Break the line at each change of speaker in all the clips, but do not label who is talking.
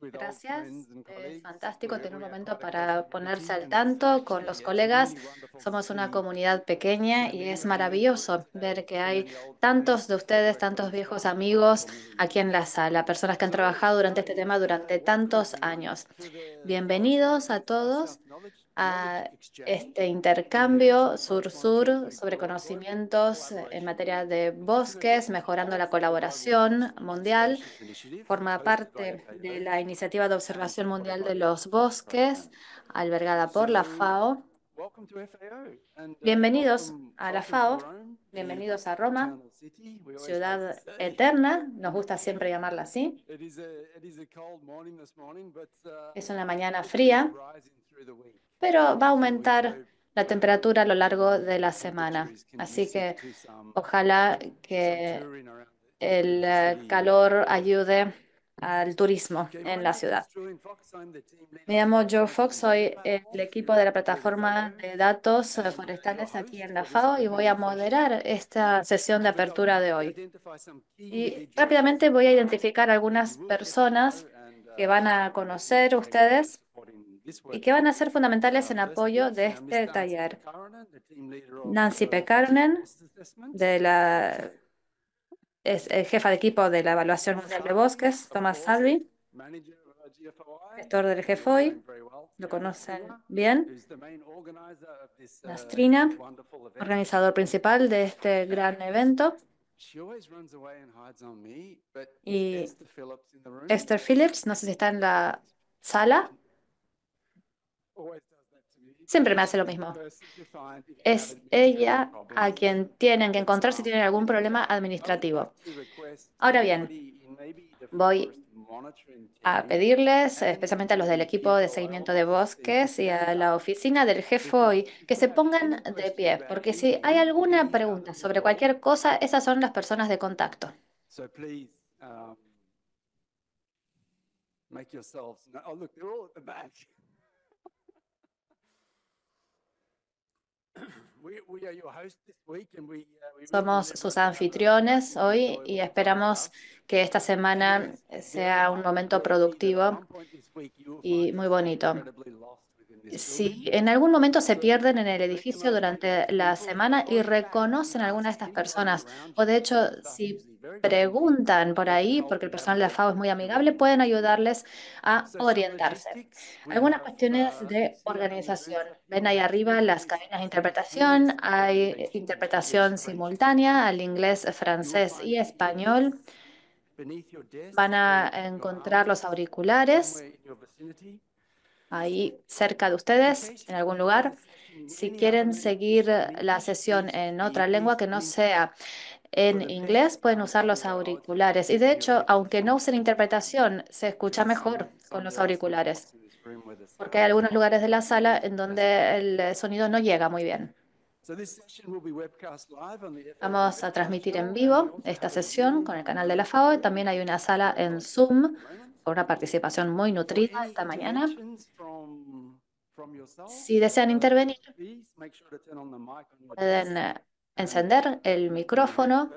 Gracias. Es fantástico tener un momento para ponerse al tanto con los colegas. Somos una
comunidad pequeña y es maravilloso ver que hay tantos de ustedes, tantos viejos amigos aquí en la sala, personas que han trabajado durante este tema durante tantos años. Bienvenidos a todos a este intercambio sur-sur sobre conocimientos en materia de bosques, mejorando la colaboración mundial. Forma parte de la iniciativa de observación mundial de los bosques, albergada por la FAO. Bienvenidos a la FAO, bienvenidos a Roma, ciudad eterna, nos gusta siempre llamarla así.
Es una mañana fría,
pero va a aumentar la temperatura a lo largo de la semana. Así que ojalá que el eh, calor ayude al turismo en la ciudad. Me llamo Joe Fox, soy el equipo de la plataforma de datos forestales aquí en la FAO y voy a moderar esta sesión de apertura de hoy. Y rápidamente voy a identificar algunas personas que van a conocer ustedes y qué van a ser fundamentales en apoyo de este taller.
Nancy Pekarnen, de
la es jefa de equipo de la evaluación mundial de bosques, Thomas Salvi, gestor del GFOI, lo conocen bien.
Uh, Nastrina,
organizador principal de este gran evento.
Y Esther
Phillips, no sé si está en la sala,
siempre me hace lo mismo.
Es ella a quien tienen que encontrar si tienen algún problema administrativo. Ahora bien, voy a pedirles, especialmente a los del equipo de seguimiento de bosques y a la oficina del jefe hoy, que se pongan de pie, porque si hay alguna pregunta sobre cualquier cosa, esas son las personas de contacto. Somos sus anfitriones hoy y esperamos que esta semana sea un momento productivo y muy bonito. Si en algún momento se pierden en el edificio durante la semana y reconocen alguna de estas personas. O de hecho, si preguntan por ahí, porque el personal de la FAO es muy amigable, pueden ayudarles a orientarse. Algunas cuestiones de organización. Ven ahí arriba las cadenas de interpretación. Hay interpretación simultánea al inglés, francés y español. Van a encontrar los auriculares ahí cerca de ustedes, en algún lugar. Si quieren seguir la sesión en otra lengua que no sea en inglés, pueden usar los auriculares. Y de hecho, aunque no usen interpretación, se escucha mejor con los auriculares, porque hay algunos lugares de la sala en donde el sonido no llega muy bien. Vamos a transmitir en vivo esta sesión con el canal de la FAO. E. También hay una sala en Zoom una participación muy nutrida esta mañana.
Si desean uh, intervenir, pueden uh,
encender el micrófono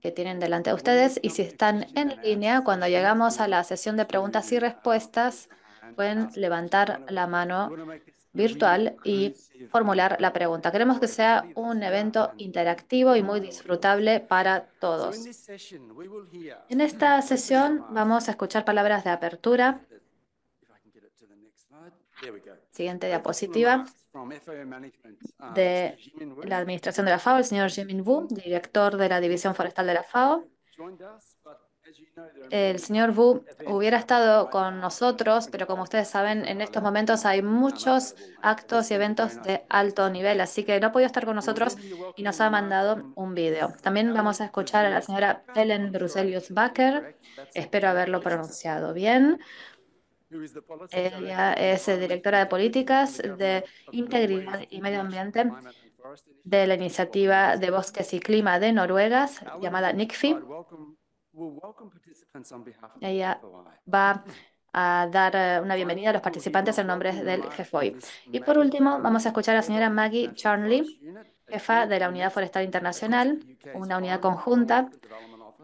que tienen delante de ustedes y si están en línea, cuando llegamos a la sesión de preguntas y uh, respuestas, pueden levantar la mano virtual y formular la pregunta. Queremos que sea un evento interactivo y muy disfrutable para todos. En esta sesión vamos a escuchar palabras de apertura.
Siguiente diapositiva de la Administración de la FAO,
el señor Jimin Wu, director de la División Forestal de la FAO, el señor Wu hubiera estado con nosotros, pero como ustedes saben, en estos momentos hay muchos actos y eventos de alto nivel, así que no ha podido estar con nosotros y nos ha mandado un video. También vamos a escuchar a la señora Helen Bruselius Baker, espero haberlo pronunciado bien.
Ella
es directora de políticas de integridad y medio ambiente de la iniciativa de bosques y clima de Noruega, llamada NICFI.
Ella va
a dar eh, una bienvenida a los participantes en nombre del Jefoy. Y por último, vamos a escuchar a la señora Maggie Charnley, jefa de la Unidad Forestal Internacional, una unidad conjunta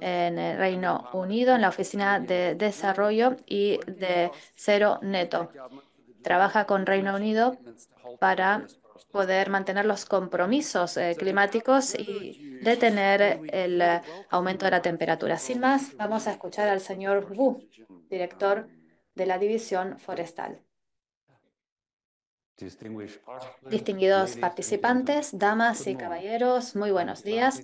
en el Reino Unido, en la Oficina de Desarrollo y de Cero Neto. Trabaja con Reino Unido para poder mantener los compromisos eh, climáticos y detener el eh, aumento de la temperatura. Sin más, vamos a escuchar al señor Wu, director de la División Forestal. Distinguidos participantes, damas y caballeros, muy buenos días.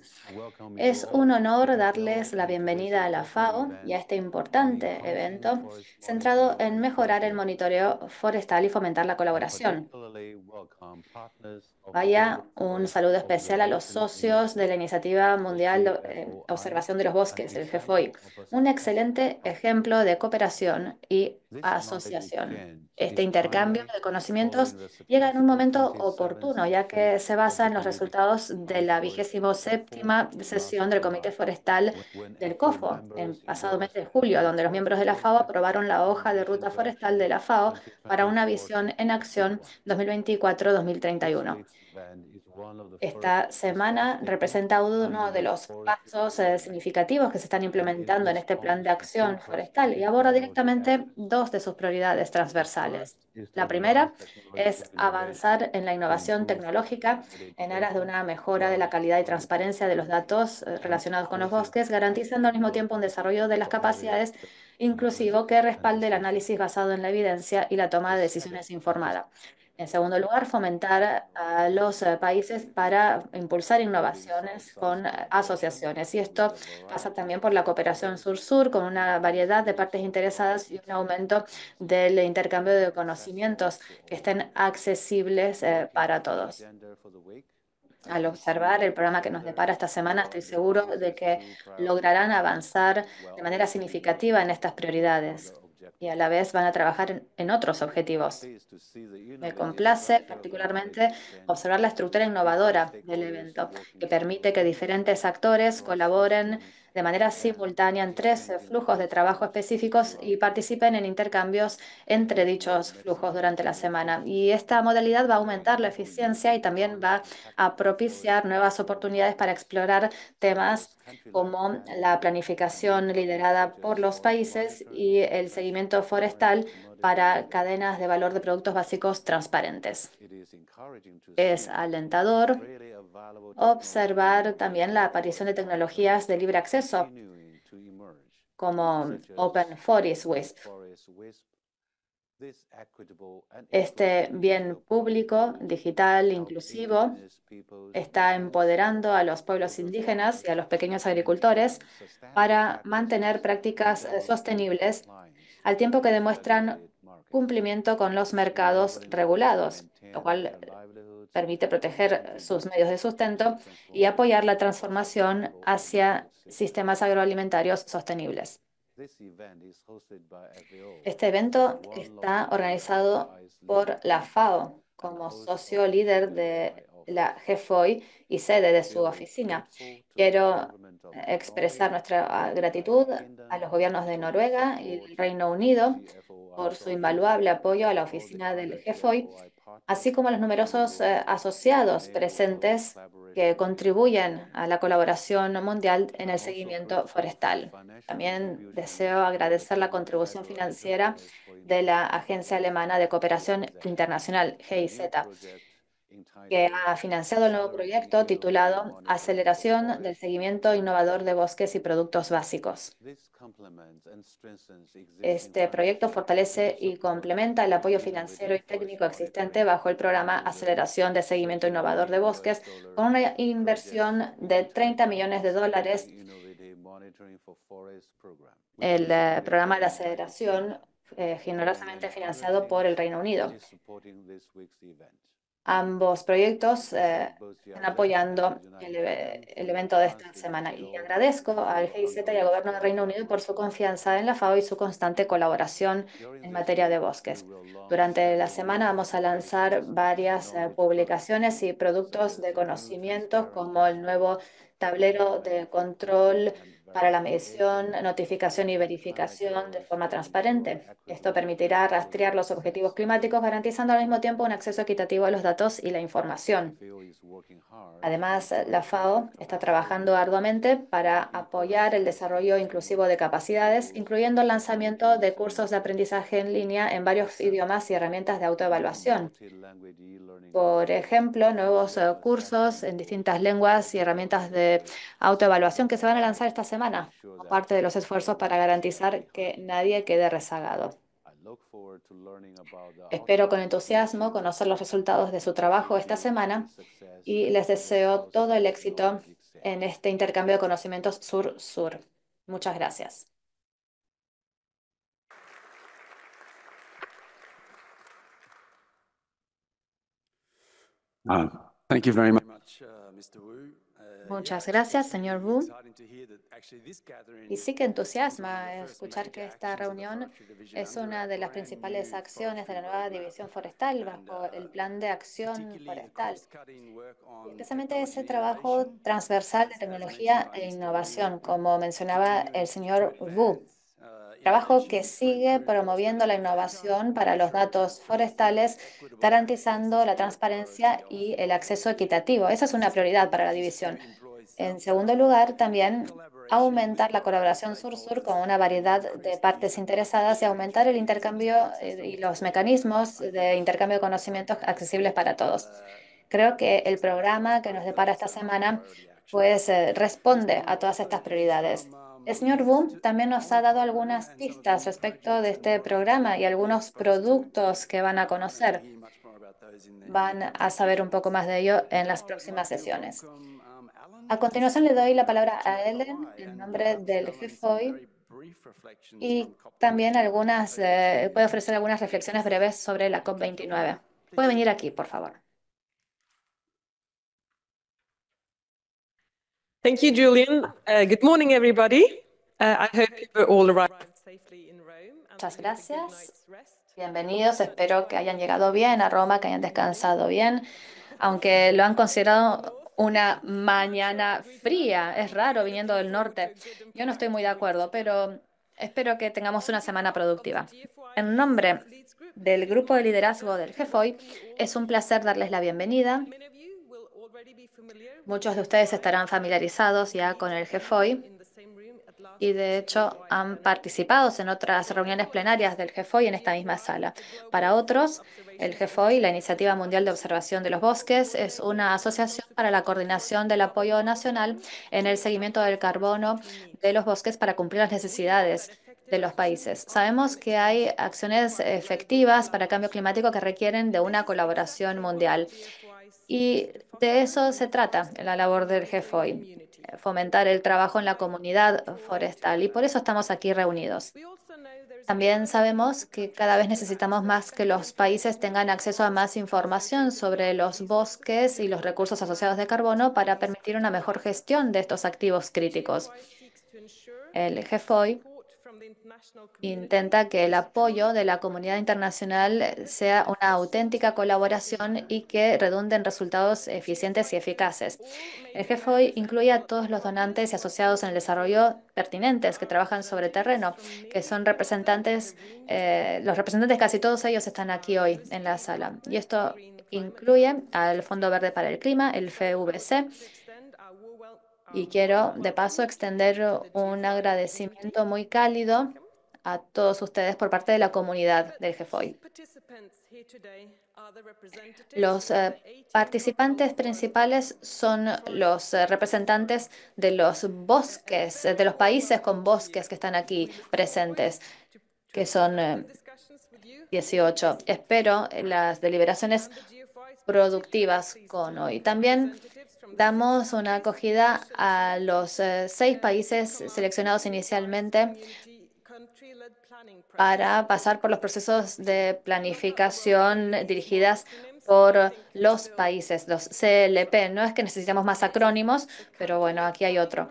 Es un honor darles la bienvenida a la FAO y a este importante evento centrado en mejorar el monitoreo forestal y fomentar la colaboración. Vaya un saludo especial a los socios de la Iniciativa Mundial de eh, eh, Observación de los Bosques, el GFOI, un excelente ejemplo de cooperación y asociación. Este intercambio de conocimientos llega en un momento oportuno, ya que se basa en los resultados de la vigésimo séptima sesión del Comité Forestal del COFO, en pasado mes de julio, donde los miembros de la FAO aprobaron la hoja de ruta forestal de la FAO para una visión en acción 2024-2031. Esta semana representa uno de los pasos eh, significativos que se están implementando en este plan de acción forestal y aborda directamente dos de sus prioridades transversales. La primera es avanzar en la innovación tecnológica en aras de una mejora de la calidad y transparencia de los datos eh, relacionados con los bosques, garantizando al mismo tiempo un desarrollo de las capacidades inclusivo que respalde el análisis basado en la evidencia y la toma de decisiones informada. En segundo lugar, fomentar a los eh, países para impulsar innovaciones con eh, asociaciones. Y esto pasa también por la cooperación sur-sur, con una variedad de partes interesadas y un aumento del intercambio de conocimientos que estén accesibles eh, para todos. Al observar el programa que nos depara esta semana, estoy seguro de que lograrán avanzar de manera significativa en estas prioridades y a la vez van a trabajar en, otros objetivos. Me complace particularmente observar la estructura innovadora del evento, que permite que diferentes actores colaboren de manera simultánea en tres eh, flujos de trabajo específicos y participen en intercambios entre dichos flujos durante la semana. Y esta modalidad va a aumentar la eficiencia y también va a propiciar nuevas oportunidades para explorar temas como la planificación liderada por los países y el seguimiento forestal para cadenas de valor de productos básicos transparentes. Es alentador observar también la aparición de tecnologías de libre acceso,
como Open Forest Wisp. Este bien
público, digital, inclusivo, está empoderando a los pueblos indígenas y a los pequeños agricultores para mantener prácticas sostenibles al tiempo que demuestran cumplimiento con los mercados regulados, lo cual permite proteger sus medios de sustento y apoyar la transformación hacia sistemas agroalimentarios sostenibles. Este evento está organizado por la FAO como socio líder de la GFOI y sede de su oficina. Quiero expresar nuestra ah, gratitud a los gobiernos de Noruega y del Reino Unido por su invaluable apoyo a la oficina del GFOI así como los numerosos eh, asociados presentes que contribuyen a la colaboración mundial en el seguimiento forestal. También deseo agradecer la contribución financiera de la Agencia Alemana de Cooperación Internacional, GIZ que ha financiado el nuevo proyecto titulado Aceleración del Seguimiento Innovador de Bosques y Productos Básicos. Este proyecto fortalece y complementa el apoyo financiero y técnico existente bajo el programa Aceleración de Seguimiento Innovador de Bosques con una inversión de 30 millones de dólares.
El eh, programa de aceleración
eh, generosamente financiado por el Reino Unido. Ambos proyectos eh, están apoyando el, evento de esta semana y agradezco al GIZ y al Gobierno del Reino Unido por su confianza en la FAO y su constante colaboración en materia de bosques. Durante la semana vamos a lanzar varias eh, publicaciones y productos de conocimiento como el nuevo tablero de control para la medición, notificación y verificación de forma transparente. Esto permitirá rastrear los objetivos climáticos, garantizando al mismo tiempo un acceso equitativo a los datos y la información. Además, la FAO está trabajando arduamente para apoyar el desarrollo inclusivo de capacidades, incluyendo el lanzamiento de cursos de aprendizaje en línea en varios idiomas y herramientas de autoevaluación. Por ejemplo, nuevos eh, cursos en distintas lenguas y herramientas de autoevaluación que se van a lanzar esta semana aparte de los esfuerzos para garantizar que nadie quede rezagado. Espero con entusiasmo conocer los resultados de su trabajo esta semana y les deseo todo el éxito en este intercambio de conocimientos sur-sur. Muchas gracias.
Muchas gracias, señor Wu.
Y sí que entusiasma escuchar que esta reunión es una de las principales acciones de la nueva división forestal bajo el plan de acción forestal, especialmente ese trabajo transversal de tecnología e innovación, como mencionaba el señor Wu trabajo que sigue promoviendo la innovación para los datos forestales, garantizando la transparencia y el acceso equitativo. Esa es una prioridad para la división. En segundo lugar, también aumentar la colaboración sur-sur con una variedad de partes interesadas y aumentar el intercambio eh, y los mecanismos de intercambio de conocimientos accesibles para todos. Creo que el programa que nos depara esta semana pues eh, responde a todas estas prioridades. El Señor Boom también nos ha dado algunas pistas respecto de este programa y algunos productos que van a conocer. Van a saber un poco más de ello en las próximas sesiones. A continuación le doy la palabra a Ellen en nombre del GFOI y también algunas, eh, puede ofrecer algunas reflexiones breves sobre la COP29. Puede venir aquí, por favor.
Muchas
gracias. Bienvenidos. Espero que hayan llegado bien a Roma, que hayan descansado bien, aunque lo han considerado una mañana fría. Es raro viniendo del norte. Yo no estoy muy de acuerdo, pero espero que tengamos una semana productiva. En nombre del grupo de liderazgo del Jefoy, es un placer darles la bienvenida. Muchos de ustedes estarán familiarizados ya con el GFOI y de hecho han participado en otras reuniones plenarias del GFOI en esta misma sala. Para otros, el GFOI, la Iniciativa Mundial de Observación de los Bosques, es una asociación para la coordinación del apoyo nacional en el seguimiento del carbono de los bosques para cumplir las necesidades de los países. Sabemos que hay acciones efectivas para el cambio climático que requieren de una colaboración mundial. Y de eso se trata la labor del GFOI, fomentar el trabajo en la comunidad forestal. Y por eso estamos aquí reunidos. También sabemos que cada vez necesitamos más que los países tengan acceso a más información sobre los bosques y los recursos asociados de carbono para permitir una mejor gestión de estos activos críticos. El GFOI Intenta que el apoyo de la comunidad internacional sea una auténtica colaboración y que redunden resultados eficientes y eficaces. El jefe hoy incluye a todos los donantes y asociados en el desarrollo pertinentes que trabajan sobre terreno, que son representantes, eh, los representantes casi todos ellos están aquí hoy en la sala. Y esto incluye al Fondo Verde para el Clima, el FVC, y quiero de paso extender un agradecimiento muy cálido a todos ustedes por parte de la comunidad del GFOI. Los eh, participantes principales son los eh, representantes de los bosques, eh, de los países con bosques que están aquí presentes, que son 18. Espero las deliberaciones productivas con hoy. También Damos una acogida a los eh, seis países seleccionados inicialmente para pasar por los procesos de planificación dirigidas por los países, los CLP. No es que necesitemos más acrónimos, pero bueno, aquí hay otro.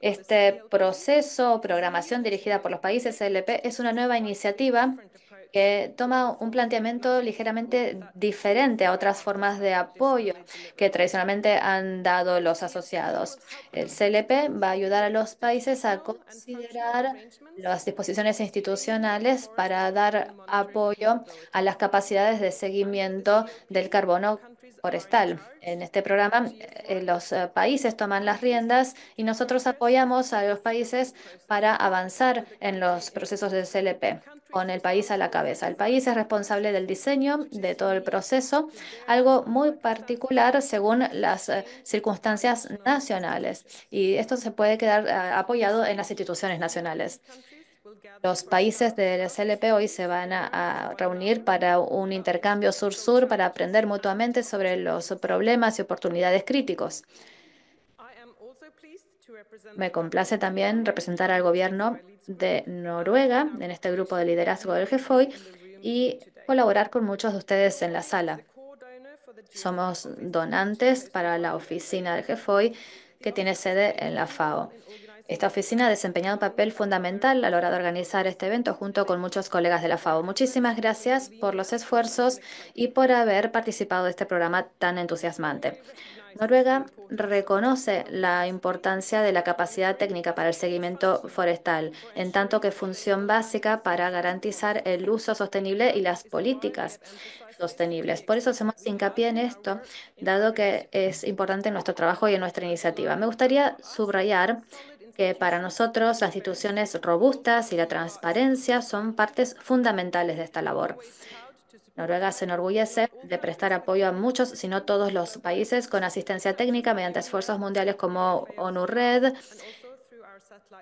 Este proceso, programación dirigida por los países CLP, es una nueva iniciativa que toma un planteamiento ligeramente diferente a otras formas de apoyo que tradicionalmente han dado los asociados. El CLP va a ayudar a los países a considerar las disposiciones institucionales para dar apoyo a las capacidades de seguimiento del carbono forestal. En este programa, eh, los eh, países toman las riendas y nosotros apoyamos a los países para avanzar en los procesos del CLP con el país a la cabeza. El país es responsable del diseño de todo el proceso, algo muy particular según las eh, circunstancias nacionales. Y esto se puede quedar eh, apoyado en las instituciones nacionales. Los países del SLP hoy se van a, a reunir para un intercambio sur-sur para aprender mutuamente sobre los problemas y oportunidades críticos. Me complace también representar al gobierno de Noruega en este grupo de liderazgo del GFOI y colaborar con muchos de ustedes en la sala. Somos donantes para la oficina del GFOI que tiene sede en la FAO. Esta oficina ha desempeñado un papel fundamental a la hora de organizar este evento junto con muchos colegas de la FAO. Muchísimas gracias por los esfuerzos y por haber participado de este programa tan entusiasmante. Noruega reconoce la importancia de la capacidad técnica para el seguimiento forestal, en tanto que función básica para garantizar el uso sostenible y las políticas sostenibles. Por eso hacemos hincapié en esto, dado que es importante en nuestro trabajo y en nuestra iniciativa. Me gustaría subrayar que para nosotros las instituciones robustas y la transparencia son partes fundamentales de esta labor. Noruega se enorgullece de prestar apoyo a muchos, si no todos los países, con asistencia técnica mediante esfuerzos mundiales como ONU Red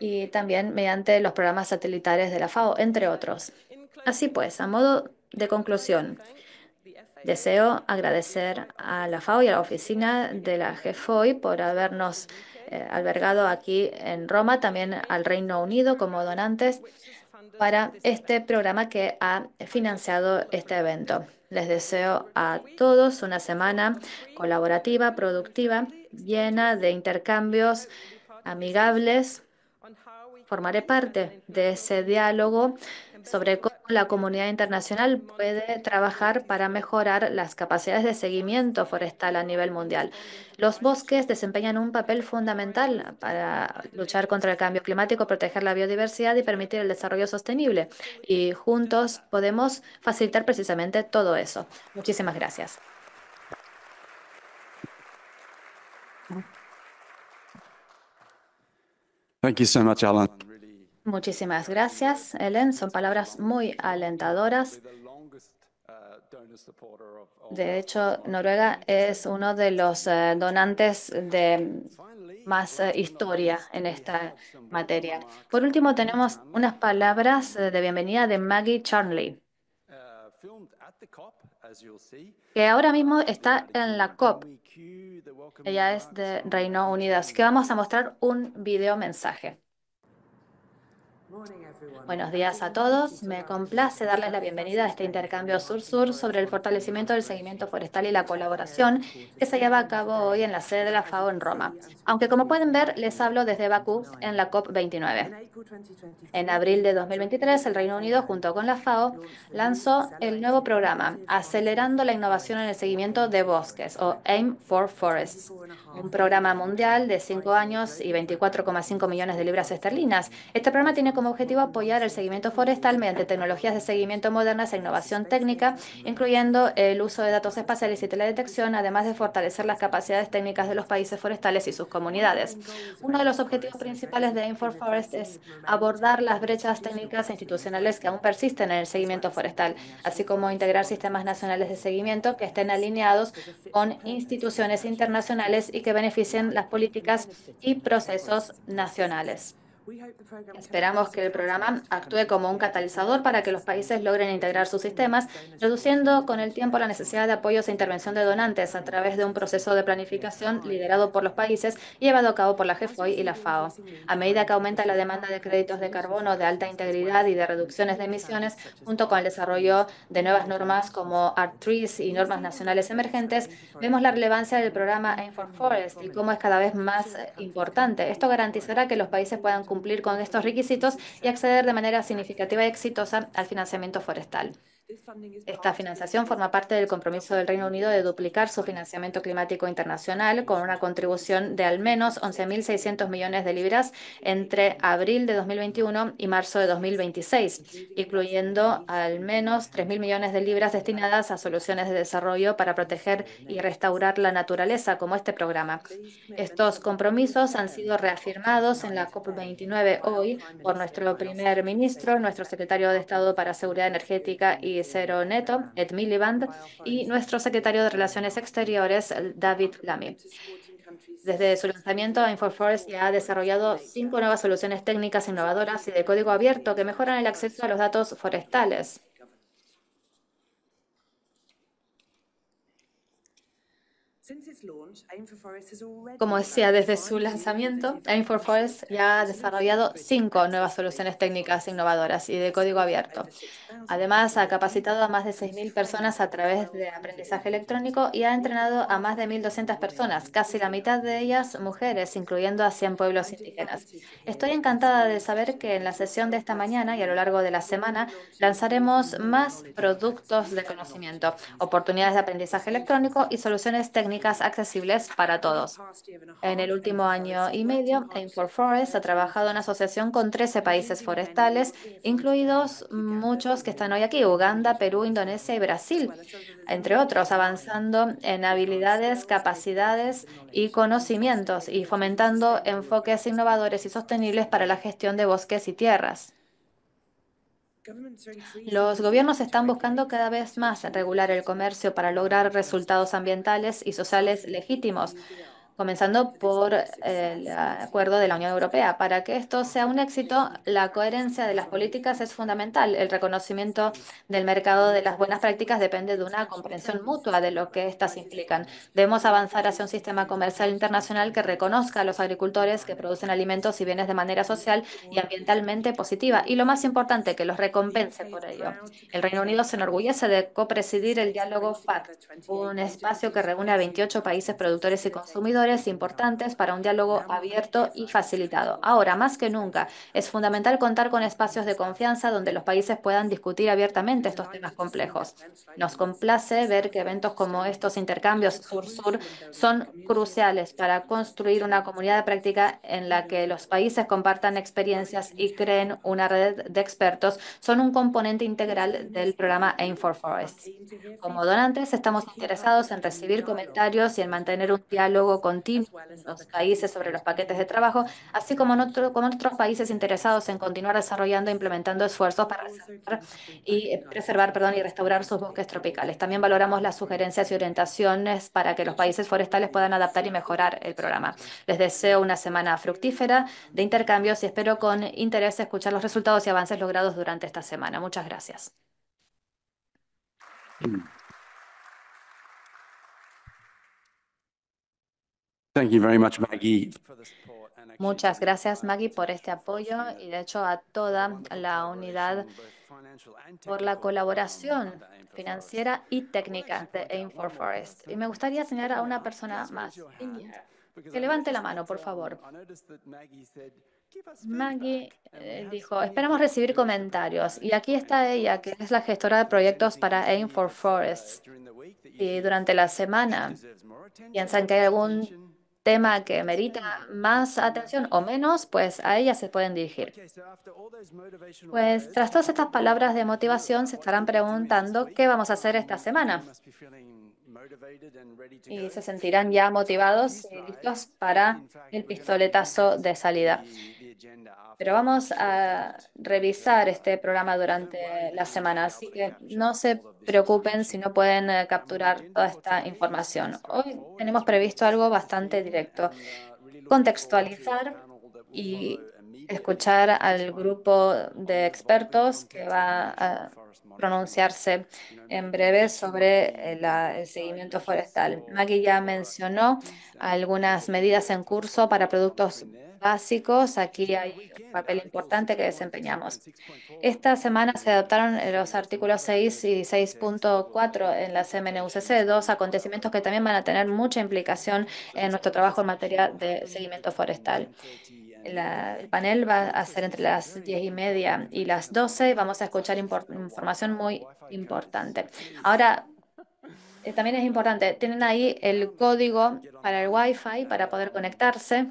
y también mediante los programas satelitales de la FAO, entre otros. Así pues, a modo de conclusión, Deseo agradecer a la FAO y a la oficina de la GFOI por habernos eh, albergado aquí en Roma, también al Reino Unido como donantes para este programa que ha financiado este evento. Les deseo a todos una semana colaborativa, productiva, llena de intercambios amigables. Formaré parte de ese diálogo sobre cómo la comunidad internacional puede trabajar para mejorar las capacidades de seguimiento forestal a nivel mundial. Los bosques desempeñan un papel fundamental para luchar contra el cambio climático, proteger la biodiversidad y permitir el desarrollo sostenible. Y juntos podemos facilitar precisamente todo eso. Muchísimas gracias.
Thank you Alan.
Muchísimas gracias, Ellen. Son palabras muy alentadoras. De hecho, Noruega es uno de los eh, donantes de más eh, historia en esta materia. Por último, tenemos unas palabras eh, de bienvenida de Maggie Charnley, que ahora mismo está en la COP. Ella es de Reino Unido. Así que vamos a mostrar un video mensaje. Buenos días a todos. Me complace darles la bienvenida a este intercambio Sur-Sur sobre el fortalecimiento del seguimiento forestal y la colaboración que se lleva a cabo hoy en la sede de la FAO en Roma. Aunque como pueden ver, les hablo desde Bakú en la COP29. En abril de 2023, el Reino Unido, junto con la FAO, lanzó el nuevo programa Acelerando la Innovación en el Seguimiento de Bosques, o AIM for Forests un programa mundial de cinco años y 24,5 millones de libras esterlinas. Este programa tiene como objetivo apoyar el seguimiento forestal mediante tecnologías de seguimiento modernas e innovación técnica, incluyendo el uso de datos espaciales y teledetección, además de fortalecer las capacidades técnicas de los países forestales y sus comunidades. Uno de los objetivos principales de Aim Forest es abordar las brechas técnicas e institucionales que aún persisten en el seguimiento forestal, así como integrar sistemas nacionales de seguimiento que estén alineados con instituciones internacionales y que beneficien las políticas y procesos nacionales. Esperamos que el programa actúe como un catalizador para que los países logren integrar sus sistemas, reduciendo con el tiempo la necesidad de apoyos e intervención de donantes a través de un proceso de planificación liderado por los países y llevado a cabo por la GFOI y la FAO. A medida que aumenta la demanda de créditos de carbono de alta integridad y de reducciones de emisiones, junto con el desarrollo de nuevas normas como art y normas nacionales emergentes, vemos la relevancia del programa Aim for Forest y cómo es cada vez más importante. Esto garantizará que los países puedan cumplir cumplir con estos requisitos y acceder de manera significativa y exitosa al financiamiento forestal. Este Esta financiación forma parte del compromiso del Reino Unido de duplicar su financiamiento climático internacional con una contribución de al menos 11.600 millones de libras entre abril de 2021 y marzo de 2026, incluyendo al menos 3.000 millones de libras destinadas a soluciones de desarrollo para proteger y restaurar la naturaleza, como este programa. Estos compromisos han sido reafirmados en la COP29 hoy por nuestro primer ministro, nuestro secretario de Estado para Seguridad Energética y Neto, Ed Miliband y nuestro secretario de Relaciones Exteriores, David Lamy. Desde su lanzamiento, InfoForest ya ha desarrollado cinco nuevas soluciones técnicas innovadoras y de código abierto que mejoran el acceso a los datos forestales Como decía, desde su lanzamiento, AIM for Forest ya ha desarrollado cinco nuevas soluciones técnicas innovadoras y de código abierto. Además, ha capacitado a más de 6.000 personas a través de aprendizaje electrónico y ha entrenado a más de 1.200 personas, casi la mitad de ellas mujeres, incluyendo a 100 pueblos indígenas. Estoy encantada de saber que en la sesión de esta mañana y a lo largo de la semana lanzaremos más productos de conocimiento, oportunidades de aprendizaje electrónico y soluciones técnicas accesibles para todos. En el último año y medio, Aim for Forest ha trabajado en asociación con 13 países forestales, incluidos muchos que están hoy aquí, Uganda, Perú, Indonesia y Brasil, entre otros, avanzando en habilidades, capacidades y conocimientos y fomentando enfoques innovadores y sostenibles para la gestión de bosques y tierras. Los gobiernos están buscando cada vez más regular el comercio para lograr resultados ambientales y sociales legítimos, comenzando por el acuerdo de la Unión Europea. Para que esto sea un éxito, la coherencia de las políticas es fundamental. El reconocimiento del mercado de las buenas prácticas depende de una comprensión mutua de lo que éstas implican. Debemos avanzar hacia un sistema comercial internacional que reconozca a los agricultores que producen alimentos y bienes de manera social y ambientalmente positiva. Y lo más importante, que los recompense por ello. El Reino Unido se enorgullece de copresidir el diálogo FAT, un espacio que reúne a 28 países productores y consumidores importantes para un diálogo abierto y facilitado. Ahora, más que nunca, es fundamental contar con espacios de confianza donde los países puedan discutir abiertamente estos temas complejos. Nos complace ver que eventos como estos intercambios sur-sur son cruciales para construir una comunidad de práctica en la que los países compartan experiencias y creen una red de expertos. Son un componente integral del programa Aim for Forests. Como donantes, estamos interesados en recibir comentarios y en mantener un diálogo con continuo en los países sobre los paquetes de trabajo, así como en, otros países interesados en continuar desarrollando e implementando esfuerzos para y eh, preservar perdón, y restaurar sus bosques tropicales. También valoramos las sugerencias y orientaciones para que los países forestales puedan adaptar y mejorar el programa. Les deseo una semana fructífera de intercambios y espero con interés escuchar los resultados y avances logrados durante esta semana. Muchas gracias. Mm. Muchas gracias, Maggie, por este apoyo y de hecho a toda la unidad por la colaboración financiera y técnica de AIM for Forest. Y me gustaría señalar a una persona más. Que levante la mano, por um, favor.
Maggie
eh, dijo, esperamos recibir comentarios. Y aquí está ella, que es la gestora de proyectos para AIM for Forest. Y durante la semana piensan que hay algún tema que merita más atención o menos, pues a ella se pueden dirigir.
Pues tras
todas estas palabras de motivación se estarán preguntando qué vamos a hacer esta semana. Y se sentirán ya motivados y listos para el pistoletazo de salida. Pero vamos a revisar este programa durante la semana, así que no se preocupen si no pueden eh, capturar toda esta información. Hoy tenemos previsto algo bastante directo, contextualizar y escuchar al grupo de expertos que va a pronunciarse en breve sobre eh, el seguimiento forestal. Maggie ya mencionó algunas medidas en curso para productos básicos, aquí hay un papel importante que desempeñamos. Esta semana se adoptaron los artículos 6 y 6.4 en la CMNUCC, dos acontecimientos que también van a tener mucha implicación en nuestro trabajo en materia de seguimiento forestal. el panel va a ser entre las 10 y media y las 12. Vamos a escuchar información muy importante. Ahora, eh, también es importante, tienen ahí el código para el Wi-Fi para poder conectarse.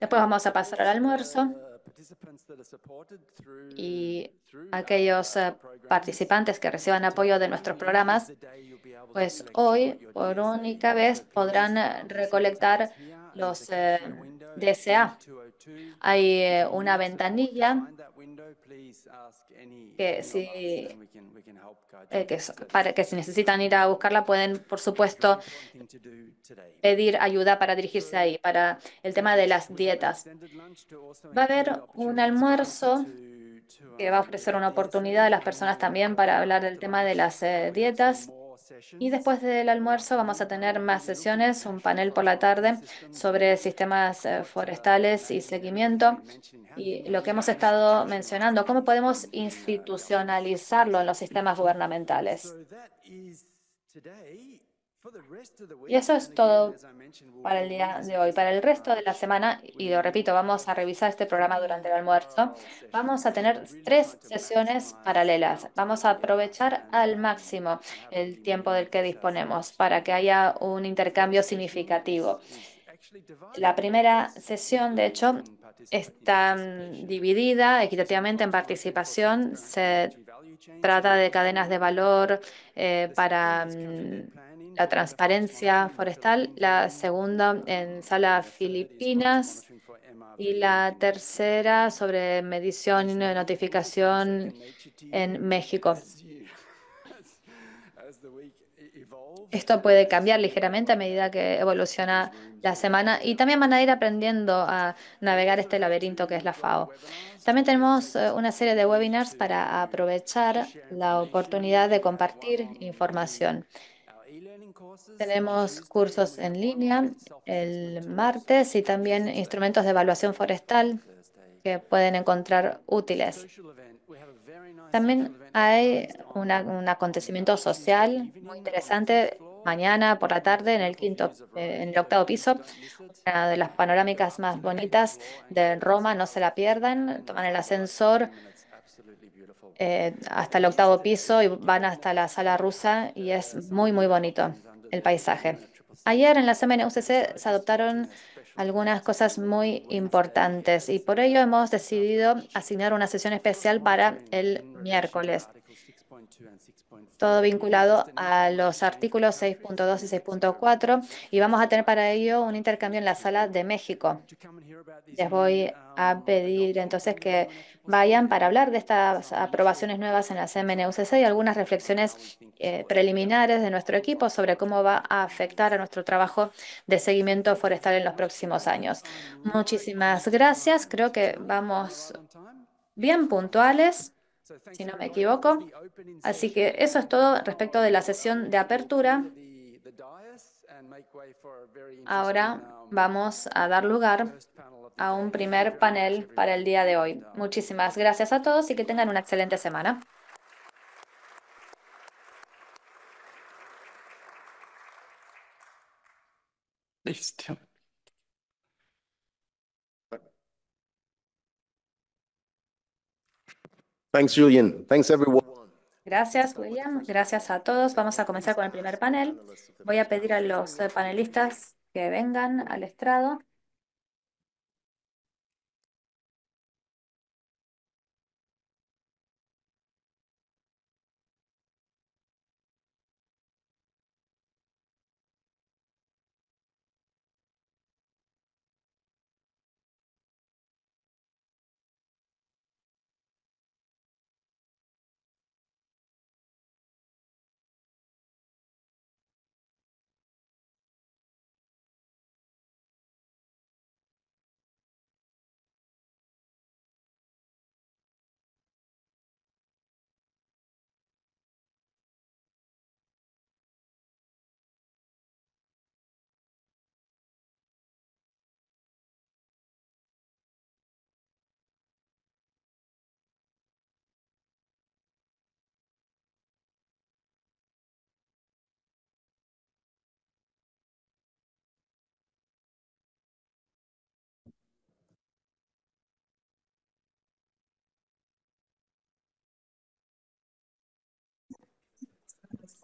Después vamos a pasar al almuerzo uh, y aquellos uh, participantes que reciban apoyo de nuestros programas, pues hoy por única vez podrán uh, recolectar los DSA. Hay una ventanilla que si eh, para que si necesitan ir a buscarla pueden por supuesto pedir ayuda para dirigirse ahí para el tema de las dietas va a haber un almuerzo que va a ofrecer una oportunidad a las personas también para hablar del tema de las eh, dietas y después del almuerzo vamos a tener más sesiones, un panel por la tarde sobre sistemas eh, forestales y seguimiento. Y lo que hemos estado mencionando, cómo podemos institucionalizarlo en los sistemas gubernamentales.
Y eso es todo para el día
de hoy. Para el resto de la semana, y lo repito, vamos a revisar este programa durante el almuerzo, vamos a tener tres sesiones paralelas. Vamos a aprovechar al máximo el tiempo del que disponemos para que haya un intercambio significativo. La primera sesión, de hecho, está dividida equitativamente en participación. Se trata de cadenas de valor eh, para la transparencia forestal, la segunda en Sala Filipinas y la tercera sobre medición y notificación en México. Esto puede cambiar ligeramente a medida que evoluciona la semana y también van a ir aprendiendo a navegar este laberinto que es la FAO. También tenemos eh, una serie de webinars para aprovechar la oportunidad de compartir información. Tenemos cursos en línea el martes y también instrumentos de evaluación forestal que pueden encontrar útiles. También hay un acontecimiento social muy interesante mañana por la tarde en el quinto, eh, en el octavo piso, una de las panorámicas más bonitas de Roma, no se la pierdan, toman el ascensor eh, hasta el octavo piso y van hasta la sala rusa y es muy, muy bonito el paisaje. Ayer en la CMNUCC se adoptaron algunas cosas muy importantes y por ello hemos decidido asignar una sesión especial para el miércoles todo vinculado a los artículos 6.2 y 6.4 este y vamos a tener para ello un intercambio en la sala de México. Les voy a um, pedir entonces que vayan para hablar de estas aprobaciones nuevas en la CMNUCC y algunas reflexiones eh, preliminares de nuestro equipo sobre cómo va a afectar a nuestro trabajo de seguimiento forestal en los próximos años. Muchísimas gracias. Creo que vamos bien puntuales si no me equivoco. Así que eso es todo respecto de la sesión de apertura. Ahora um, vamos a dar lugar a un primer panel para el día de hoy. Um, Muchísimas gracias a todos y que tengan una excelente semana. Listo. Gracias, William. Gracias a todos. Vamos a comenzar con el primer panel. Voy a pedir a los eh, panelistas que vengan al estrado.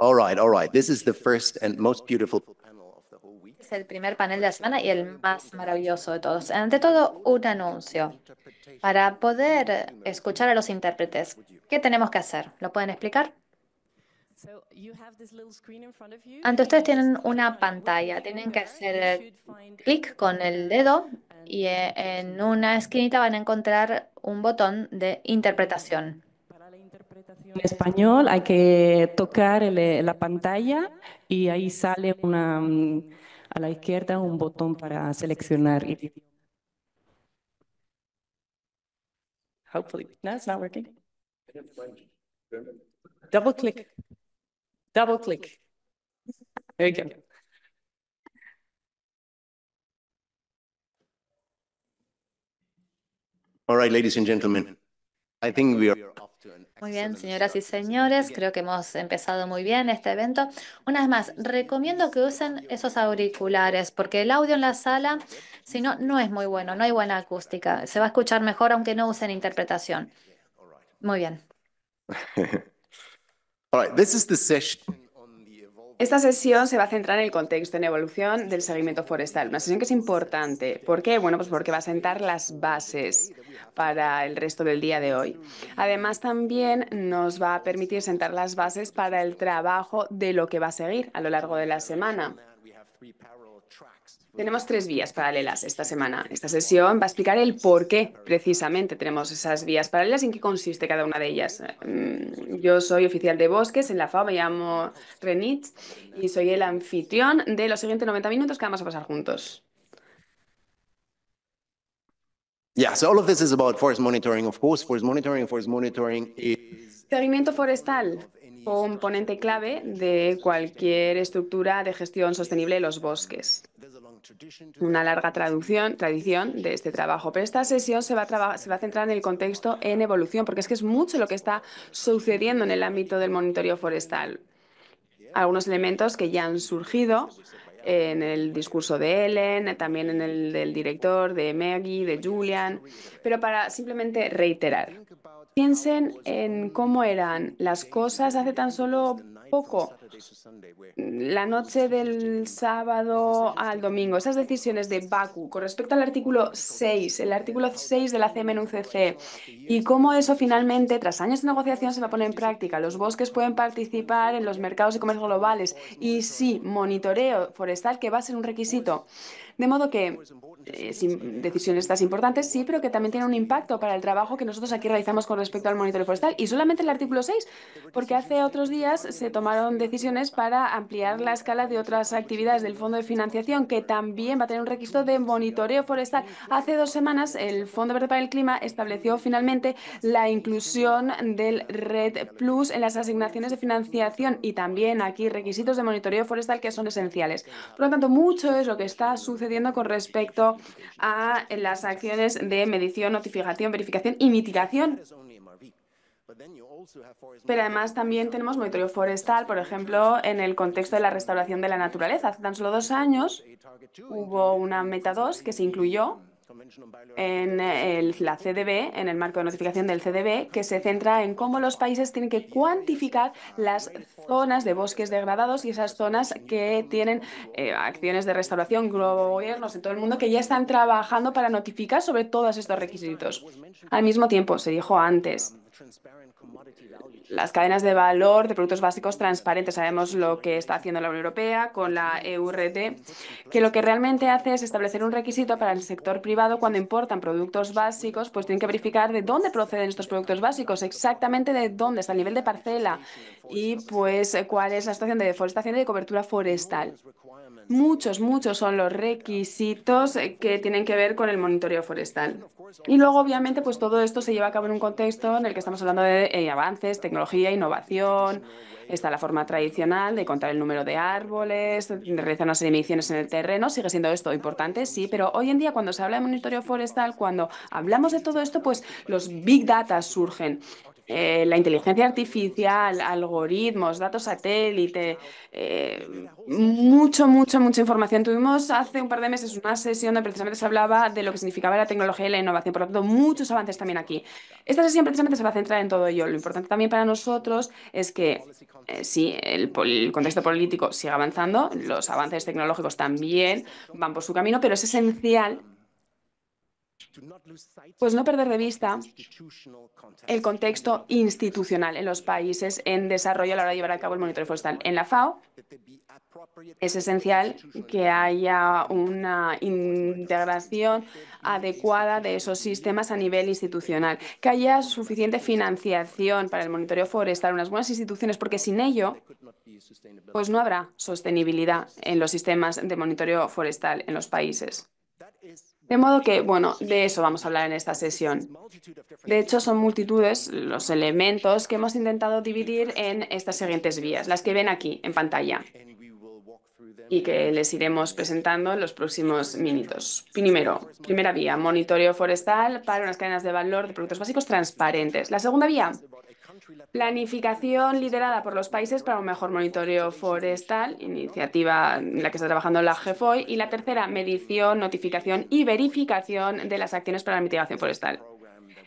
All Es el primer panel de la semana y el más maravilloso de todos. Ante todo, un anuncio. Para poder escuchar a los intérpretes, ¿qué tenemos que hacer? ¿Lo pueden explicar? Ante ustedes tienen una pantalla, tienen que hacer clic con el dedo y eh, en una esquinita van a encontrar un botón de interpretación
en español, hay que tocar eh, la pantalla y ahí sale una, mm, a la izquierda un botón para seleccionar idioma.
Hopefully, no, it's not working. Double click. Double click. There you go. All right, ladies and gentlemen, I think we are
muy bien, señoras y señores, creo que hemos empezado muy bien este evento. Una vez más, recomiendo que usen esos auriculares porque el audio en la sala, si no, no es muy bueno, no hay buena acústica. Se va a escuchar
mejor aunque no usen interpretación. Muy bien.
All right, this is the
esta sesión se va a centrar en el contexto, en evolución del seguimiento forestal. Una sesión que es importante. ¿Por qué? Bueno, pues porque va a sentar las bases para el resto del día de hoy. Además, también nos va a permitir sentar las bases para el trabajo de lo que va a seguir a lo largo de la semana. Tenemos tres vías paralelas esta semana. Esta sesión va a explicar el por qué precisamente tenemos esas vías paralelas y en qué consiste cada una de ellas. Mm, yo soy oficial de bosques en la FAO, me llamo Renit y soy el anfitrión de los siguientes 90 minutos que vamos a pasar juntos.
Yeah, so all of this forest monitoring, of course. Forest monitoring, forest monitoring
Seguimiento forestal, componente clave de cualquier estructura de gestión sostenible de los bosques una larga traducción, tradición de este trabajo. Pero esta sesión se va, a se va a centrar en el contexto en evolución, porque es que es mucho lo que está sucediendo en el ámbito del monitoreo forestal. Algunos elementos que ya han surgido en el discurso de Ellen, también en el del director, de Maggie, de Julian, pero para simplemente reiterar. Piensen en cómo eran las cosas hace tan solo poco, la noche del sábado al domingo. Esas decisiones de Baku con respecto al artículo 6, el artículo 6 de la CMNUCC, y cómo eso finalmente, tras años de negociación, se va a poner en práctica. Los bosques pueden participar en los mercados y comercios globales y sí, monitoreo forestal que va a ser un requisito. De modo que eh, decisiones estas importantes, sí, pero que también tiene un impacto para el trabajo que nosotros aquí realizamos con respecto al monitoreo forestal. Y solamente el artículo 6, porque hace otros días se tomaron decisiones para ampliar la escala de otras actividades del Fondo de Financiación, que también va a tener un requisito de monitoreo forestal. Hace dos semanas, el Fondo Verde para el Clima estableció finalmente la inclusión del Red Plus en las asignaciones de financiación y también aquí requisitos de monitoreo forestal que son esenciales. Por lo tanto, mucho es lo que está sucediendo con respecto a las acciones de medición, notificación, verificación y mitigación. Pero además también tenemos monitoreo forestal, por ejemplo, en el contexto de la restauración de la naturaleza. Hace tan solo dos años hubo una meta 2 que se incluyó en eh, la CDB, en el marco de notificación del CDB, que se centra en cómo los países tienen que cuantificar las zonas de bosques degradados y esas zonas que tienen eh, acciones de restauración, gobiernos en todo el mundo que ya están trabajando para notificar sobre todos estos requisitos. Al mismo tiempo, se dijo antes las cadenas de valor de productos básicos transparentes. Sabemos lo que está haciendo la Unión Europea con la EURT, que lo que realmente hace es establecer un requisito para el sector privado cuando importan productos básicos, pues tienen que verificar de dónde proceden estos productos básicos, exactamente de dónde está el nivel de parcela y pues cuál es la situación de deforestación y de cobertura forestal. Muchos, muchos son los requisitos que tienen que ver con el monitoreo forestal. Y luego, obviamente, pues todo esto se lleva a cabo en un contexto en el que estamos hablando de eh, avances tecnológicos tecnología, innovación, está la forma tradicional de contar el número de árboles, de realizar unas emisiones en el terreno, sigue siendo esto importante, sí, pero hoy en día cuando se habla de monitoreo forestal, cuando hablamos de todo esto, pues los big data surgen eh, la inteligencia artificial, algoritmos, datos satélite, eh, mucho, mucho, mucha información. Tuvimos hace un par de meses una sesión donde precisamente se hablaba de lo que significaba la tecnología y la innovación, por lo tanto, muchos avances también aquí. Esta sesión precisamente se va a centrar en todo ello. Lo importante también para nosotros es que eh, sí, si el contexto político sigue avanzando, los avances tecnológicos también van por su camino, pero es esencial pues no perder de vista el contexto institucional en los países en desarrollo a la hora de llevar a cabo el monitoreo forestal. En la FAO es esencial que haya una integración adecuada de esos sistemas a nivel institucional, que haya suficiente financiación para el monitoreo forestal, unas buenas instituciones, porque sin ello pues no habrá sostenibilidad en los sistemas de monitoreo forestal en los países. De modo que, bueno, de eso vamos a hablar en esta sesión. De hecho, son multitudes los elementos que hemos intentado dividir en estas siguientes vías, las que ven aquí en pantalla y que les iremos presentando en los próximos minutos. Primero, primera vía, monitoreo forestal para unas cadenas de valor de productos básicos transparentes. La segunda vía, Planificación liderada por los países para un mejor monitoreo forestal, iniciativa en la que está trabajando la GFOI, Y la tercera, medición, notificación y verificación de las acciones para la mitigación forestal.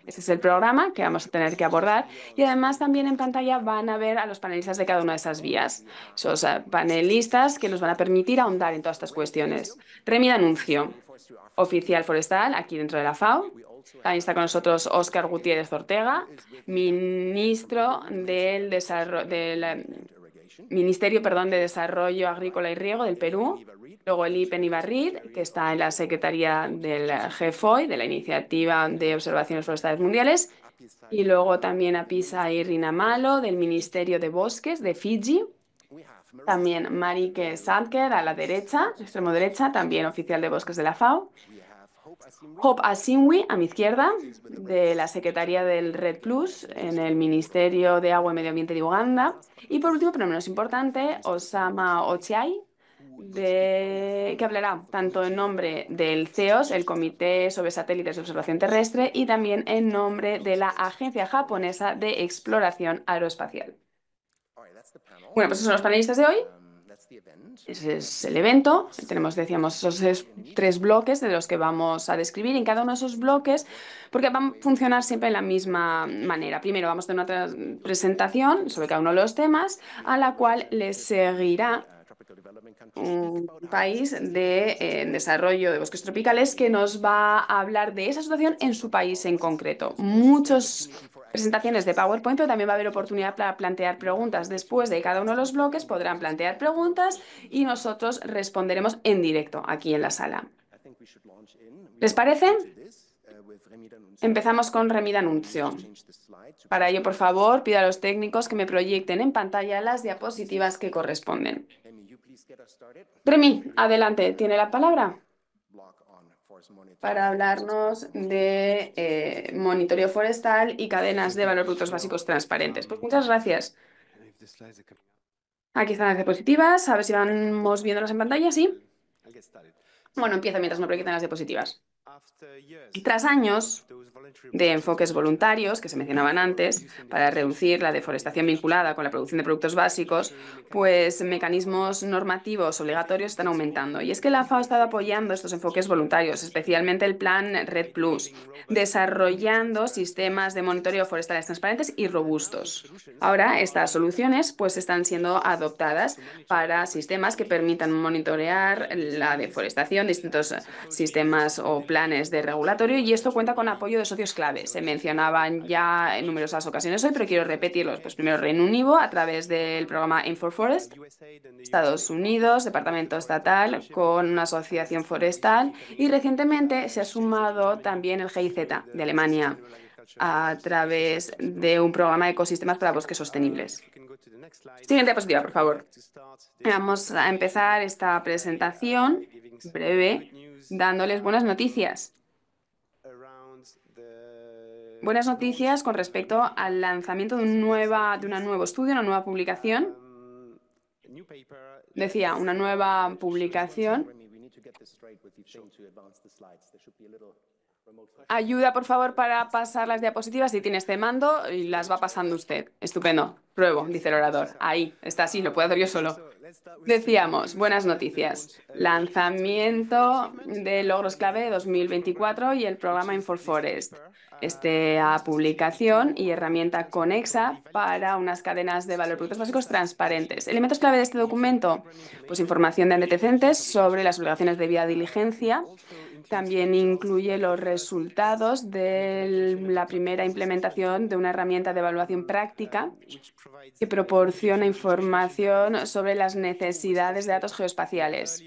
Ese es el programa que vamos a tener que abordar. Y además también en pantalla van a ver a los panelistas de cada una de esas vías. Esos eh, panelistas que nos van a permitir ahondar en todas estas cuestiones. Remi Anuncio, oficial forestal aquí dentro de la FAO. También está con nosotros Óscar Gutiérrez Ortega, ministro del em, Ministerio perdón, de Desarrollo Agrícola y Riego del Perú. Luego el IPEN que está en la Secretaría del GFOI, de la Iniciativa de Observaciones Forestales Mundiales. Y luego también a Pisa y del Ministerio de Bosques de Fiji. También Marike Sadker, a la derecha, extremo derecha, también oficial de Bosques de la FAO. Hop Asinwi, a mi izquierda, de la Secretaría del Red Plus en el Ministerio de Agua y Medio Ambiente de Uganda. Y por último, pero menos importante, Osama Ochiai, que hablará tanto en nombre del CEOS, el Comité sobre Satélites de Observación Terrestre, y también en nombre de la Agencia Japonesa de Exploración Aeroespacial. Bueno, pues esos son los panelistas de hoy. Ese es el evento. Tenemos, decíamos, esos tres bloques de los que vamos a describir. en cada uno de esos bloques, porque van a funcionar siempre de la misma manera. Primero vamos a tener una presentación sobre cada uno de los temas, a la cual le seguirá un país de eh, desarrollo de bosques tropicales que nos va a hablar de esa situación en su país en concreto. Muchos presentaciones de PowerPoint, pero también va a haber oportunidad para plantear preguntas. Después de cada uno de los bloques podrán plantear preguntas y nosotros responderemos en directo aquí en la sala. ¿Les parece? Empezamos con Remi Anuncio. Para ello, por favor, pido a los técnicos que me proyecten en pantalla las diapositivas que corresponden. Remi, adelante, tiene la palabra para hablarnos de eh, monitoreo forestal y cadenas de valor productos básicos transparentes. Pues muchas gracias. Aquí están las diapositivas. A ver si vamos viéndolas en pantalla, ¿sí? Bueno, empieza mientras no proyectan las diapositivas. Y tras años de enfoques voluntarios que se mencionaban antes para reducir la deforestación vinculada con la producción de productos básicos, pues mecanismos normativos obligatorios están aumentando. Y es que la FAO ha estado apoyando estos enfoques voluntarios, especialmente el plan Red Plus, desarrollando sistemas de monitoreo forestales transparentes y robustos. Ahora estas soluciones pues están siendo adoptadas para sistemas que permitan monitorear la deforestación, distintos sistemas o planes de regulatorio y esto cuenta con apoyo de socios clave. Se mencionaban ya en numerosas ocasiones hoy, pero quiero repetirlos. Pues primero Reino Unido a través del programa Aim Forest, Estados Unidos, Departamento Estatal con una asociación forestal y recientemente se ha sumado también el GIZ de Alemania a través de un programa de ecosistemas para bosques sostenibles. Siguiente diapositiva, por favor. Vamos a empezar esta presentación breve dándoles buenas noticias. Buenas noticias con respecto al lanzamiento de, un nueva, de un nuevo estudio, una nueva publicación. Um,
Decía, una nueva publicación. Ayuda, por favor, para
pasar las diapositivas. Si tiene este mando, y las va pasando usted. Estupendo. Pruebo, dice el orador. Ahí, está así, lo puedo hacer yo solo. Decíamos, buenas noticias, lanzamiento de logros clave 2024 y el programa Inforforest. Esta publicación y herramienta conexa para unas cadenas de valor productos básicos transparentes. Elementos clave de este documento, pues información de antecedentes sobre las obligaciones de vía diligencia, también incluye los resultados de la primera implementación de una herramienta de evaluación práctica que proporciona información sobre las necesidades de datos geoespaciales.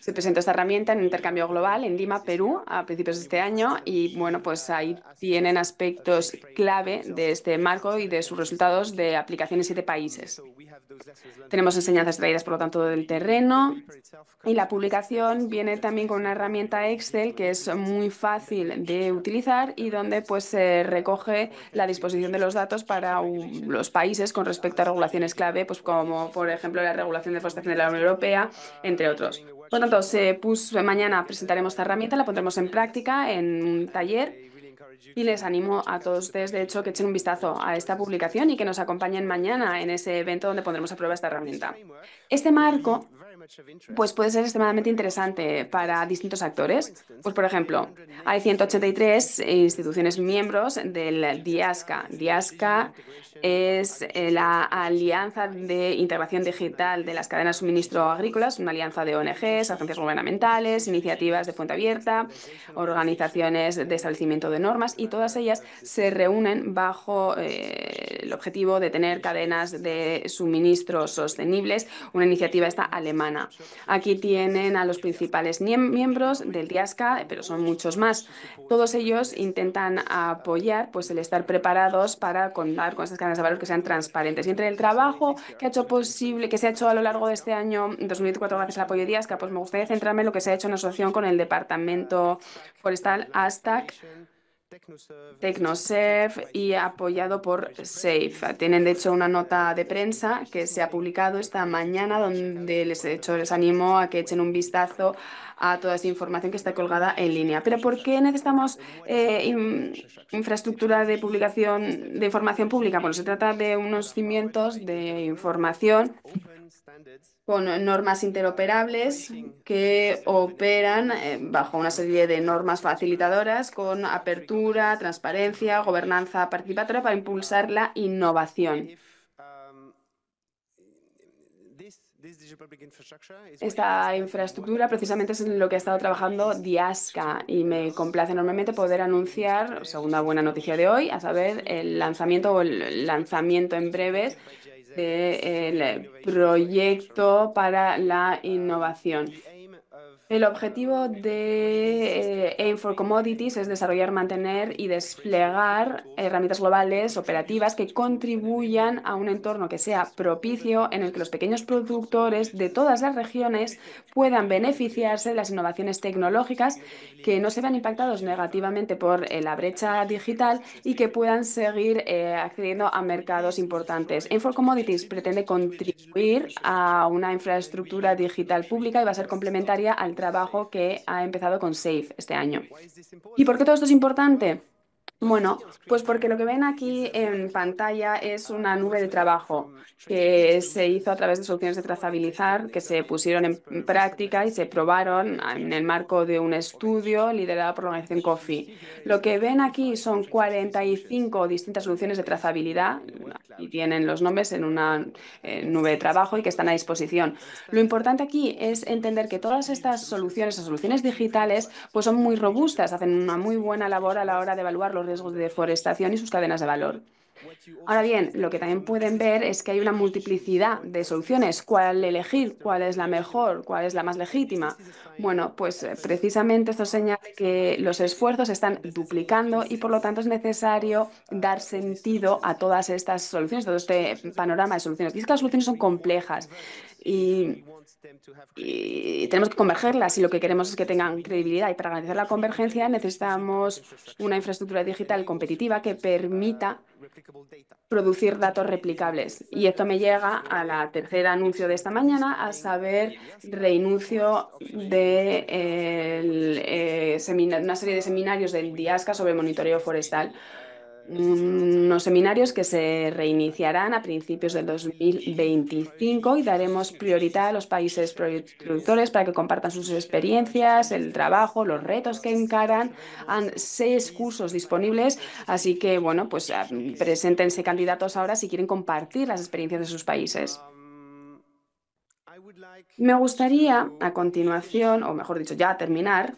Se presentó esta herramienta en intercambio global en Lima, Perú, a principios de este año y bueno, pues ahí tienen aspectos clave de este marco y de sus resultados de aplicaciones en siete países. Tenemos enseñanzas traídas, por lo tanto, del terreno y la publicación viene también con una herramienta Excel que es muy fácil de utilizar y donde pues se recoge la disposición de los datos para los países con respecto a regulaciones clave, pues como por ejemplo la regulación de forestación de la Unión Europea, entre otros. Por lo tanto, mañana presentaremos esta herramienta, la pondremos en práctica en un taller y les animo a todos ustedes, de hecho, que echen un vistazo a esta publicación y que nos acompañen mañana en ese evento donde pondremos a prueba esta herramienta. Este marco pues puede ser extremadamente interesante para distintos actores. Pues, por ejemplo, hay 183 instituciones miembros del DIASCA. DIASCA es eh, la Alianza de Integración Digital de las Cadenas de Suministro Agrícolas, una alianza de ONGs, agencias gubernamentales, iniciativas de fuente abierta, organizaciones de establecimiento de normas y todas ellas se reúnen bajo eh, el objetivo de tener cadenas de suministro sostenibles, una iniciativa esta alemana Aquí tienen a los principales miembros del DIASCA, pero son muchos más. Todos ellos intentan apoyar pues, el estar preparados para contar con esas cadenas de valor que sean transparentes. Y entre el trabajo que, ha hecho posible, que se ha hecho a lo largo de este año 2024 gracias al apoyo de DIASCA, pues me gustaría centrarme en lo que se ha hecho en asociación con el Departamento Forestal ASTAC TecnoServe y apoyado por SAFE. Tienen de hecho una nota de prensa que se ha publicado esta mañana donde les, he hecho, les animo a que echen un vistazo a toda esa información que está colgada en línea. Pero ¿por qué necesitamos eh, infraestructura de publicación de información pública? Bueno, se trata de unos cimientos de información con normas interoperables que operan eh, bajo una serie de normas facilitadoras con apertura, transparencia, gobernanza participatoria para impulsar la innovación. Um, Esta infraestructura precisamente es en lo que ha estado trabajando Diasca y me complace enormemente poder anunciar, segunda buena noticia de hoy, a saber, el lanzamiento o el lanzamiento en breves del eh, proyecto para la innovación. El objetivo de eh, Aim Commodities es desarrollar, mantener y desplegar herramientas globales operativas que contribuyan a un entorno que sea propicio en el que los pequeños productores de todas las regiones puedan beneficiarse de las innovaciones tecnológicas que no se vean impactados negativamente por eh, la brecha digital y que puedan seguir eh, accediendo a mercados importantes. Aim for Commodities pretende contribuir a una infraestructura digital pública y va a ser complementaria al trabajo que ha empezado con SAFE este año. ¿Y por qué todo esto es importante? Bueno, pues porque lo que ven aquí en pantalla es una nube de trabajo que se hizo a través de soluciones de trazabilizar que se pusieron en práctica y se probaron en el marco de un estudio liderado por la organización COFI. Lo que ven aquí son 45 distintas soluciones de trazabilidad y tienen los nombres en una nube de trabajo y que están a disposición. Lo importante aquí es entender que todas estas soluciones, las soluciones digitales, pues son muy robustas, hacen una muy buena labor a la hora de evaluar los de deforestación y sus cadenas de valor. Ahora bien, lo que también pueden ver es que hay una multiplicidad de soluciones. ¿Cuál elegir? ¿Cuál es la mejor? ¿Cuál es la más legítima? Bueno, pues eh, precisamente esto señala que los esfuerzos están duplicando y por lo tanto es necesario dar sentido a todas estas soluciones, todo este panorama de soluciones. Y es que las soluciones son complejas y, tenemos que convergerlas y lo que queremos es que tengan credibilidad. Y para garantizar la convergencia necesitamos una infraestructura digital competitiva que permita producir datos replicables. Y esto me llega a la tercera anuncio de esta mañana, a saber, reinuncio de eh, una serie de seminarios del DIASCA sobre monitoreo forestal unos mm, seminarios que se reiniciarán a principios del 2025 y daremos prioridad a los países productores para que compartan sus experiencias, el trabajo, los retos que encaran. Han seis cursos disponibles, así que bueno, pues ah, preséntense candidatos ahora si quieren compartir las experiencias de sus países. Me gustaría a continuación, o mejor dicho, ya terminar,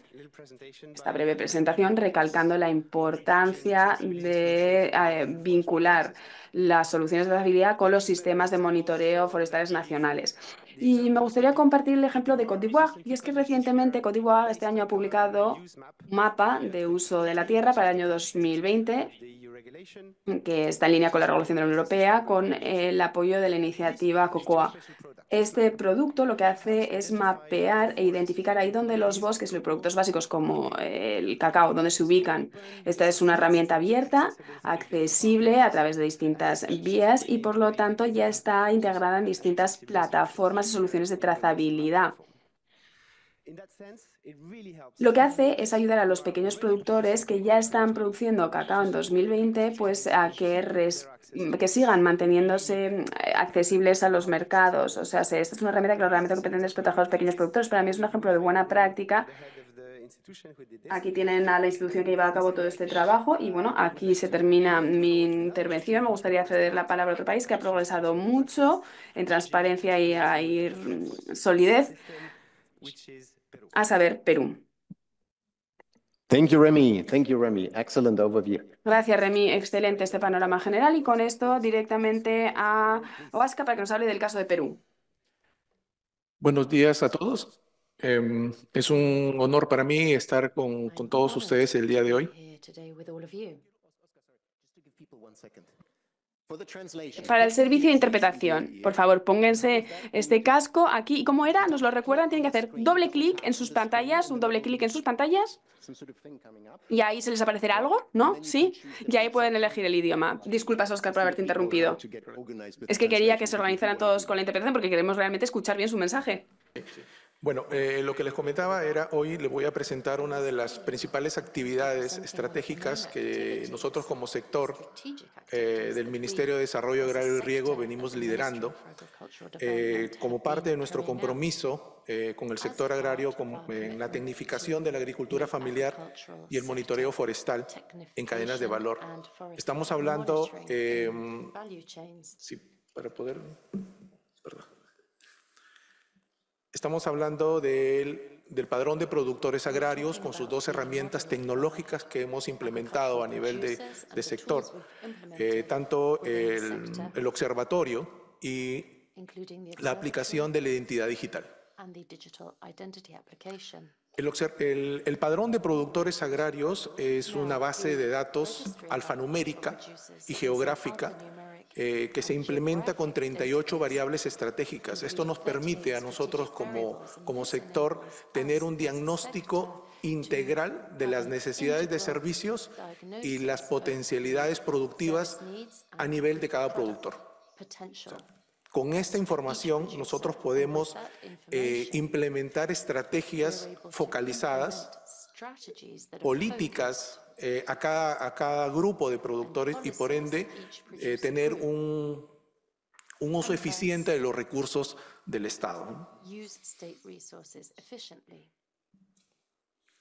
esta breve presentación recalcando la importancia de eh, vincular las soluciones de estabilidad con los sistemas de monitoreo forestales nacionales. Y me gustaría compartir el ejemplo de Côte d'Ivoire. Y es que recientemente Côte d'Ivoire este año ha publicado un mapa de uso de la tierra para el año 2020 que está en línea con la regulación de la Unión Europea, con eh, el apoyo de la iniciativa COCOA. Este producto lo que hace es mapear e identificar ahí donde los bosques y los productos básicos como eh, el cacao, donde se ubican. Esta es una herramienta abierta, accesible a través de distintas vías y por lo tanto ya está integrada en distintas plataformas y soluciones de trazabilidad. Lo que hace es ayudar a los pequeños productores que ya están produciendo cacao en 2020, pues a que, que sigan manteniéndose eh, accesibles a los mercados. O sea, esta es una herramienta que realmente pretende es proteger a los pequeños productores. Para mí es un ejemplo de buena práctica. Aquí tienen a la institución que lleva a cabo todo este trabajo y bueno, aquí se termina mi intervención. Me gustaría ceder la palabra a otro país que ha progresado mucho en transparencia y,
y
solidez a saber, Perú.
Thank you, Remy. Thank you, Remy. Excellent overview.
Gracias, Remy. Excelente este panorama general. Y con esto directamente a Oasca para que nos hable del caso de Perú.
Buenos días a todos. Em, es un honor para mí estar con, con todos ustedes el día de hoy. Para el servicio
de interpretación, por favor, pónganse este casco aquí. cómo era? ¿Nos lo recuerdan? Tienen que hacer doble clic en sus pantallas, un doble clic en sus pantallas. Y ahí se les aparecerá algo, ¿no? Sí. Y ahí pueden elegir el idioma. Disculpas, Oscar, por haberte interrumpido. Es que quería que se organizaran todos con la interpretación porque queremos realmente escuchar bien su mensaje.
Bueno, eh, lo que les comentaba era hoy les voy a presentar una de las principales actividades estratégicas que nosotros como sector eh, del Ministerio de Desarrollo Agrario y Riego venimos liderando eh, como parte de nuestro compromiso con el sector agrario con, en la tecnificación de la agricultura familiar y el monitoreo forestal en cadenas de valor. Estamos hablando, em, sí, para poder, perdón. Estamos hablando del, del, padrón de productores agrarios con sus dos herramientas tecnológicas que hemos implementado a nivel de, sector, eh, tanto el, observatorio y la aplicación de la identidad digital. El, padrón de productores agrarios es una base de datos alfanumérica y geográfica eh, que se implementa con 38 variables estratégicas. Esto nos permite a nosotros como sector tener un diagnóstico integral de las necesidades de servicios y las potencialidades productivas a nivel de cada productor. Con esta información nosotros podemos eh, implementar estrategias focalizadas,
políticas
eh, a, cada, grupo de productores y por ende eh, tener un uso eficiente de los recursos del Estado.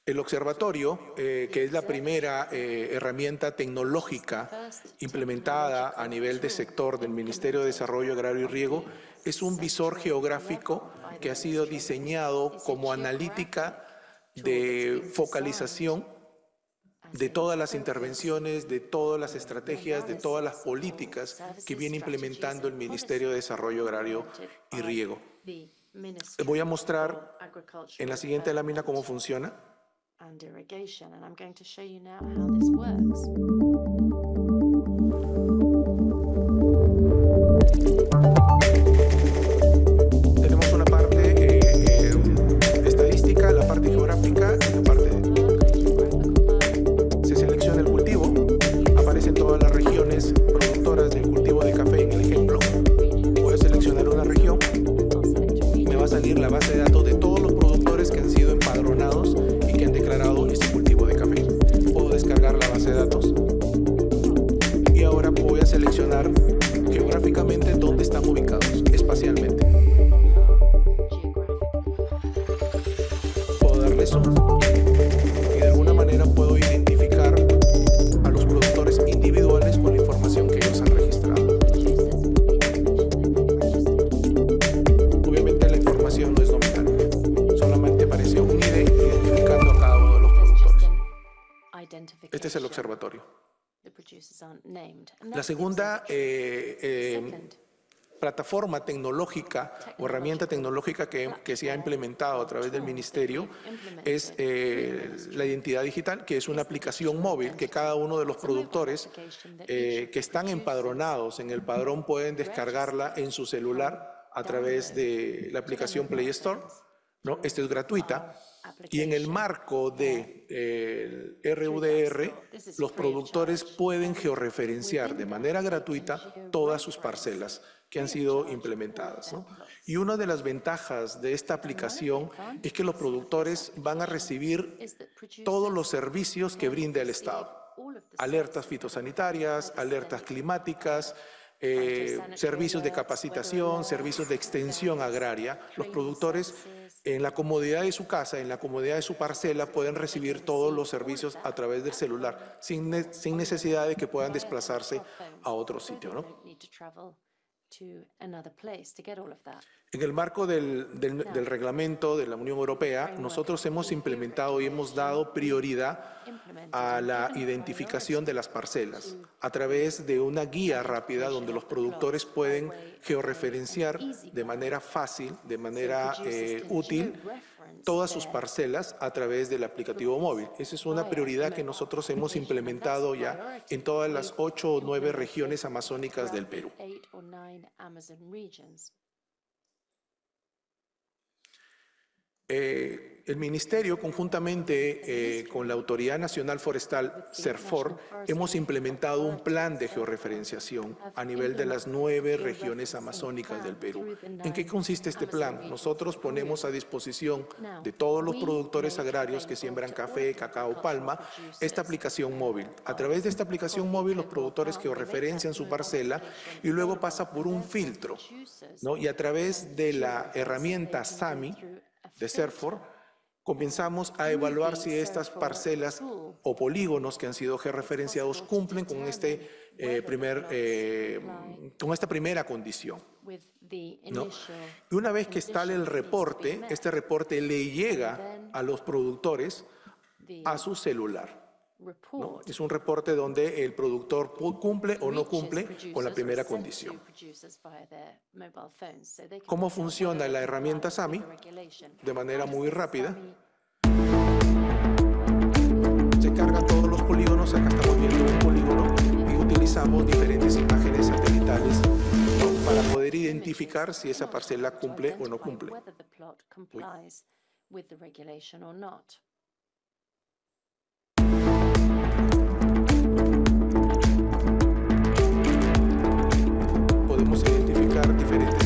El observatorio, eh, que es la primera eh, herramienta tecnológica implementada a nivel de sector del Ministerio de Desarrollo Agrario y Riego, es un visor geográfico que ha sido diseñado como analítica de focalización de todas las intervenciones, de todas las estrategias, de todas las políticas que viene implementando el Ministerio de Desarrollo Agrario y Riego. Voy a mostrar en la siguiente lámina cómo funciona.
and irrigation. And I'm going to show you now how this works.
La segunda eh, eh, plataforma tecnológica o herramienta tecnológica que, se ha implementado a través del ministerio es eh, la identidad digital, que es una aplicación móvil que cada uno de los productores que están empadronados en el padrón pueden descargarla en su celular a través de la aplicación Play Store. ¿no? Esta es gratuita y en el marco de eh, RUDR, los productores pueden georreferenciar de manera gratuita todas sus parcelas que han sido implementadas. Y una de las ventajas de esta aplicación es que los productores van a recibir todos los servicios que brinda el Estado. Alertas fitosanitarias, alertas climáticas, eh, servicios de capacitación, servicios de extensión agraria. Los productores en la comodidad de su casa, en la comodidad de su parcela, pueden recibir todos los servicios a través del celular, sin, sin necesidad de que puedan desplazarse a otro sitio. ¿no? En el marco del, reglamento de la Unión Europea, nosotros hemos implementado y hemos dado prioridad a la identificación de las parcelas a través de una guía rápida donde los productores pueden georreferenciar de manera fácil, de manera eh, útil todas sus parcelas a través del aplicativo móvil. Esa es una oh, prioridad que nosotros hemos implementado ya en todas las ocho o nueve regiones amazónicas del Perú. Eh, el Ministerio, conjuntamente eh, con la Autoridad Nacional Forestal, CERFOR, hemos implementado un plan de georreferenciación a nivel de las nueve regiones amazónicas del Perú. ¿En qué consiste este plan? Nosotros ponemos a disposición de todos los productores agrarios que siembran café, cacao, palma, esta aplicación móvil. A través de esta aplicación móvil, los productores georreferencian su parcela y luego pasa por un filtro. Y a través de la herramienta SAMI, de SERFOR, comenzamos a evaluar si estas parcelas o polígonos que han sido georreferenciados cumplen con, este, eh, primer, eh, con esta primera condición.
Y una
vez que está el reporte, este reporte le llega a los productores a su celular. Es un reporte donde el productor cumple o no cumple con la primera condición. ¿Cómo funciona la herramienta SAMI? De manera muy rápida. Se carga todos los polígonos, acá estamos viendo un polígono y utilizamos diferentes imágenes satelitales para poder identificar si esa parcela cumple o no cumple. diferentes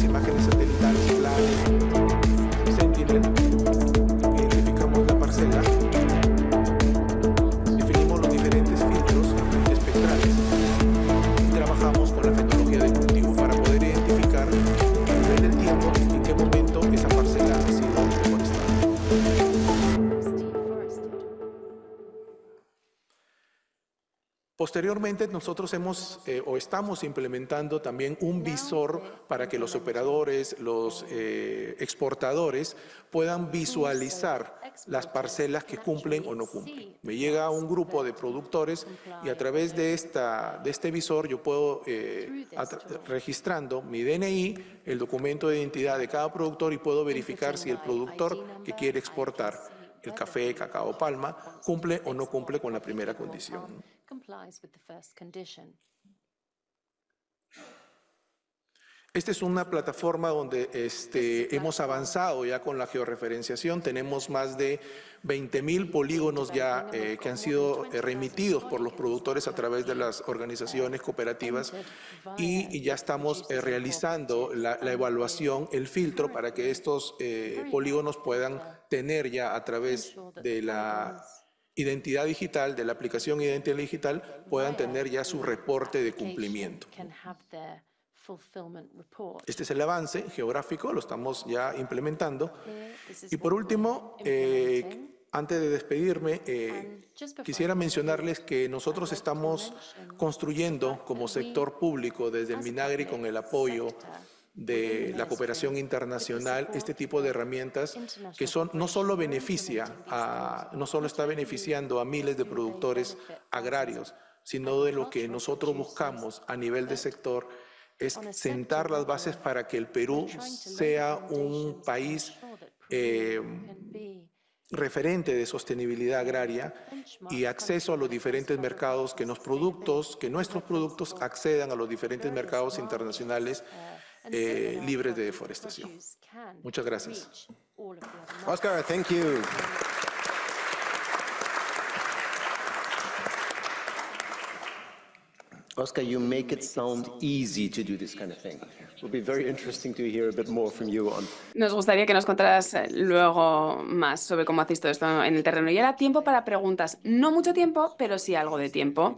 Posteriormente nosotros hemos eh, o estamos implementando también un visor para que los operadores, los eh, exportadores puedan visualizar las parcelas que cumplen o no cumplen. Me llega un grupo de productores y a través de, esta, de este visor yo puedo, eh, registrando mi DNI, el documento de identidad de cada productor y puedo verificar si el productor que quiere exportar el café, cacao, palma, cumple o no cumple con la primera condición. Esta es una plataforma donde este, hemos avanzado ya con la georreferenciación. Tenemos más de 20.000 polígonos ya eh, que han sido eh, remitidos por los productores a través de las organizaciones cooperativas y, ya estamos eh, realizando la, evaluación, el filtro para que estos polígonos puedan tener ya a través de la identidad digital, de la aplicación identidad digital, puedan tener ya su reporte de cumplimiento. Este es el avance geográfico, lo estamos ya implementando. Y por último, eh, antes de despedirme, eh, quisiera mencionarles que nosotros estamos construyendo como sector público desde el Minagri con el apoyo de la cooperación internacional, este tipo de herramientas que son no solo beneficia a, no solo está beneficiando a miles de productores agrarios, sino de lo que nosotros buscamos a nivel de sector es sentar las bases para que el Perú sea un país eh, referente de sostenibilidad agraria y acceso a los diferentes mercados, que, los productos, que nuestros productos accedan a los diferentes mercados internacionales eh, libres de deforestación. Muchas gracias. Oscar, thank you. Oscar, you make it sound easy to do this kind of thing. It would be very interesting to hear a bit more from you on.
Nos gustaría que nos contaras eh, luego más sobre cómo hacéis todo esto en el terreno. Y era tiempo para preguntas. No mucho tiempo, pero sí algo de tiempo.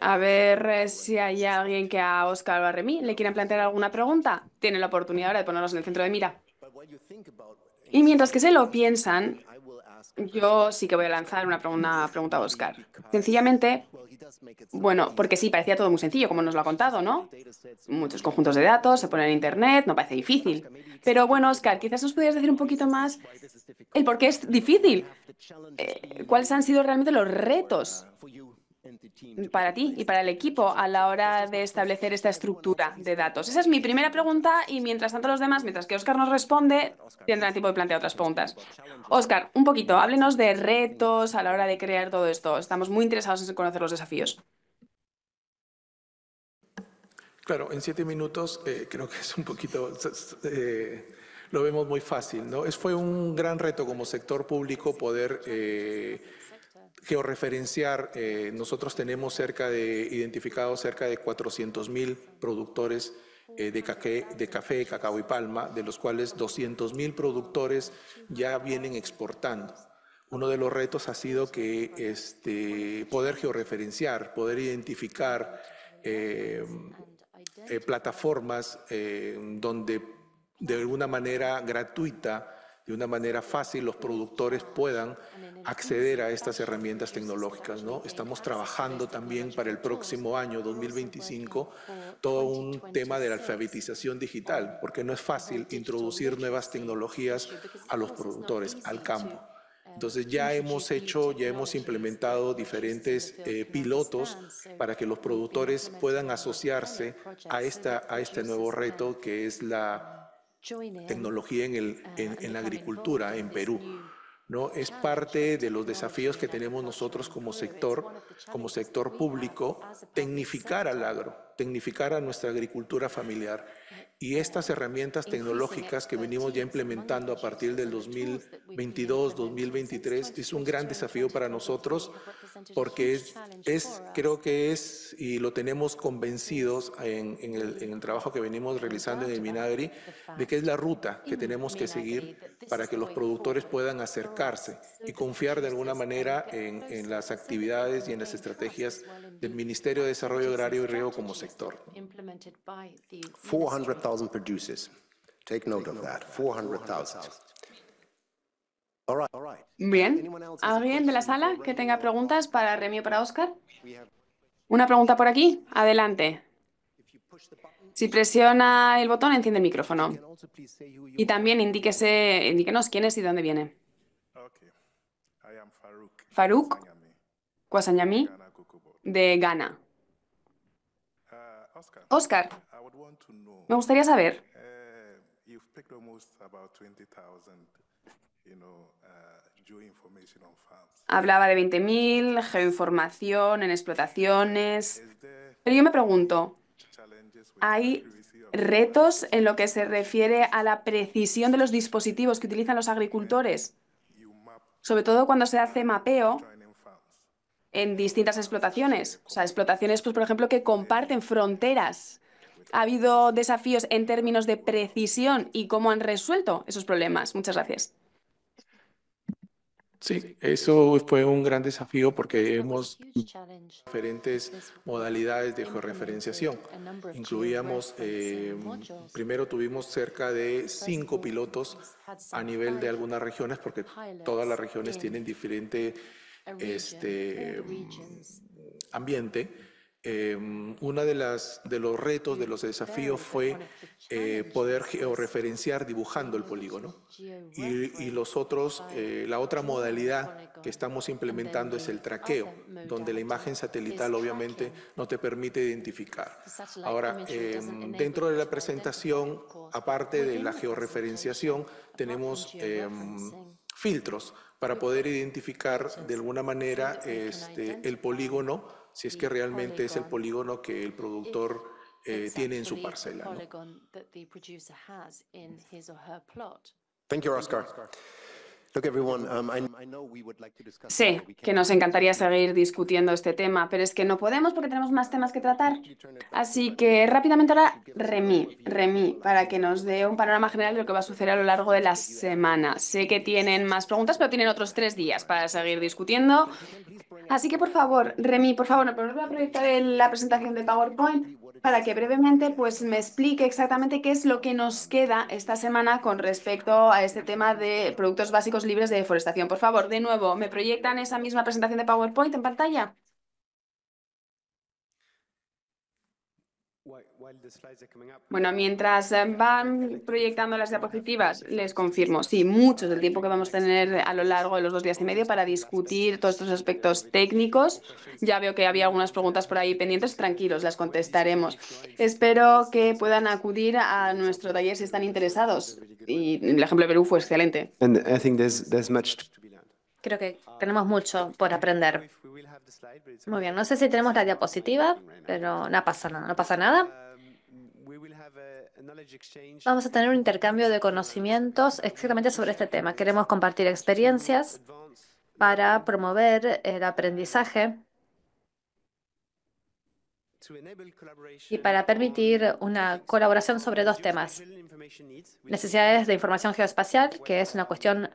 A ver eh, si hay alguien que a Oscar o a Remy le quieran plantear alguna pregunta. Tiene la oportunidad ahora de ponernos en el centro de mira. Y mientras que se lo piensan, yo sí que voy a lanzar una pregunta, pregunta a Oscar. Sencillamente, bueno, porque sí, parecía todo muy sencillo, como nos lo ha contado, ¿no? Muchos conjuntos de datos, se ponen en Internet, no parece difícil. Pero bueno, Oscar, quizás nos pudieras decir un poquito más el por qué es difícil. Eh, ¿Cuáles han sido realmente los retos para ti y para el equipo a la hora de establecer esta estructura de datos? Esa es mi primera pregunta y mientras tanto los demás, mientras que Oscar nos responde, tendrán tiempo de plantear otras preguntas. Oscar, un poquito, háblenos de retos a la hora de crear todo esto. Estamos muy interesados en conocer los desafíos.
Claro, en siete minutos eh, creo que es un poquito... Eh, lo vemos muy fácil, ¿no? Es, fue un gran reto como sector público poder... Eh, georreferenciar, eh, nosotros tenemos cerca identificados cerca de 400 mil productores eh, de, café, de café, cacao y palma, de los cuales 200 mil productores ya vienen exportando. Uno de los retos ha sido que este, poder georreferenciar, poder identificar eh, plataformas donde de alguna manera gratuita de una manera fácil los productores puedan acceder a estas herramientas tecnológicas. ¿no? Estamos trabajando también para el próximo año, 2025, todo un tema de la alfabetización digital, porque no es fácil introducir nuevas tecnologías a los productores, al campo. Entonces ya hemos hecho, ya hemos implementado diferentes eh, pilotos para que los productores puedan asociarse a, esta, a este nuevo reto que es la tecnología en, el, ah, en, la agricultura en Perú. ¿no? Es parte de los desafíos que tenemos nosotros como sector, este como sector público, tecnificar al agro, tecnificar a nuestra agricultura familiar. Y estas herramientas tecnológicas que venimos ya implementando a partir del 2022, 2023, es un gran desafío para nosotros porque es, creo que es, y lo tenemos convencidos en, el, trabajo que venimos realizando en el Minagri, de que es la ruta que tenemos que seguir para que los productores puedan acercarse y confiar de alguna manera en, las actividades y en las estrategias del Ministerio de Desarrollo Agrario y Riego como sector. 400,000 producers. Take note of that. 400,000. Bien.
¿Alguien de la sala que tenga preguntas para Remy o para Oscar? Una pregunta por aquí. Adelante. Si presiona el botón, enciende el micrófono. Y también indíquenos quién es y dónde viene. Faruk Kwasanyami de Ghana.
Uh,
Oscar, me gustaría saber. Eh, Hablaba de 20.000, geoinformación en explotaciones. Pero yo me pregunto, ¿hay retos en lo que se refiere a la precisión de los dispositivos que utilizan los agricultores? Sobre todo cuando se hace mapeo en distintas explotaciones. O sea, explotaciones, pues, por ejemplo, que comparten fronteras. ¿Ha habido desafíos en términos de precisión y cómo han resuelto esos problemas? Muchas gracias.
Sí, eso fue un gran desafío porque hemos diferentes modalidades de referenciación. Incluíamos, eh, primero tuvimos cerca de cinco pilotos a nivel de algunas regiones porque todas las regiones tienen diferente este, ambiente eh, em, uno de, las, de los retos, de los desafíos fue eh, poder georreferenciar dibujando el polígono. Y, los otros, eh, la otra modalidad que estamos implementando es el traqueo, donde la imagen satelital obviamente no te permite identificar.
Ahora, em, dentro
de la presentación, aparte de la georreferenciación, tenemos em, filtros para poder identificar de alguna manera este, el polígono si es que realmente es el polígono que el productor eh, tiene en su parcela. you, Oscar. Um, sé
que nos encantaría seguir discutiendo este tema, pero es que no podemos porque tenemos más temas que tratar. Así que rápidamente ahora Remy, Remy, para que nos dé un panorama general de lo que va a suceder a lo largo de la semana. Sé que tienen más preguntas, pero tienen otros tres días para seguir discutiendo. Así que por favor, Remy, por favor, nos voy a proyectar la presentación de PowerPoint para que brevemente pues, me explique exactamente qué es lo que nos queda esta semana con respecto a este tema de productos básicos libres de deforestación. Por favor, de nuevo, ¿me proyectan esa misma presentación de PowerPoint en pantalla? Bueno, mientras eh, van proyectando las diapositivas, les confirmo, sí, mucho del tiempo que vamos a tener a lo largo de los dos días y medio para discutir todos estos aspectos técnicos. Ya veo que había algunas preguntas por ahí pendientes, tranquilos, las contestaremos. Espero que puedan acudir a nuestro taller si están interesados. Y el ejemplo de Perú fue excelente. Creo que tenemos mucho por aprender.
Muy bien, no sé si tenemos la diapositiva, pero no pasa nada, no pasa nada. Vamos a tener un intercambio de conocimientos exactamente sobre este tema. Queremos compartir experiencias para promover el aprendizaje y para permitir una colaboración sobre dos temas. Necesidades de información geoespacial, que es una cuestión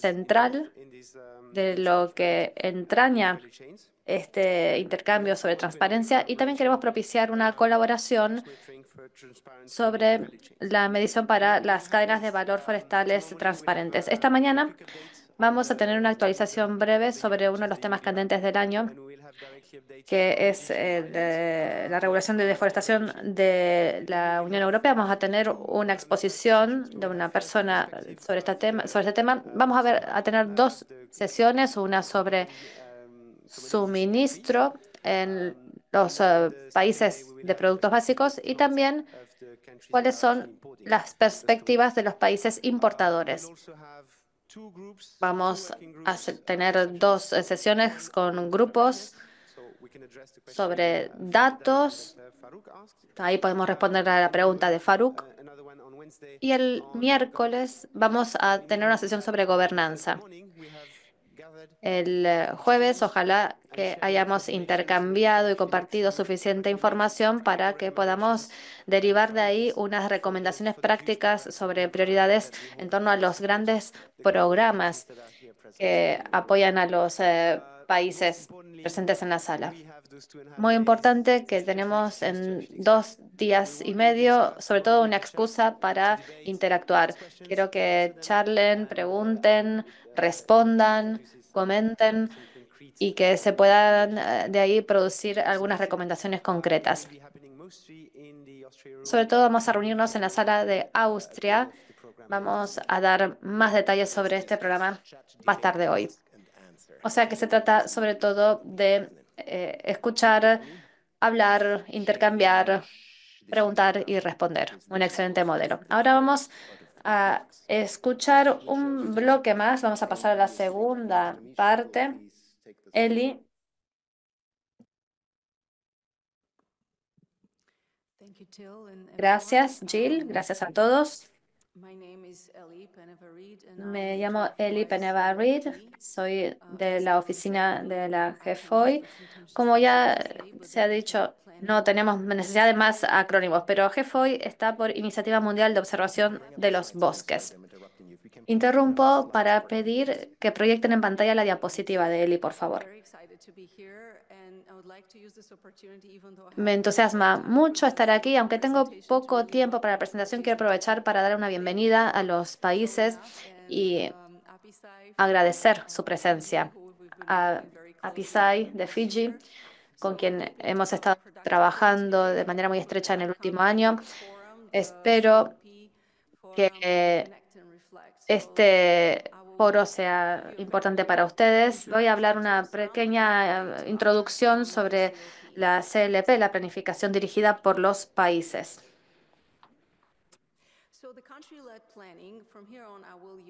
central de lo que entraña este intercambio sobre transparencia y también queremos propiciar una colaboración sobre la medición para las cadenas de valor forestales transparentes. Esta mañana vamos a tener una actualización breve sobre uno de los temas candentes del año, que es eh, la regulación de deforestación de la Unión Europea. Vamos a tener una exposición de una persona sobre este tema. Sobre este tema. Vamos a, ver, a tener dos sesiones, una sobre suministro en los eh, países de productos básicos y también cuáles son las perspectivas de los países importadores. Vamos a tener dos eh, sesiones con grupos sobre datos. Ahí podemos responder a la pregunta de Farouk. Y el miércoles vamos a tener una sesión sobre gobernanza el eh, jueves. Ojalá que hayamos intercambiado y compartido suficiente información para que podamos derivar de ahí unas recomendaciones prácticas sobre prioridades en torno a los grandes programas que apoyan a los eh, países presentes en la sala. Muy importante que tenemos en dos días y medio, sobre todo una excusa para interactuar. Quiero que charlen, pregunten, respondan, comenten y que se puedan eh, de ahí producir algunas recomendaciones concretas. Sobre todo vamos a reunirnos en la sala de Austria. Vamos a dar más detalles sobre este programa más tarde hoy. O sea que se trata sobre todo de eh, escuchar, hablar, intercambiar, preguntar y responder. Un excelente modelo. Ahora vamos a escuchar un bloque más. Vamos a pasar a la segunda parte. Eli.
Gracias, Jill. Um,
Gracias a todos. Me llamo Eli Peneva-Reed. soy de la oficina de la GFOI. Como ya se ha dicho, no tenemos necesidad de más acrónimos, pero GFOI está por Iniciativa Mundial de Observación de los Bosques. Interrumpo para pedir que proyecten en pantalla la diapositiva de Eli, por favor. Me entusiasma mucho estar aquí, aunque tengo poco tiempo para la presentación, quiero aprovechar para dar una bienvenida a los países y agradecer su presencia. A Apisai de Fiji, con quien hemos estado trabajando de manera muy estrecha en el último año. Espero que eh, este foro sea importante para ustedes. Voy a hablar una pequeña eh, introducción sobre la CLP, la planificación dirigida por los países.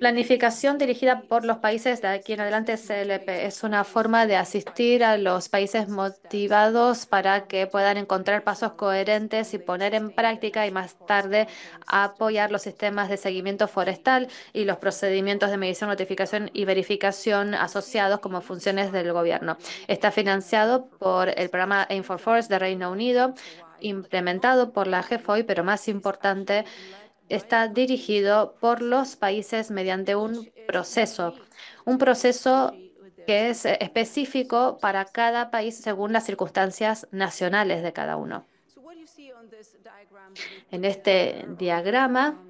Planificación dirigida por los países de aquí en adelante CLP es una forma de asistir a los países motivados para que puedan encontrar pasos coherentes y poner en práctica y más tarde apoyar los sistemas de seguimiento forestal y los procedimientos de medición, notificación y verificación asociados como funciones del gobierno. Está financiado por el programa Aim for Forest de Reino Unido, implementado por la GFOI, pero más importante, está dirigido por los países mediante un proceso, un proceso que es específico para cada país según las circunstancias nacionales de cada uno. En este diagrama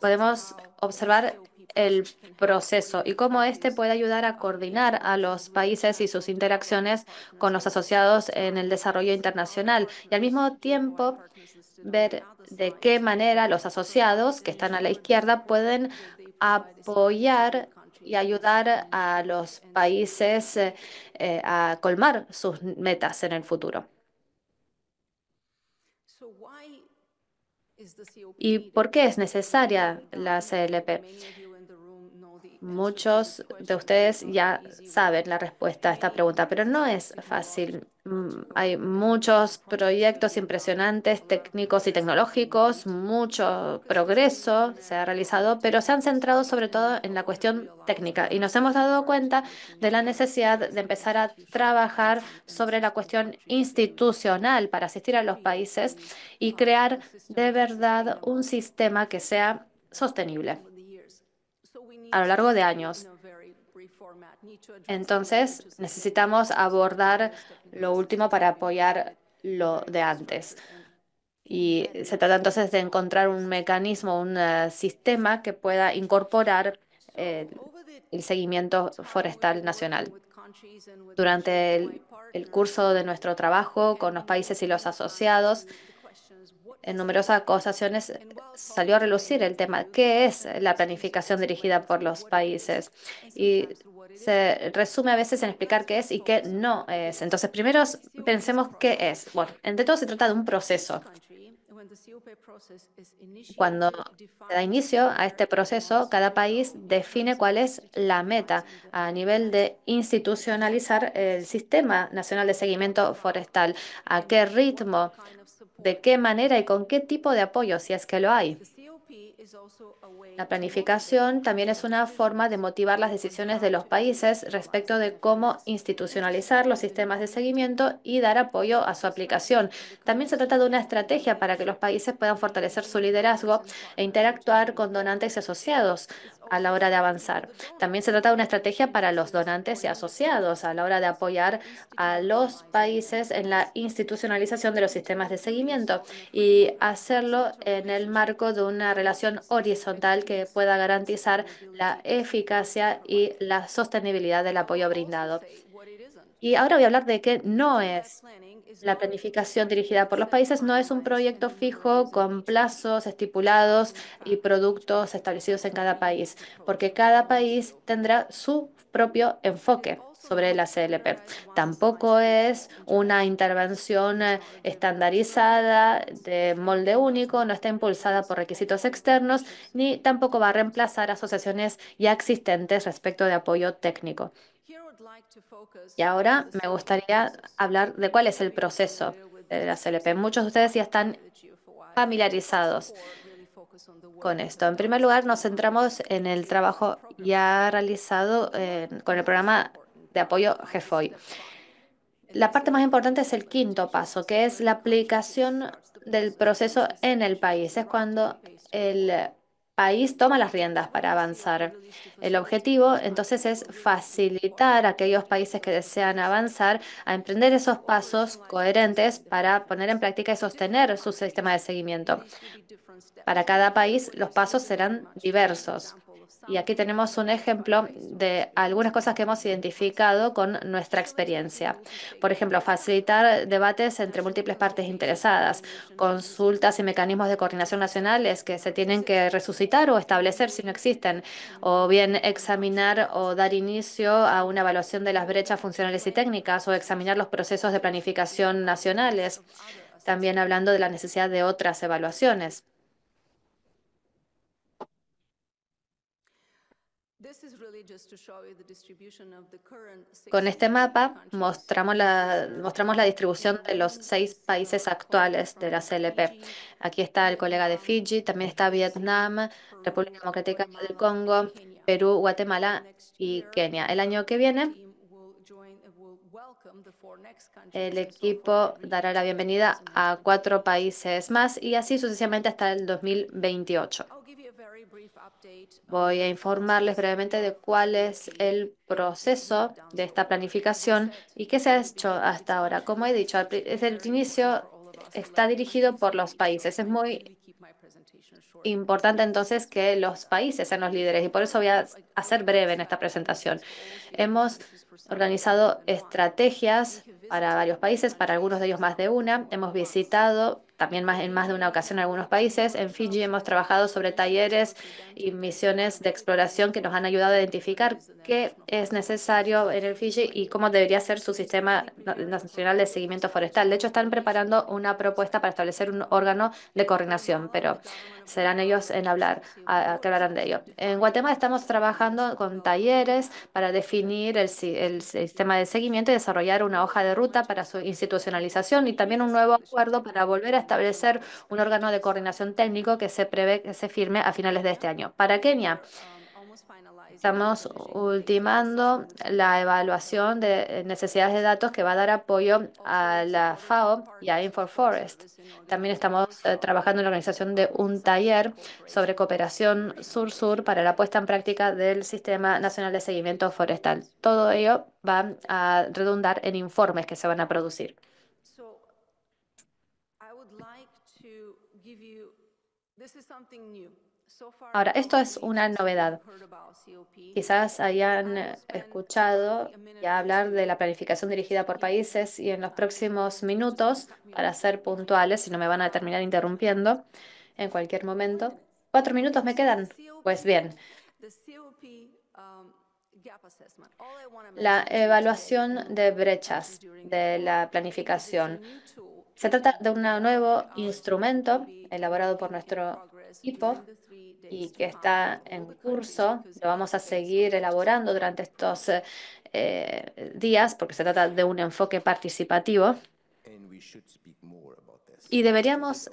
podemos observar el proceso y cómo este puede ayudar a coordinar a los países y sus interacciones con los asociados en el desarrollo internacional y al mismo tiempo ver de qué manera los asociados que están a la izquierda pueden apoyar y ayudar a los países eh, eh, a colmar sus metas en el futuro. ¿Y por qué es necesaria la CLP? Muchos de ustedes ya saben la respuesta a esta pregunta, pero no es fácil. Mm, hay muchos proyectos impresionantes, técnicos y tecnológicos, mucho progreso se ha realizado, pero se han centrado sobre todo en la cuestión técnica y nos hemos dado cuenta de la necesidad de empezar a trabajar sobre la cuestión institucional para asistir a los países y crear de verdad un sistema que sea sostenible a lo largo de años. Entonces, necesitamos abordar lo último para apoyar lo de antes. Y se trata entonces de encontrar un mecanismo, un eh, sistema que pueda incorporar eh, el seguimiento forestal nacional. Durante el curso de nuestro trabajo con los países y los asociados, en numerosas acusaciones salió a relucir el tema, ¿qué es la planificación dirigida por los países? Y se resume a veces en explicar qué es y qué no es. Entonces, primero pensemos qué es. Bueno, entre todo se trata de un proceso. Cuando se da inicio a este proceso, cada país define cuál es la meta a nivel de institucionalizar el sistema nacional de seguimiento forestal, a qué ritmo de qué manera y con qué tipo de apoyo, si es que lo hay. La planificación también es una forma de motivar las decisiones de los países respecto de cómo institucionalizar los sistemas de seguimiento y dar apoyo a su aplicación. También se trata de una estrategia para que los países puedan fortalecer su liderazgo e interactuar con donantes y asociados a la hora de avanzar. También se trata de una estrategia para los donantes y asociados a la hora de apoyar a los países en la institucionalización de los sistemas de seguimiento y hacerlo en el marco de una relación horizontal que pueda garantizar la eficacia y la sostenibilidad del apoyo brindado. Y ahora voy a hablar de que no es la planificación dirigida por los países, no es un proyecto fijo con plazos estipulados y productos establecidos en cada país, porque cada país tendrá su propio enfoque sobre la CLP. Tampoco es una intervención estandarizada de molde único, no está impulsada por requisitos externos, ni tampoco va a reemplazar asociaciones ya existentes respecto de apoyo técnico. Y ahora me gustaría hablar de cuál es el proceso de la CLP. Muchos de ustedes ya están familiarizados con esto. En primer lugar, nos centramos en el trabajo ya realizado con el programa de apoyo GFOI. La parte más importante es el quinto paso, que es la aplicación del proceso en el país. Es cuando el país toma las riendas para avanzar. El objetivo entonces es facilitar a aquellos países que desean avanzar a emprender esos pasos coherentes para poner en práctica y sostener su sistema de seguimiento. Para cada país los pasos serán diversos. Y aquí tenemos un ejemplo de algunas cosas que hemos identificado con nuestra experiencia. Por ejemplo, facilitar debates entre múltiples partes interesadas, consultas y mecanismos de coordinación nacionales que se tienen que resucitar o establecer si no existen, o bien examinar o dar inicio a una evaluación de las brechas funcionales y técnicas, o examinar los procesos de planificación nacionales, también hablando de la necesidad de otras evaluaciones. Con este mapa mostramos la, mostramos la distribución de los seis países actuales de la CLP. Aquí está el colega de Fiji, también está Vietnam, República Democrática del Congo, Perú, Guatemala y Kenia. El año que viene, el equipo dará la bienvenida a cuatro países más y así sucesivamente hasta el 2028. Voy a informarles brevemente de cuál es el proceso de esta planificación y qué se ha hecho hasta ahora. Como he dicho, desde el inicio está dirigido por los países. Es muy importante entonces que los países sean los líderes y por eso voy a hacer breve en esta presentación. Hemos organizado estrategias para varios países, para algunos de ellos más de una. Hemos visitado también más, en más de una ocasión en algunos países. En Fiji hemos trabajado sobre talleres y misiones de exploración que nos han ayudado a identificar qué es necesario en el Fiji y cómo debería ser su sistema nacional de seguimiento forestal. De hecho, están preparando una propuesta para establecer un órgano de coordinación, pero serán ellos en hablar, que hablarán de ello. En Guatemala estamos trabajando con talleres para definir el sistema de seguimiento y desarrollar una hoja de ruta para su institucionalización y también un nuevo acuerdo para volver a establecer un órgano de coordinación técnico que se prevé que se firme a finales de este año. Para Kenia, Estamos ultimando la evaluación de necesidades de datos que va a dar apoyo a la FAO y a Inforforest. También estamos eh, trabajando en la organización de un taller sobre cooperación sur-sur para la puesta en práctica del Sistema Nacional de Seguimiento Forestal. Todo ello va a redundar en informes que se van a producir. Ahora, esto es una novedad. Quizás hayan escuchado ya hablar de la planificación dirigida por países y en los próximos minutos, para ser puntuales, si no me van a terminar interrumpiendo en cualquier momento, cuatro minutos me quedan. Pues bien, um, la evaluación de brechas de la planificación. Se trata de un nuevo instrumento elaborado por nuestro equipo y que está en curso. Lo vamos a seguir elaborando durante estos eh, días porque se trata de un enfoque participativo. Y deberíamos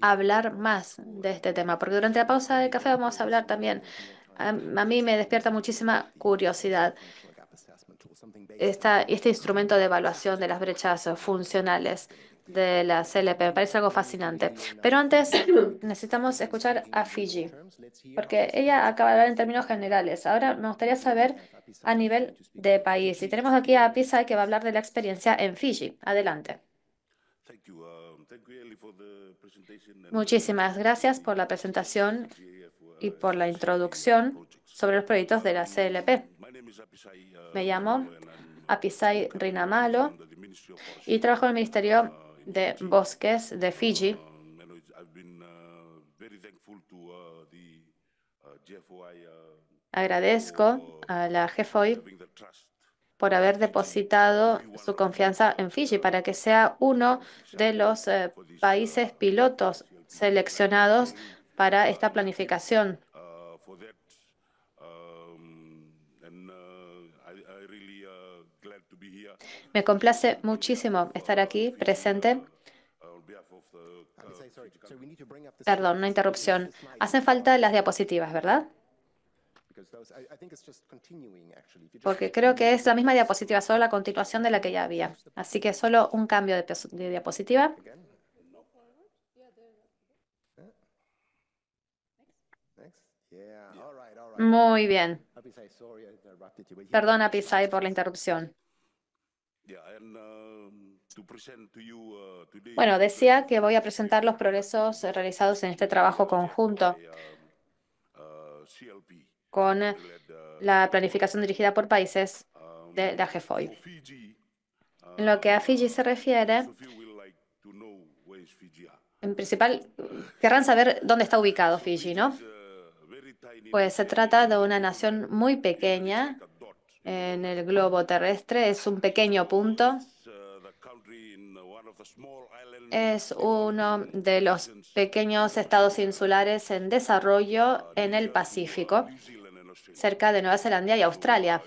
hablar más de este tema, porque durante la pausa del café vamos a hablar también. A, mí me despierta muchísima curiosidad este instrumento de evaluación de las brechas funcionales de la CLP. Me parece algo fascinante. Pero antes necesitamos escuchar a Fiji, porque ella acaba de hablar en términos generales. Ahora me gustaría saber a nivel de país. Y tenemos aquí a Pisa que va a hablar de la experiencia en Fiji. Adelante. Muchísimas gracias por la presentación y por la introducción sobre los proyectos de la CLP. Me llamo Apisai Rinamalo y trabajo en el Ministerio de bosques de Fiji. Agradezco a la GFOI por haber depositado su confianza en Fiji para que sea uno de los eh, países pilotos seleccionados para esta planificación. Me complace muchísimo estar aquí presente. Perdón, una interrupción. Hacen falta las diapositivas, ¿verdad? Porque creo que es la misma diapositiva, solo la continuación de la que ya había. Así que solo un cambio de, diapositiva.
Muy bien. Perdón, Apisai, por
la interrupción.
Bueno, decía
que voy a presentar los progresos realizados en este trabajo conjunto
um, uh,
con uh, uh, la planificación dirigida por países um, de la En lo que a Fiji se refiere, en principal, querrán saber dónde está ubicado Fiji, ¿no? Pues se trata de una nación muy pequeña en el globo terrestre. Es un pequeño punto. Es uno de los pequeños estados insulares en desarrollo en el Pacífico, cerca de Nueva Zelanda y Australia.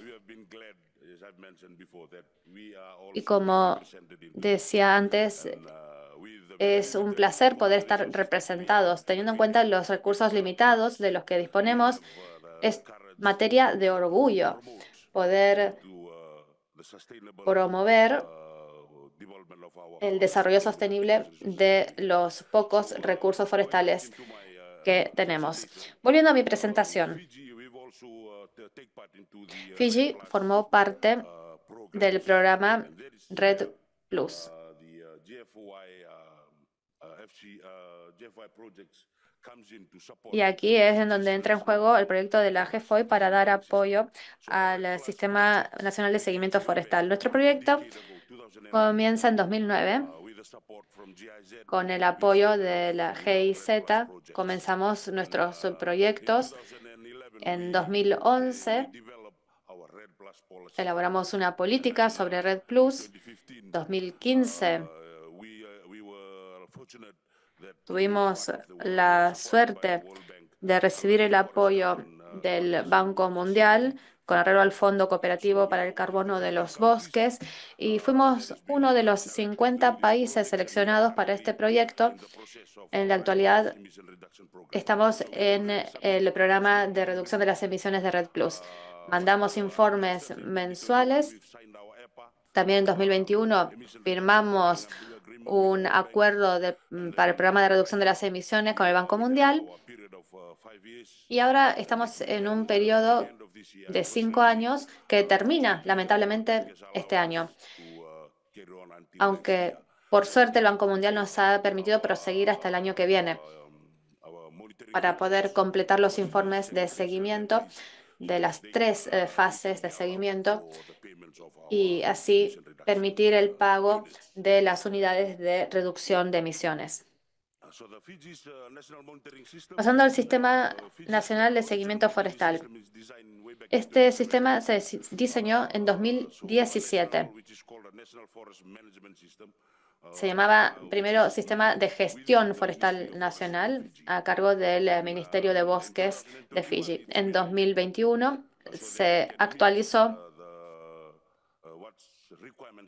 Y como decía antes, es un placer poder estar representados. Teniendo en cuenta los recursos limitados de los que disponemos, es materia de orgullo poder
uh,
promover uh, el desarrollo sostenible de los pocos recursos forestales uh, que tenemos. Volviendo a mi presentación, Fiji formó parte del programa Red Plus.
Y aquí es en donde entra en juego
el proyecto de la GFOI para dar apoyo al Sistema Nacional de Seguimiento Forestal. Nuestro proyecto comienza en 2009. Con el apoyo de la GIZ comenzamos nuestros proyectos. En 2011 elaboramos una política sobre Red Plus. 2015 Tuvimos la suerte de recibir el apoyo del Banco Mundial con arreglo al Fondo Cooperativo para el Carbono de los Bosques y fuimos uno de los 50 países seleccionados para este proyecto. En la actualidad estamos en el programa de reducción de las emisiones de Red Plus. Mandamos informes mensuales. También en 2021 firmamos un acuerdo mm, para el programa de reducción de las emisiones con el Banco Mundial. Y ahora estamos en un periodo de cinco años que termina, lamentablemente, este año. Aunque, por suerte, el Banco Mundial nos ha permitido proseguir hasta el año que viene para poder completar los informes de seguimiento de las tres eh, fases de seguimiento y así permitir el pago de las unidades de reducción de emisiones.
Pasando al Sistema
Nacional de Seguimiento Forestal. Este sistema se diseñó en 2017 se llamaba primero Sistema de Gestión Forestal Nacional a cargo del eh, Ministerio de Bosques de Fiji. En 2021 se actualizó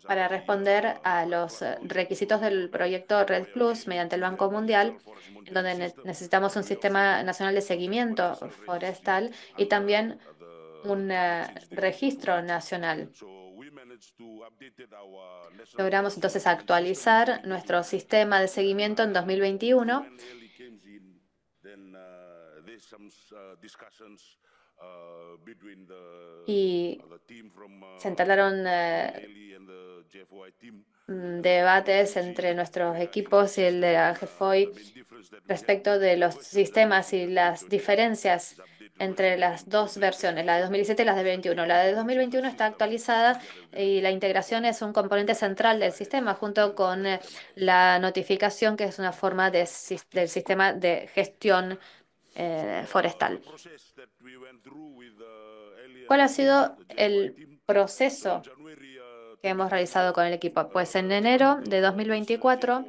para responder a los requisitos del proyecto Red Plus mediante el Banco Mundial, donde necesitamos un sistema nacional de seguimiento forestal y también un eh, registro nacional Logramos entonces actualizar nuestro sistema de seguimiento en 2021
Uh, y uh, uh, se entablaron
mm, debates entre nuestros equipos y el de la GFOI respecto de los sistemas y las diferencias entre las dos versiones, la de 2007 y la de 2021. La de 2021 está actualizada y la integración es un componente central del sistema, junto con eh, la notificación, que es una forma del sistema de gestión eh, forestal.
Uh,
¿Cuál ha sido el proceso uh, que hemos realizado con el equipo? Uh, pues en enero de 2024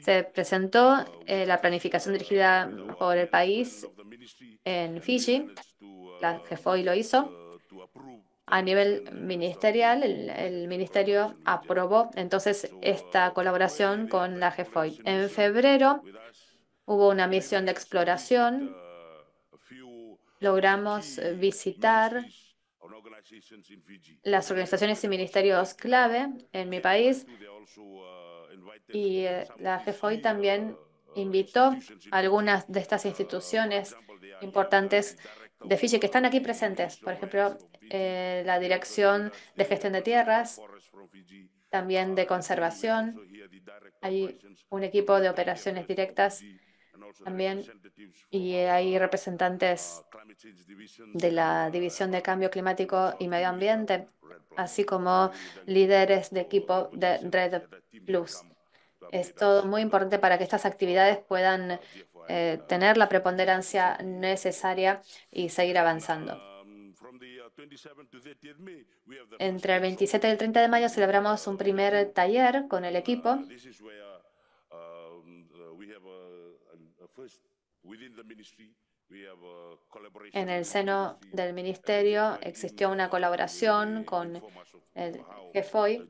se presentó eh, la planificación dirigida por el país en Fiji, la GFOI lo hizo, a nivel ministerial, el, ministerio aprobó entonces esta colaboración con la GFOI. En febrero hubo una misión de exploración. Logramos visitar las organizaciones y ministerios clave en mi país y eh, la GFOI también invitó a algunas de estas instituciones importantes de que están aquí presentes. Por ejemplo, eh, la Dirección de Gestión de Tierras, también de Conservación. Hay un equipo de operaciones directas también y hay representantes de la División de Cambio Climático y Medio Ambiente, así como líderes de equipo de Red Plus es todo muy importante para que estas actividades puedan eh, tener la preponderancia necesaria y seguir avanzando. Entre el 27 y el 30 de mayo celebramos un primer taller con el equipo.
Ah, um, en el seno del
ministerio existió una colaboración con el GFOI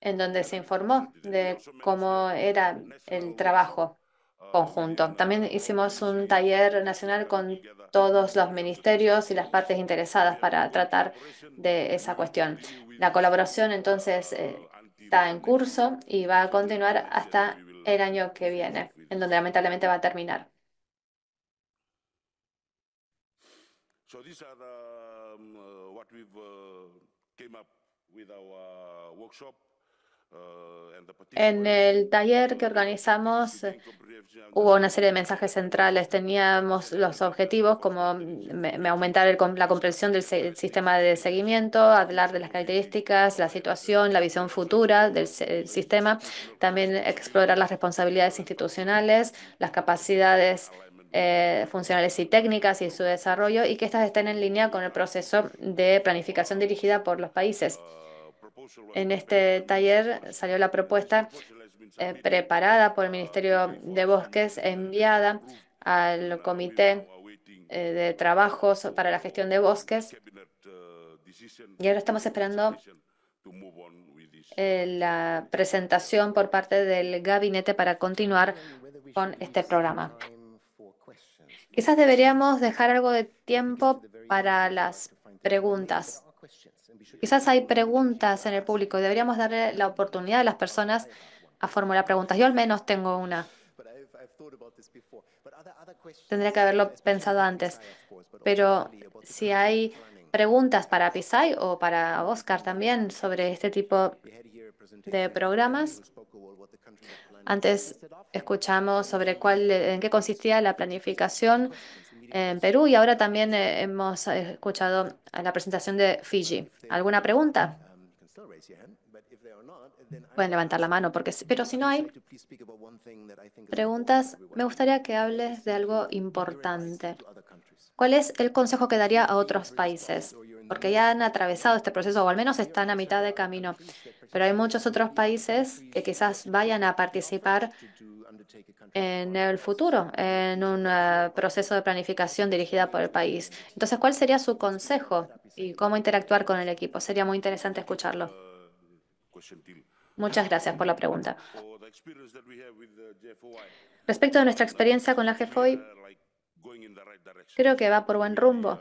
en donde se informó de cómo era el trabajo conjunto. También hicimos un taller nacional con todos los ministerios y las partes interesadas para tratar de esa cuestión. La colaboración entonces eh, está en curso y va a continuar hasta el año que viene, en donde lamentablemente va a terminar. Eh, en eh, el taller que organizamos hubo una serie de mensajes centrales. Teníamos los objetivos como aumentar la comprensión del sistema de seguimiento, hablar de las características, la situación, la visión futura del sistema, también explorar las responsabilidades institucionales, las capacidades eh, funcionales y técnicas y su desarrollo y que estas estén en línea con el proceso de planificación dirigida por los países. En este taller salió la propuesta eh, preparada por el Ministerio de Bosques, enviada al Comité eh, de Trabajos para la Gestión de Bosques.
Y ahora estamos esperando
eh, la presentación por parte del gabinete para continuar con este programa. Quizás deberíamos dejar algo de tiempo para las preguntas. Quizás hay preguntas en el público y deberíamos darle la oportunidad a las personas a formular preguntas. Yo al menos tengo una. Tendría que haberlo pensado antes. Pero si hay preguntas para Pisai o para Oscar también sobre este tipo de programas. Antes escuchamos sobre cuál, en qué consistía la planificación en Perú y ahora también eh, hemos eh, escuchado la presentación de Fiji. ¿Alguna pregunta?
Pueden levantar la mano, porque, pero si no hay preguntas,
me gustaría que hables de algo importante. ¿Cuál es el consejo que daría a otros países? Porque ya han atravesado este proceso, o al menos están a mitad de camino, pero hay muchos otros países que quizás vayan a participar en el futuro, en un eh, proceso de planificación dirigida por el país. Entonces, ¿cuál sería su consejo y cómo interactuar con el equipo? Sería muy interesante escucharlo.
Muchas gracias por la pregunta. Respecto
a nuestra experiencia con la GFOI, creo que va por buen rumbo.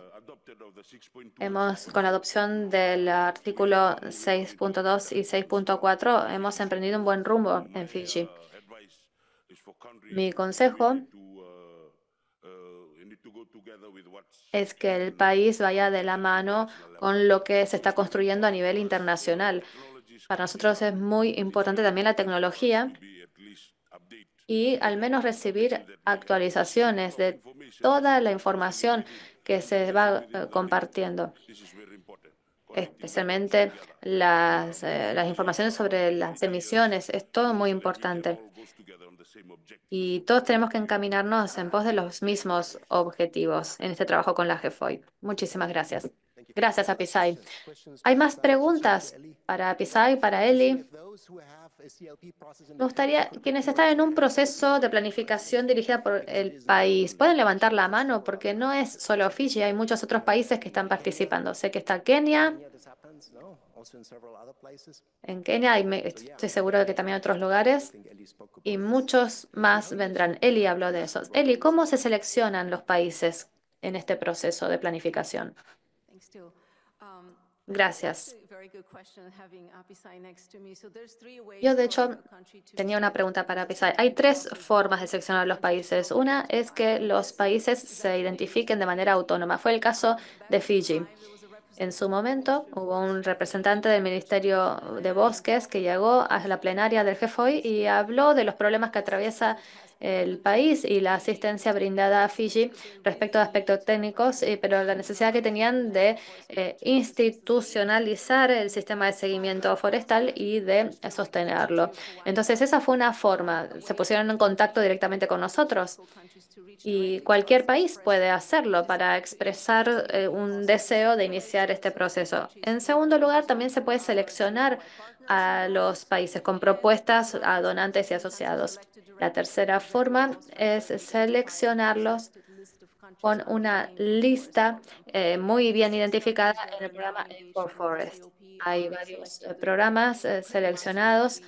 Hemos, con la adopción del artículo 6.2 y 6.4, hemos emprendido un buen rumbo en Fiji.
Mi consejo
uh, uh, es que el país vaya de la mano con lo que se está construyendo a nivel internacional. Para nosotros es muy importante también la tecnología y al menos recibir actualizaciones de toda la información que se va eh, compartiendo especialmente las, eh, las informaciones sobre las emisiones, es todo muy importante. Y todos tenemos que encaminarnos en pos de los mismos objetivos en este trabajo con la GFOI. Muchísimas gracias. Gracias, a Apisai. ¿Hay más preguntas para Apisai, para Eli? Me gustaría, quienes están en un proceso de planificación dirigida por el país, pueden levantar la mano porque no es solo Fiji, hay muchos otros países que están participando. Sé que está Kenia. En Kenia, y estoy seguro de que también otros lugares, y muchos más vendrán. Eli habló de eso. Eli, ¿cómo se seleccionan los países en este proceso de planificación? Gracias.
Yo, de hecho, tenía una pregunta
para Apisai. Hay tres formas de seleccionar los países. Una es que los países se identifiquen de manera autónoma. Fue el caso de Fiji. En su momento hubo un representante del Ministerio de Bosques que llegó a la plenaria del GFOI y habló de los problemas que atraviesa el país y la asistencia brindada a Fiji respecto a aspectos técnicos, eh, pero la necesidad que tenían de eh, institucionalizar el sistema de seguimiento forestal y de sostenerlo. Entonces, esa fue una forma. Se pusieron en contacto directamente con nosotros y cualquier país puede hacerlo para expresar eh, un deseo de iniciar este proceso. En segundo lugar, también se puede seleccionar a los países con propuestas a donantes y asociados. La tercera forma es seleccionarlos con una lista eh, muy bien identificada en el programa Forest. Hay varios eh, programas eh, seleccionados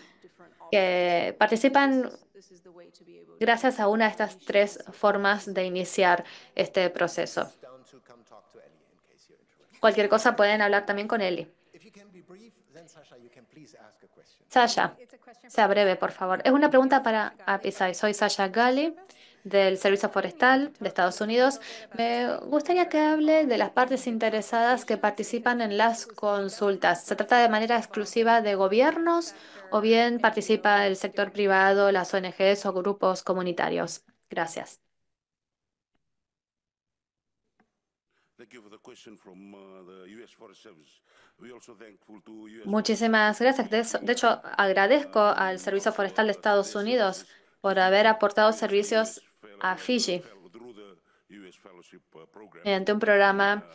que participan gracias a una de estas tres formas de iniciar este proceso. Cualquier cosa pueden hablar también con Eli.
Sasha, sea
breve, por favor. Es una pregunta para Apisai. Soy Sasha Gali del Servicio Forestal de Estados Unidos. Me gustaría que hable de las partes interesadas que participan en las consultas. ¿Se trata de manera exclusiva de gobiernos o bien participa el sector privado, las ONGs o grupos comunitarios? Gracias.
Muchísimas
gracias. De hecho, agradezco al Servicio Forestal de Estados Unidos por haber aportado servicios a Fiji mediante un programa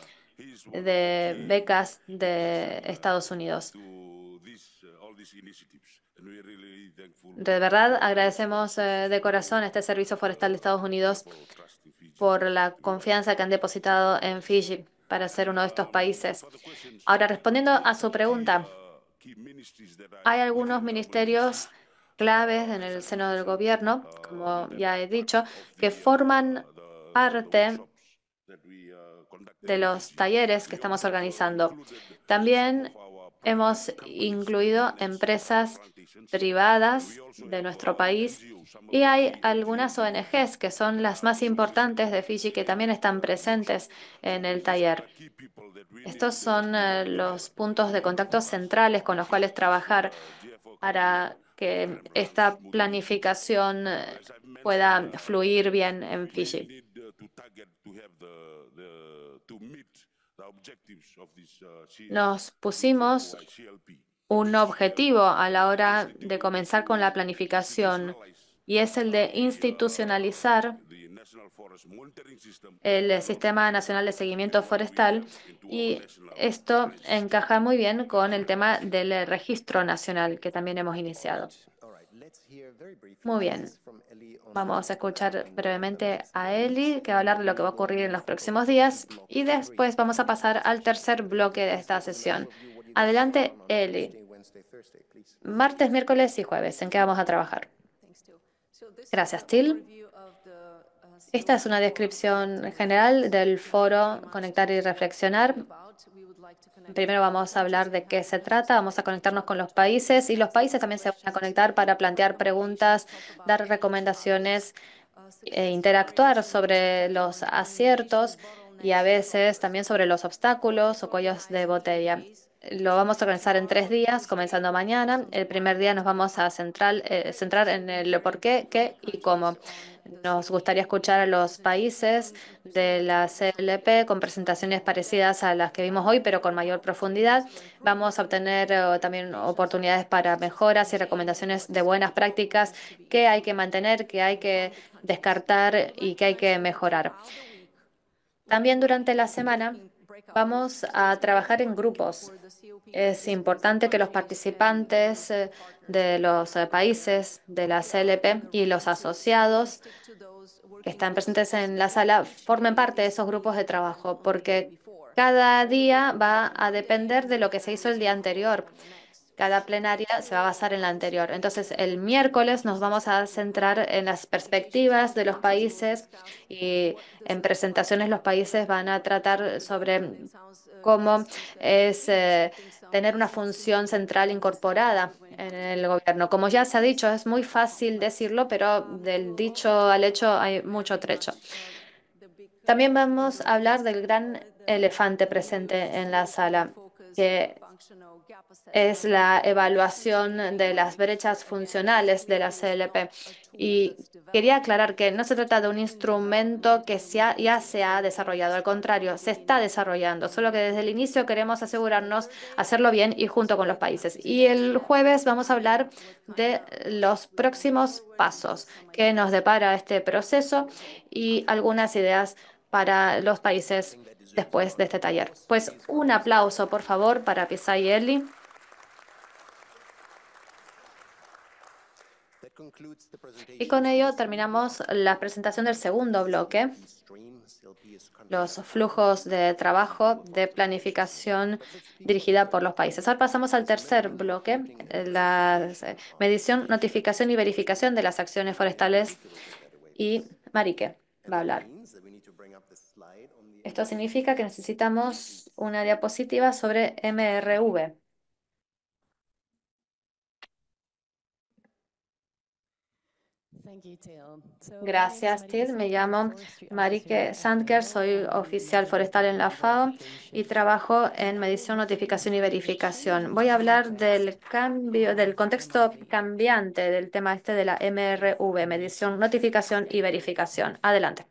de becas de Estados Unidos. De verdad agradecemos eh, de corazón a este Servicio Forestal de Estados Unidos por la confianza que han depositado en Fiji para ser uno de estos países. Ahora, respondiendo a su pregunta, hay algunos ministerios claves en el seno del gobierno, como ya he dicho, que forman parte de los talleres que estamos organizando. También Hemos incluido empresas privadas de nuestro país y hay algunas ONGs que son las más importantes de Fiji que también están presentes en el taller. Estos son eh, los puntos de contacto centrales con los cuales trabajar para que esta planificación eh,
pueda fluir bien en Fiji. Uh, Nos pusimos
un objetivo a la hora de comenzar con la planificación y es el de institucionalizar el Sistema Nacional de Seguimiento Forestal y esto encaja muy bien con el tema del registro nacional que también hemos iniciado. Muy bien. Vamos a escuchar brevemente a Eli, que va a hablar de lo que va a ocurrir en los próximos días, y después vamos a pasar al tercer bloque de esta sesión. Adelante, Eli. Martes, miércoles y jueves, ¿en qué vamos a trabajar? Gracias, Till. Uh, esta es una descripción general del foro Conectar y Reflexionar. Primero vamos a hablar de qué se trata, vamos a conectarnos con los países y los países también se van a conectar para plantear preguntas, dar recomendaciones, e interactuar sobre los aciertos y a veces también sobre los obstáculos o cuellos de botella lo vamos a organizar en tres días, comenzando mañana. El primer día nos vamos a eh, centrar en el por qué, qué y cómo. Nos gustaría escuchar a los países de la CLP con presentaciones parecidas a las que vimos hoy, pero con mayor profundidad. Vamos a obtener eh, también oportunidades para mejoras y recomendaciones de buenas prácticas que hay que mantener, que hay que descartar y que hay que mejorar. También durante la semana Vamos a trabajar en grupos es importante que los participantes eh, de los eh, países de la CLP y los asociados que están presentes en la sala formen parte de esos grupos de trabajo, porque cada día va a depender de lo que se hizo el día anterior. Cada plenaria se va a basar en la anterior. Entonces, el miércoles nos vamos a centrar en las perspectivas de los países y en presentaciones los países van a tratar sobre Cómo es eh, tener una función central incorporada en el gobierno. Como ya se ha dicho, es muy fácil decirlo, pero del dicho al hecho hay mucho trecho. También vamos a hablar del gran elefante presente en la sala, que es la evaluación de las brechas funcionales de la CLP. Y quería aclarar que no se trata de un instrumento que ya se ha desarrollado, al contrario, se está desarrollando, solo que desde el inicio queremos asegurarnos hacerlo bien y junto con los países. Y el jueves vamos a hablar de los próximos pasos que nos depara este proceso y algunas ideas para los países después de este taller. Pues un aplauso, por favor, para Pisa y Eli. Y con ello terminamos la presentación del segundo bloque,
los flujos
de trabajo de planificación dirigida por los países. Ahora pasamos al tercer bloque, la medición, notificación y verificación de las acciones forestales. Y Marique va a hablar. Esto significa que necesitamos una diapositiva sobre MRV. Gracias, Tid. Me llamo Marike Sandker, soy oficial forestal en la FAO y trabajo en medición, notificación y verificación. Voy a hablar del cambio, del contexto cambiante del tema este de la MRV, medición,
notificación y verificación. Adelante.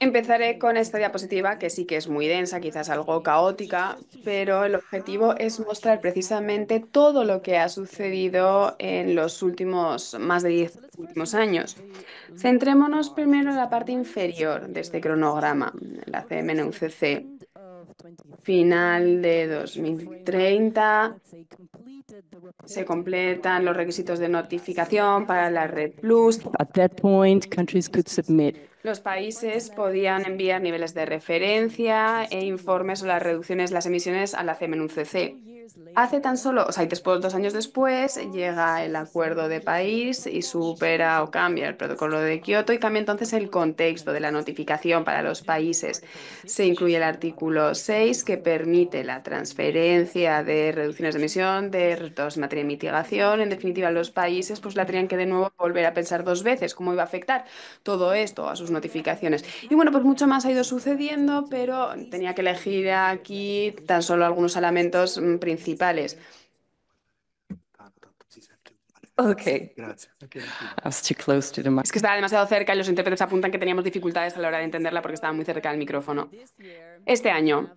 Empezaré con esta diapositiva que sí que es muy densa, quizás algo caótica, pero el objetivo es mostrar precisamente todo lo que ha sucedido en los últimos, más de 10 últimos años. Centrémonos primero en la parte inferior de este cronograma, la CMNUCC final de 2030 se completan los requisitos de notificación para la red plus. Los países podían enviar niveles de referencia e informes sobre las reducciones de las emisiones a la CMNUCC. Hace tan solo, o sea, después, dos años después, llega el acuerdo de país y supera o cambia el protocolo de Kioto y cambia entonces el contexto de la notificación para los países. Se incluye el artículo 6 que permite la transferencia de reducciones de emisión, de retos en materia de mitigación. En definitiva, los países pues la tenían que de nuevo volver a pensar dos veces cómo iba a afectar todo esto a sus notificaciones. Y bueno, pues mucho más ha ido sucediendo, pero tenía que elegir aquí tan solo algunos elementos mm, principales. Ok. Es que estaba demasiado cerca y los intérpretes apuntan que teníamos dificultades a la hora de entenderla porque estaba muy cerca del micrófono. Este año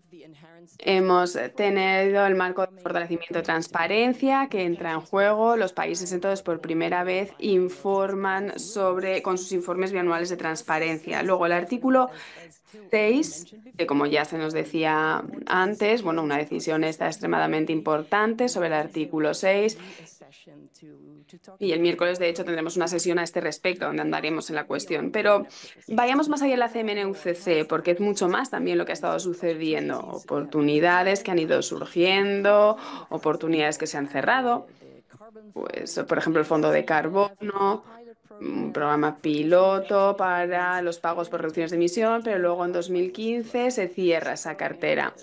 hemos tenido el marco de fortalecimiento de transparencia que entra en juego. Los países entonces por primera vez informan sobre con sus informes bianuales de transparencia. Luego el artículo 6, que como ya se nos decía antes, bueno, una decisión está extremadamente importante sobre el artículo 6. Y el miércoles, de hecho, tendremos una sesión a este respecto, donde andaremos en la cuestión. Pero vayamos más allá de la CMNUCC, porque es mucho más también lo que ha estado sucediendo. Oportunidades que han ido surgiendo, oportunidades que se han cerrado. Pues, por ejemplo, el fondo de carbono, un programa piloto para los pagos por reducciones de emisión, pero luego en 2015 se cierra esa cartera.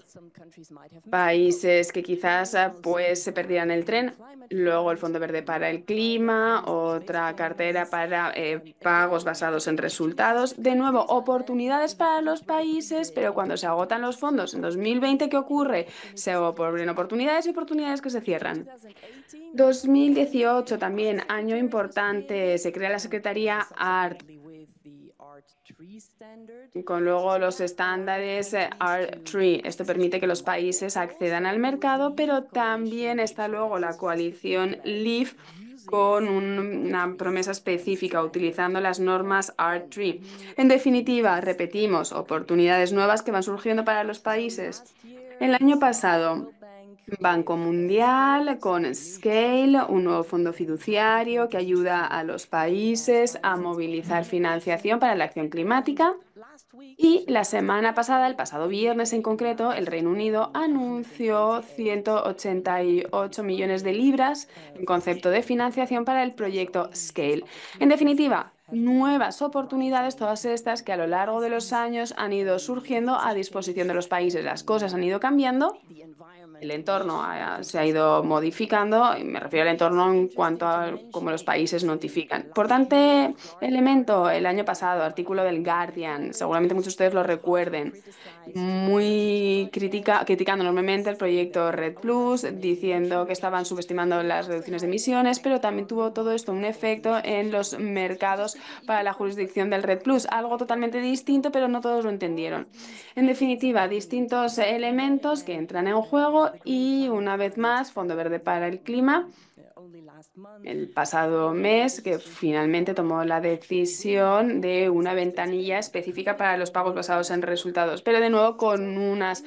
Países que quizás ah, pues se perdieran el tren, luego el Fondo Verde para el Clima, otra cartera para eh, pagos basados en resultados. De nuevo, oportunidades para los países, pero cuando se agotan los fondos en 2020, ¿qué ocurre? Se abren oportunidades y oportunidades que se cierran. 2018 también, año importante, se crea la Secretaría ART, con luego los estándares Art 3 Esto permite que los países accedan al mercado, pero también está luego la coalición LEAF con una promesa específica utilizando las normas Art 3 En definitiva, repetimos, oportunidades nuevas que van surgiendo para los países. El año pasado, Banco Mundial con Scale, un nuevo fondo fiduciario que ayuda a los países a movilizar financiación para la acción climática. Y la semana pasada, el pasado viernes en concreto, el Reino Unido anunció 188 millones de libras en concepto de financiación para el proyecto Scale. En definitiva, nuevas oportunidades, todas estas que a lo largo de los años han ido surgiendo a disposición de los países. Las cosas han ido cambiando el entorno se ha ido modificando, y me refiero al entorno en cuanto a cómo los países notifican. Importante elemento, el año pasado, artículo del Guardian, seguramente muchos de ustedes lo recuerden, muy criticando enormemente el proyecto Red Plus, diciendo que estaban subestimando las reducciones de emisiones, pero también tuvo todo esto un efecto en los mercados para la jurisdicción del Red Plus, algo totalmente distinto, pero no todos lo entendieron. En definitiva, distintos elementos que entran en juego y una vez más Fondo Verde para el Clima el pasado mes que finalmente tomó la decisión de una ventanilla específica para los pagos basados en resultados, pero de nuevo con unas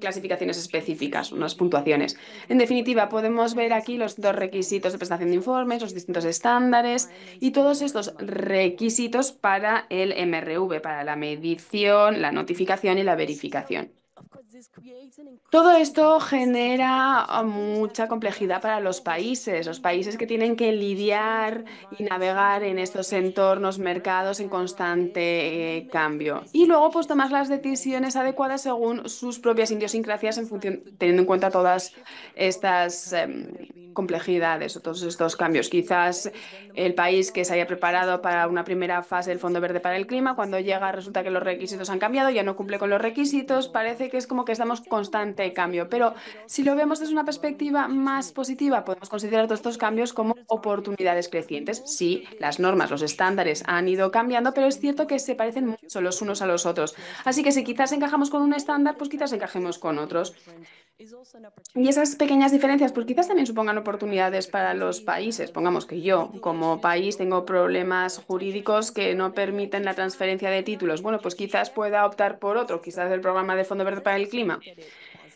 clasificaciones específicas, unas puntuaciones. En definitiva, podemos ver aquí los dos requisitos de prestación de informes, los distintos estándares y todos estos requisitos para el MRV, para la medición, la notificación y la verificación. Todo esto genera ah, mucha complejidad para los países, los países que tienen que lidiar y navegar en estos entornos, mercados en constante eh, cambio. Y luego, pues tomar las decisiones adecuadas según sus propias idiosincrasias, en función, teniendo en cuenta todas estas em, complejidades o todos estos cambios. Quizás el país que se haya preparado para una primera fase del Fondo Verde para el Clima, cuando llega resulta que los requisitos han cambiado, ya no cumple con los requisitos, parece que es como que estamos constante cambio, pero si lo vemos desde una perspectiva más positiva, podemos considerar todos estos cambios como oportunidades crecientes. Sí, las normas, los estándares han ido cambiando, pero es cierto que se parecen mucho los unos a los otros. Así que si quizás encajamos con un estándar, pues quizás encajemos con otros. Y esas pequeñas diferencias, pues quizás también supongan oportunidades para los países. Pongamos que yo, como país, tengo problemas jurídicos que no permiten la transferencia de títulos. Bueno, pues quizás pueda optar por otro, quizás el programa de Fondo Verde para el Clima clima.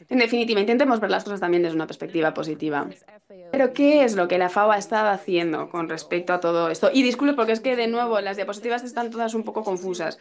En definitiva, intentemos ver las cosas también desde una perspectiva positiva. Pero, ¿qué es lo que la FAO ha estado haciendo con respecto a todo esto? Y disculpe porque es que, de nuevo, las diapositivas están todas un poco confusas.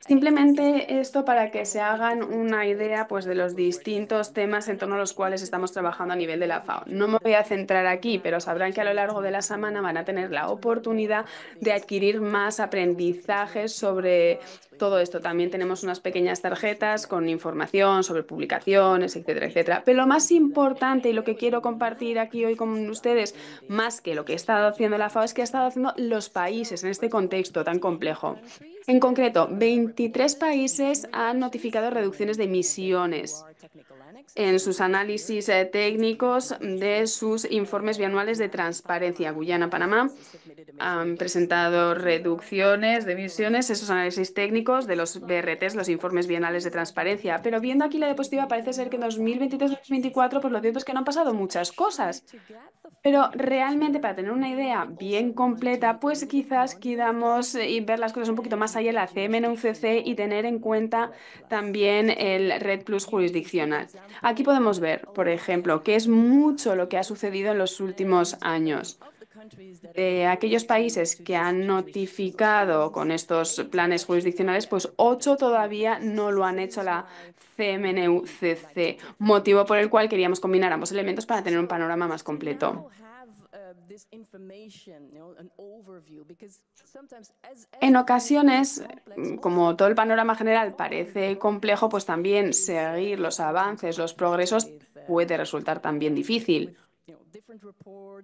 Simplemente esto para que se hagan una idea pues, de los distintos temas en torno a los cuales estamos trabajando a nivel de la FAO. No me voy a centrar aquí, pero sabrán que a lo largo de la semana van a tener la oportunidad de adquirir más aprendizajes sobre todo esto. También tenemos unas pequeñas tarjetas con información sobre publicaciones, etcétera, etcétera. Pero lo más importante y lo que quiero compartir aquí hoy con ustedes, más que lo que ha estado haciendo la FAO, es que ha estado haciendo los países en este contexto tan complejo. En concreto, 23 países han notificado reducciones de emisiones en sus análisis eh, técnicos de sus informes bianuales de transparencia. Guyana-Panamá han presentado reducciones de emisiones, esos análisis técnicos de los BRTs, los informes bienales de transparencia. Pero viendo aquí la diapositiva, parece ser que en 2023-2024, pues lo cierto es que no han pasado muchas cosas. Pero realmente, para tener una idea bien completa, pues quizás quedamos y eh, ver las cosas un poquito más allá de la CMNUCC y tener en cuenta también el Red Plus Jurisdicción Aquí podemos ver, por ejemplo, que es mucho lo que ha sucedido en los últimos años. De aquellos países que han notificado con estos planes jurisdiccionales, pues ocho todavía no lo han hecho la CMNUCC, motivo por el cual queríamos combinar ambos elementos para tener un panorama más completo.
En ocasiones,
mm, como todo el panorama general parece complejo, pues también seguir los avances, los progresos puede resultar también difícil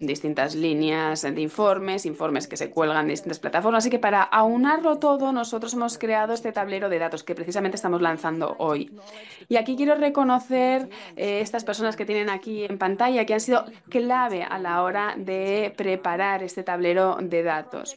distintas líneas de informes, informes que se cuelgan en distintas plataformas. Así que para aunarlo todo, nosotros hemos creado este tablero de datos que precisamente estamos lanzando hoy. Y aquí quiero reconocer eh, estas personas que tienen aquí en pantalla, que han sido clave a la hora de preparar este tablero de datos.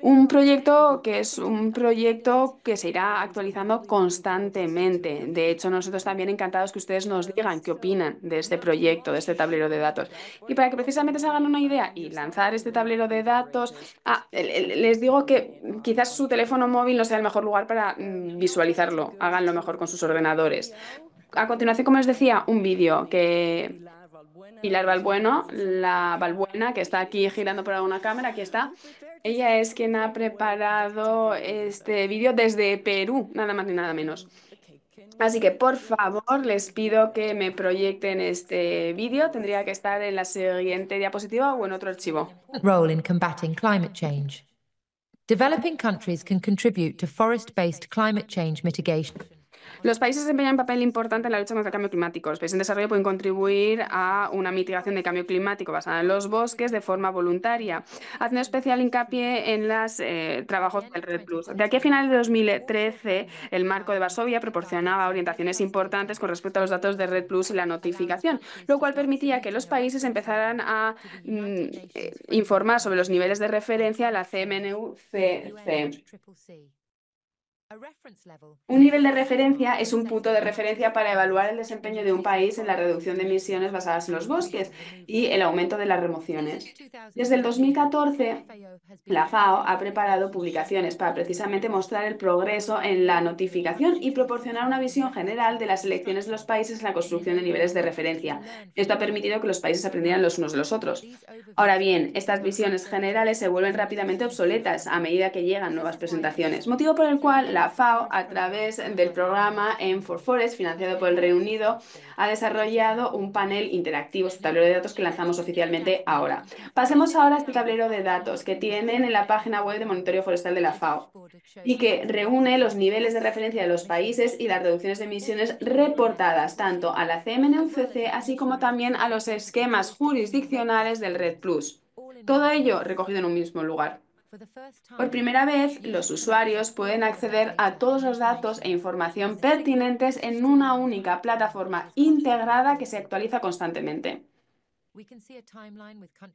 Un proyecto que es un proyecto que se irá actualizando constantemente. De hecho, nosotros también encantados que ustedes nos digan qué opinan de este proyecto, de este tablero de datos. Y para que precisamente se hagan una idea y lanzar este tablero de datos, ah, les digo que quizás su teléfono móvil no sea el mejor lugar para mm, visualizarlo. Háganlo mejor con sus ordenadores. A continuación, como os decía, un vídeo que Pilar Valbueno, la Valbuena, que está aquí girando por una cámara, aquí está. Ella es quien ha preparado este vídeo desde Perú, nada más ni nada menos. Así que por favor les pido que me proyecten este vídeo. Tendría que estar en la siguiente diapositiva o en otro archivo. Role in combating climate change. Developing countries can contribute to forest-based climate change mitigation. Los países desempeñan un papel importante en la lucha contra el cambio climático. Los países en desarrollo pueden contribuir a una mitigación del cambio climático basada en los bosques de forma voluntaria, haciendo especial hincapié en los eh, trabajos del Red Plus. De aquí a finales de 2013, el marco de Varsovia proporcionaba orientaciones importantes con respecto a los datos de Red Plus y la notificación, lo cual permitía que los países empezaran a mm, eh, informar sobre los niveles de referencia a la CMNUCC. Un nivel de referencia es un punto de referencia para evaluar el desempeño de un país en la reducción de emisiones basadas en los bosques y el aumento de las remociones. Desde el 2014, la FAO ha preparado publicaciones para precisamente mostrar el progreso en la notificación y proporcionar una visión general de las elecciones de los países en la construcción de niveles de referencia. Esto ha permitido que los países aprendieran los unos de los otros. Ahora bien, estas visiones generales se vuelven rápidamente obsoletas a medida que llegan nuevas presentaciones, motivo por el cual la FAO, a través del programa en for Forest, financiado por el Reino Unido, ha desarrollado un panel interactivo, su tablero de datos que lanzamos oficialmente ahora. Pasemos ahora a este tablero de datos que tienen en la página web de monitoreo forestal de la FAO y que reúne los niveles de referencia de los países y las reducciones de emisiones reportadas tanto a la CMNUCC así como también a los esquemas jurisdiccionales del Red Plus. Todo ello recogido en un mismo lugar. Por primera vez, los usuarios pueden acceder a todos los datos e información pertinentes en una única plataforma integrada que se actualiza constantemente.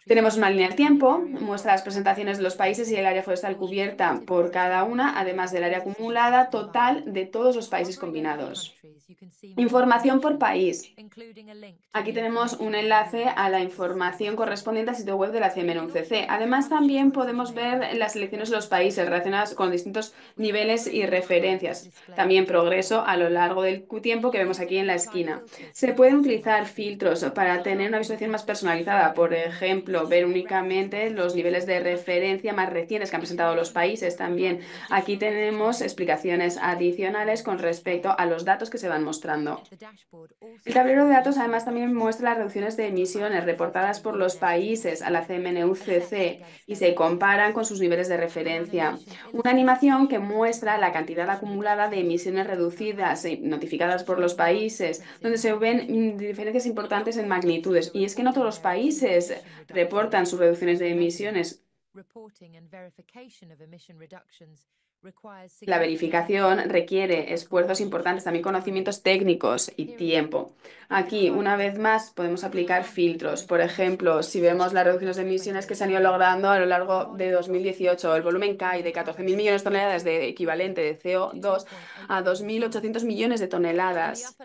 Tenemos una línea de tiempo, muestra las presentaciones de los países y el área forestal cubierta por cada una, además del área acumulada total de todos los países combinados. Información por país. Aquí tenemos un enlace a la información correspondiente al sitio web de la cmn Además, también podemos ver las selecciones de los países relacionadas con distintos niveles y referencias. También progreso a lo largo del tiempo que vemos aquí en la esquina. Se pueden utilizar filtros para tener una visualización más personalizada, por ejemplo, ver únicamente los niveles de referencia más recientes que han presentado los países también. Aquí tenemos explicaciones adicionales con respecto a los datos que se van mostrando. El tablero de datos además también muestra las reducciones de emisiones reportadas por los países a la CMNUCC y se comparan con sus niveles de referencia. Una animación que muestra la cantidad acumulada de emisiones reducidas eh, notificadas por los países, donde se ven mm, diferencias importantes en magnitudes. Y es que no los países reportan sus reducciones de emisiones.
La verificación
requiere esfuerzos importantes, también conocimientos técnicos y tiempo. Aquí, una vez más, podemos aplicar filtros. Por ejemplo, si vemos las reducciones de emisiones que se han ido logrando a lo largo de 2018, el volumen cae de 14.000 millones de toneladas de equivalente de CO2 a 2.800 millones de toneladas.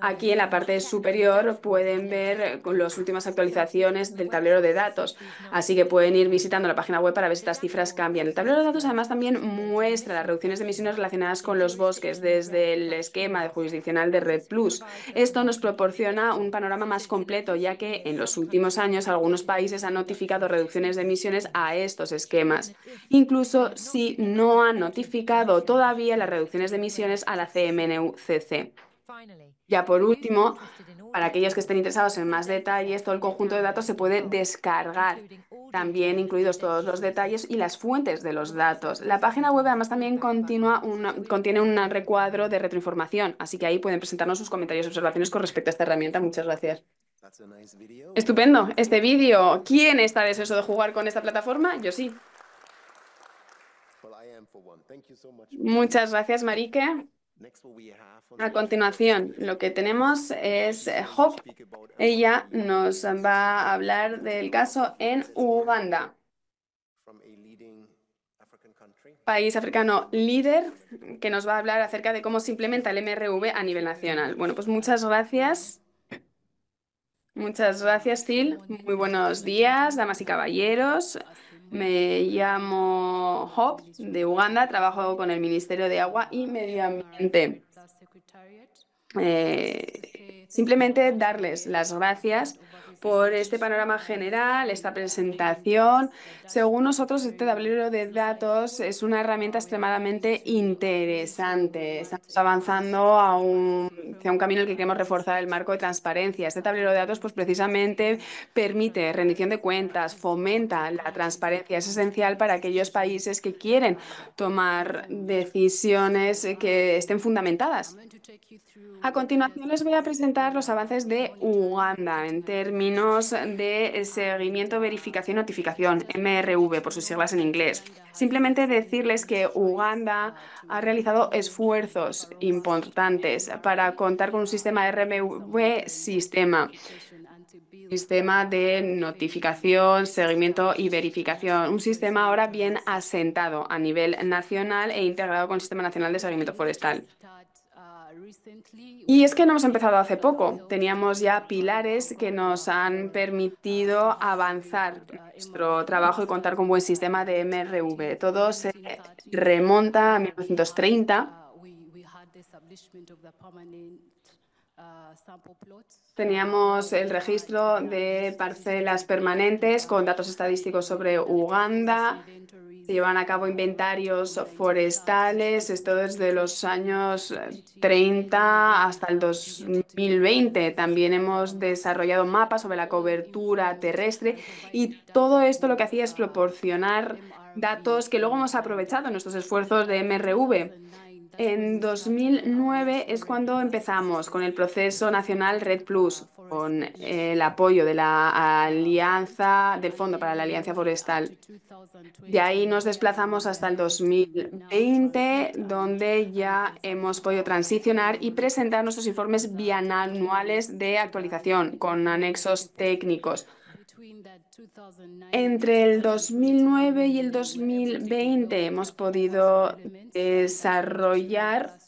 Aquí, en la parte superior, pueden ver las últimas actualizaciones del tablero de datos. Así que pueden ir visitando la página web para ver si estas cifras cambian. El tablero de datos, además, también muestra las reducciones de emisiones relacionadas con los bosques desde el esquema jurisdiccional de Red Plus. Esto nos proporciona proporciona un panorama más completo, ya que en los últimos años algunos países han notificado reducciones de emisiones a estos esquemas, incluso si no han notificado todavía las reducciones de emisiones a la CMNUCC. Ya por último, para aquellos que estén interesados en más detalles, todo el conjunto de datos se puede descargar también incluidos todos los detalles y las fuentes de los datos. La página web además también contiene un recuadro de retroinformación, así que ahí pueden presentarnos sus comentarios y observaciones con respecto a esta herramienta. Muchas gracias. Estupendo, este vídeo. ¿Quién está deseoso de jugar con esta plataforma? Yo sí. Muchas gracias, marique a continuación, lo que tenemos es Hope. Eh, Ella nos va a hablar del caso en Uganda, país africano líder, que nos va a hablar acerca de cómo se implementa el MRV a nivel nacional. Bueno, pues muchas gracias. Muchas gracias, Til. Muy buenos días, damas y caballeros. Me llamo Hope de Uganda, trabajo con el Ministerio de Agua y Medio Ambiente. Eh, simplemente darles las gracias por este panorama general, esta presentación. Según nosotros, este tablero de datos es una herramienta extremadamente interesante. Estamos avanzando a un, hacia un camino en el que queremos reforzar el marco de transparencia. Este tablero de datos, pues precisamente permite rendición de cuentas, fomenta la transparencia. Es esencial para aquellos países que quieren tomar decisiones que estén fundamentadas. A continuación les voy a presentar los avances de Uganda en términos de eh, seguimiento, verificación, notificación, MRV por sus siglas en inglés. Simplemente decirles que Uganda ha realizado esfuerzos importantes para contar con un sistema RMV sistema sistema de notificación, seguimiento y verificación. Un sistema ahora bien asentado a nivel nacional e integrado con el Sistema Nacional de Seguimiento Forestal. Y es que no hemos empezado hace poco. Teníamos ya pilares que nos han permitido avanzar nuestro trabajo y contar con un buen sistema de MRV. Todo se remonta a 1930. Teníamos el registro de parcelas permanentes con datos estadísticos sobre Uganda, se llevan a cabo inventarios forestales, esto desde los años 30 eh, hasta el 2020. También hemos desarrollado mapas sobre la cobertura terrestre y todo esto lo que hacía es proporcionar datos que luego hemos aprovechado en nuestros esfuerzos de MRV. En 2009 es cuando empezamos con el proceso nacional Red Plus con eh, el apoyo de la alianza del Fondo para la Alianza Forestal. De ahí nos desplazamos hasta el 2020, donde ya hemos podido transicionar y presentar nuestros informes bien anuales de actualización con anexos técnicos. Entre el 2009 y el 2020 hemos podido desarrollar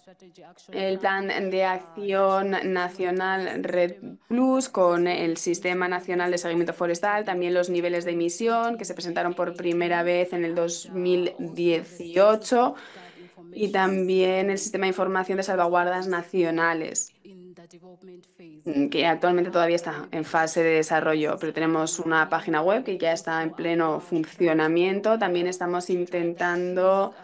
el Plan de Acción Nacional Red Plus con el Sistema Nacional de Seguimiento Forestal, también los niveles de emisión que se presentaron por primera vez en el 2018 y también el Sistema de Información de Salvaguardas Nacionales que actualmente todavía está en fase de desarrollo, pero tenemos una página web que ya está en pleno funcionamiento. También estamos intentando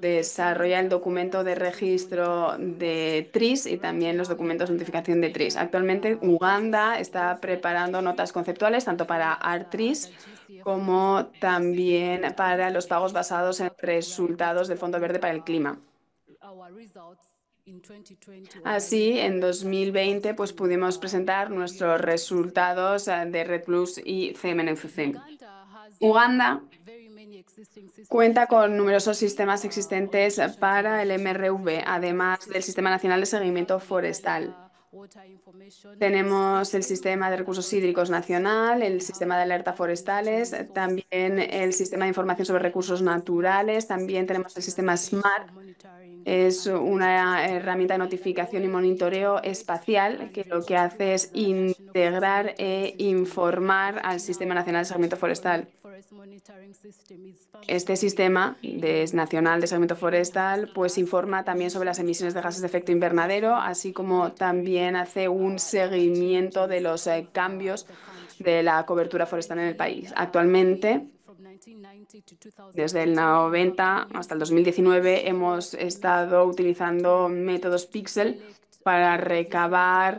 desarrolla el documento de registro de TRIS y también los documentos de notificación de TRIS. Actualmente Uganda está preparando notas conceptuales tanto para ARTRIS como también para los pagos basados en resultados del Fondo Verde para el Clima. Así, en 2020 pues, pudimos presentar nuestros resultados eh, de Red Plus y CMNFC. Uganda Cuenta con numerosos sistemas existentes para el MRV, además del Sistema Nacional de Seguimiento Forestal. Tenemos el sistema de recursos hídricos nacional, el sistema de alerta forestales, también el sistema de información sobre recursos naturales, también tenemos el sistema SMART, es una herramienta de notificación y monitoreo espacial que lo que hace es integrar e informar al Sistema Nacional de Segmento Forestal. Este sistema de, nacional de segmento forestal pues informa también sobre las emisiones de gases de efecto invernadero, así como también hace un seguimiento de los eh, cambios de la cobertura forestal en el país. Actualmente, desde el 90 hasta el 2019, hemos estado utilizando métodos Pixel para recabar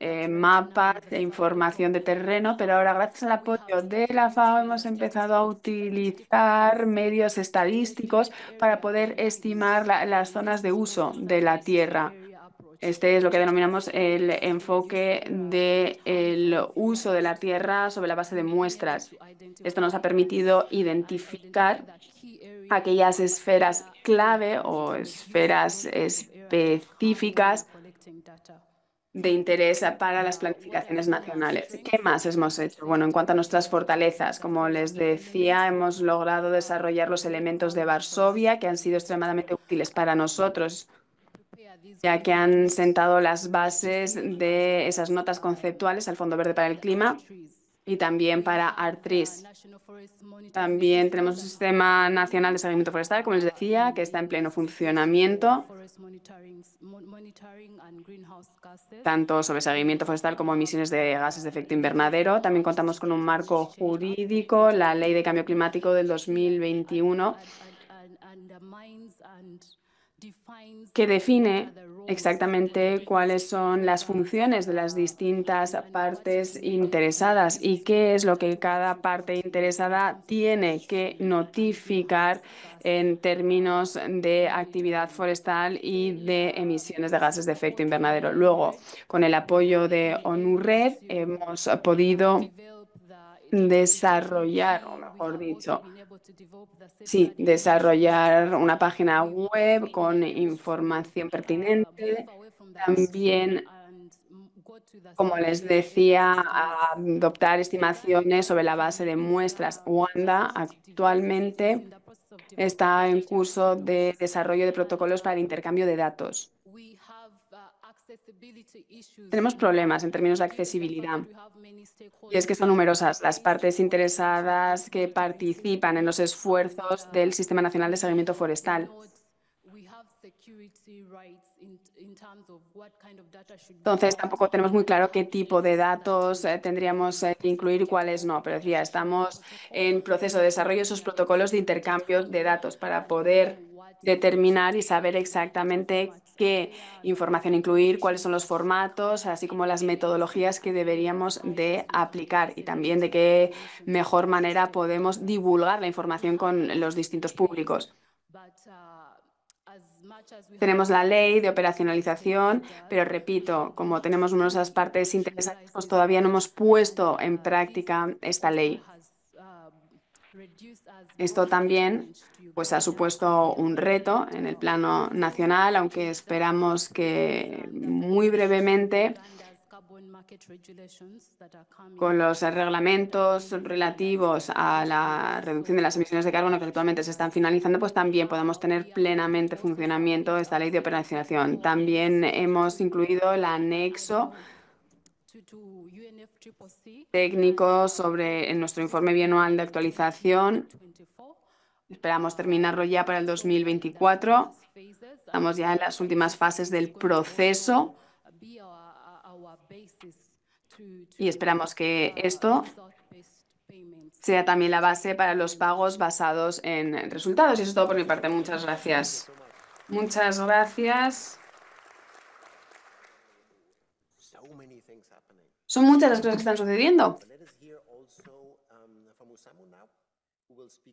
eh, mapas e información de terreno, pero ahora gracias al apoyo de la FAO hemos empezado a utilizar medios estadísticos para poder estimar las zonas de uso de la tierra. Este es lo que denominamos el enfoque del uso de la tierra sobre la base de muestras. Esto nos ha permitido identificar aquellas esferas clave o esferas específicas de interés para las planificaciones nacionales. ¿Qué más hemos hecho? Bueno, en cuanto a nuestras fortalezas, como les decía, hemos logrado desarrollar los elementos de Varsovia que han sido extremadamente útiles para nosotros ya que han sentado las bases de esas notas conceptuales al Fondo Verde para el Clima y también para Artris. También tenemos un sistema nacional de seguimiento forestal, como les decía, que está en pleno funcionamiento,
tanto sobre
seguimiento forestal como emisiones de gases de efecto invernadero. También contamos con un marco jurídico, la Ley de Cambio Climático del 2021 que define exactamente cuáles son las funciones de las distintas partes interesadas y qué es lo que cada parte interesada tiene que notificar en términos de actividad forestal y de emisiones de gases de efecto invernadero. Luego, con el apoyo de ONU Red, hemos podido desarrollar, o mejor dicho, Sí, desarrollar una página web con información uh, pertinente. También, mm, como les decía, adoptar estimaciones sobre la base de muestras. Wanda actualmente está en curso de desarrollo de protocolos para el intercambio de datos. Tenemos problemas en términos de accesibilidad y es que son numerosas las partes interesadas que participan en los esfuerzos del Sistema Nacional de Seguimiento Forestal. Entonces, tampoco tenemos muy claro qué tipo de datos eh, tendríamos eh, que incluir y cuáles no. Pero decía, estamos en proceso de desarrollo de esos protocolos de intercambio de datos para poder determinar y saber exactamente qué información incluir, cuáles son los formatos, así como las metodologías que deberíamos de aplicar y también de qué mejor manera podemos divulgar la información con los distintos públicos. Tenemos la ley de operacionalización, pero repito, como tenemos numerosas partes interesantes, pues todavía no hemos puesto en práctica esta ley. Esto también pues ha supuesto un reto en el plano nacional, aunque esperamos que muy brevemente con los reglamentos relativos a la reducción de las emisiones de carbono que actualmente se están finalizando, pues también podamos tener plenamente funcionamiento de esta ley de operacionalización. También hemos incluido el anexo técnico sobre en nuestro informe bianual de actualización Esperamos terminarlo ya para el 2024. Estamos ya en las últimas fases del proceso y esperamos que esto sea también la base para los pagos basados en resultados. Y eso es todo por mi parte. Muchas gracias. Muchas gracias. Son muchas las cosas que están sucediendo.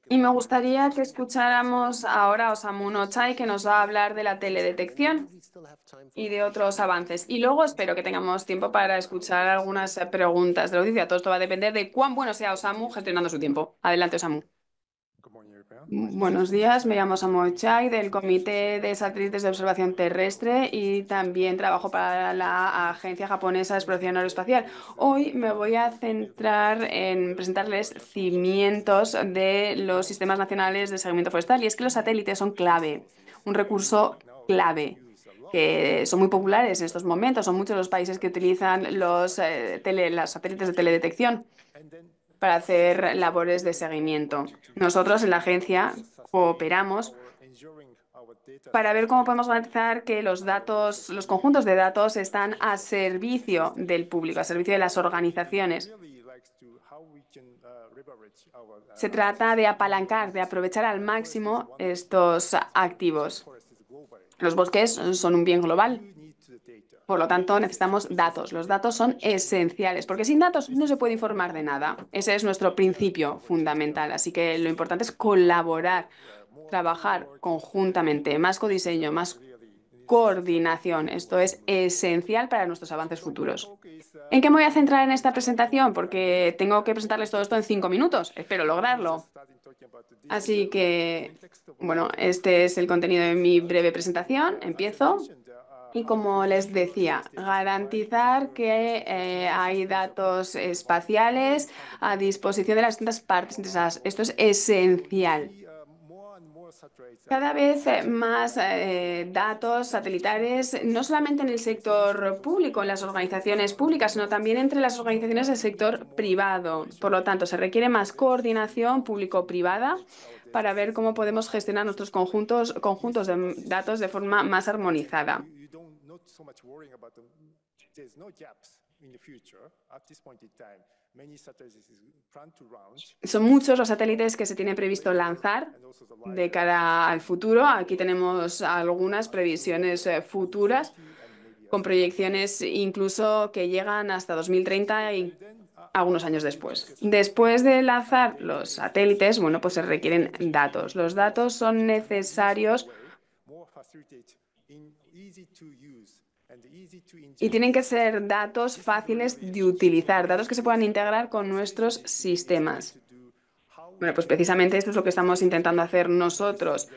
Y me gustaría que escucháramos ahora a Osamu Nochai, que nos va a hablar de la teledetección y de otros avances. Y luego espero que tengamos tiempo para escuchar algunas preguntas de la audiencia. Todo esto va a depender de cuán bueno sea Osamu gestionando su tiempo. Adelante, Osamu. Mm, buenos días, me llamo Samoy del Comité de Satélites de Observación Terrestre y también trabajo para la Agencia Japonesa de Exploración Aeroespacial. Hoy me voy a centrar en presentarles cimientos de los sistemas nacionales de seguimiento forestal y es que los satélites son clave, un recurso clave que son muy populares en estos momentos, son muchos los países que utilizan los, eh, satélites de teledetección para hacer labores de seguimiento. Nosotros en la agencia cooperamos para ver cómo podemos garantizar que los datos, los conjuntos de datos están a servicio del público, a servicio de las organizaciones. Se trata de apalancar, de aprovechar al máximo estos activos. Los bosques son un bien global por lo tanto, necesitamos datos. Los datos son esenciales, porque sin datos no se puede informar de nada. Ese es nuestro principio fundamental. Así que lo importante es colaborar, trabajar conjuntamente, más codiseño, más coordinación. Esto es esencial para nuestros avances futuros. ¿En qué me voy a centrar en esta presentación? Porque tengo que presentarles todo esto en cinco minutos. Espero lograrlo. Así que, bueno, este es el contenido de mi breve presentación. Empiezo. Y como les decía, garantizar que eh, hay datos espaciales a disposición de las distintas partes interesadas. Esto es esencial. Cada vez eh, más eh, datos satelitales, no solamente en el sector público, en las organizaciones públicas, sino también entre las organizaciones del sector privado. Por lo tanto, se requiere más coordinación público-privada para ver cómo podemos gestionar nuestros conjuntos, conjuntos de datos de forma más armonizada. Son muchos los satélites que se tiene previsto lanzar de cara al futuro. Aquí tenemos algunas previsiones eh, futuras con proyecciones incluso que llegan hasta 2030 y algunos años después. Después de lanzar los satélites, bueno, pues se requieren datos. Los datos son necesarios y tienen que ser datos fáciles de utilizar, datos que se puedan integrar con nuestros sistemas. Bueno, pues precisamente esto es lo que estamos intentando hacer nosotros,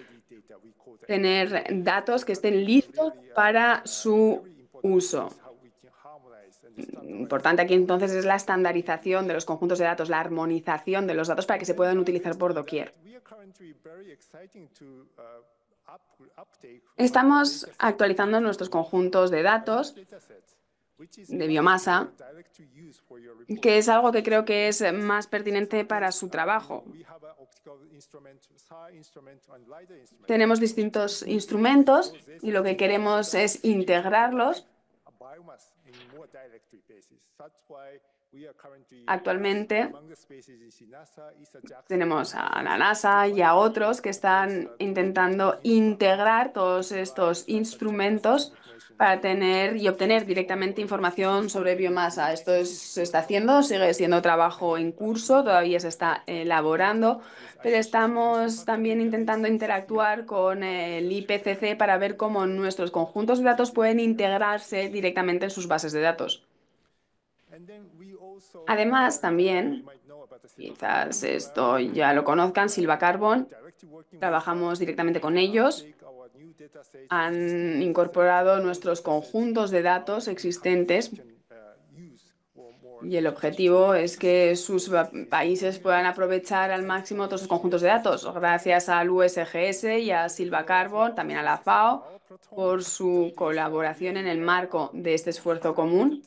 tener datos que estén listos para su uso. Importante aquí entonces es la estandarización de los conjuntos de datos, la armonización de los datos para que se puedan utilizar por doquier. Estamos actualizando nuestros conjuntos de datos
de biomasa,
que es algo que creo que es más pertinente para su trabajo. Tenemos distintos instrumentos y lo que queremos es integrarlos
Actualmente
tenemos
a la NASA y a otros que están intentando integrar todos estos instrumentos para tener y obtener directamente información sobre biomasa. Esto se está haciendo, sigue siendo trabajo en curso, todavía se está elaborando, pero estamos también intentando interactuar con el IPCC para ver cómo nuestros conjuntos de datos pueden integrarse directamente en sus bases de datos. Además, también, quizás esto ya lo conozcan, Silva Carbon, trabajamos directamente con ellos. Han incorporado nuestros conjuntos de datos existentes y el objetivo es que sus países puedan aprovechar al máximo todos los conjuntos de datos, gracias al USGS y a Silva Carbon, también a la FAO, por su colaboración en el marco de este esfuerzo común.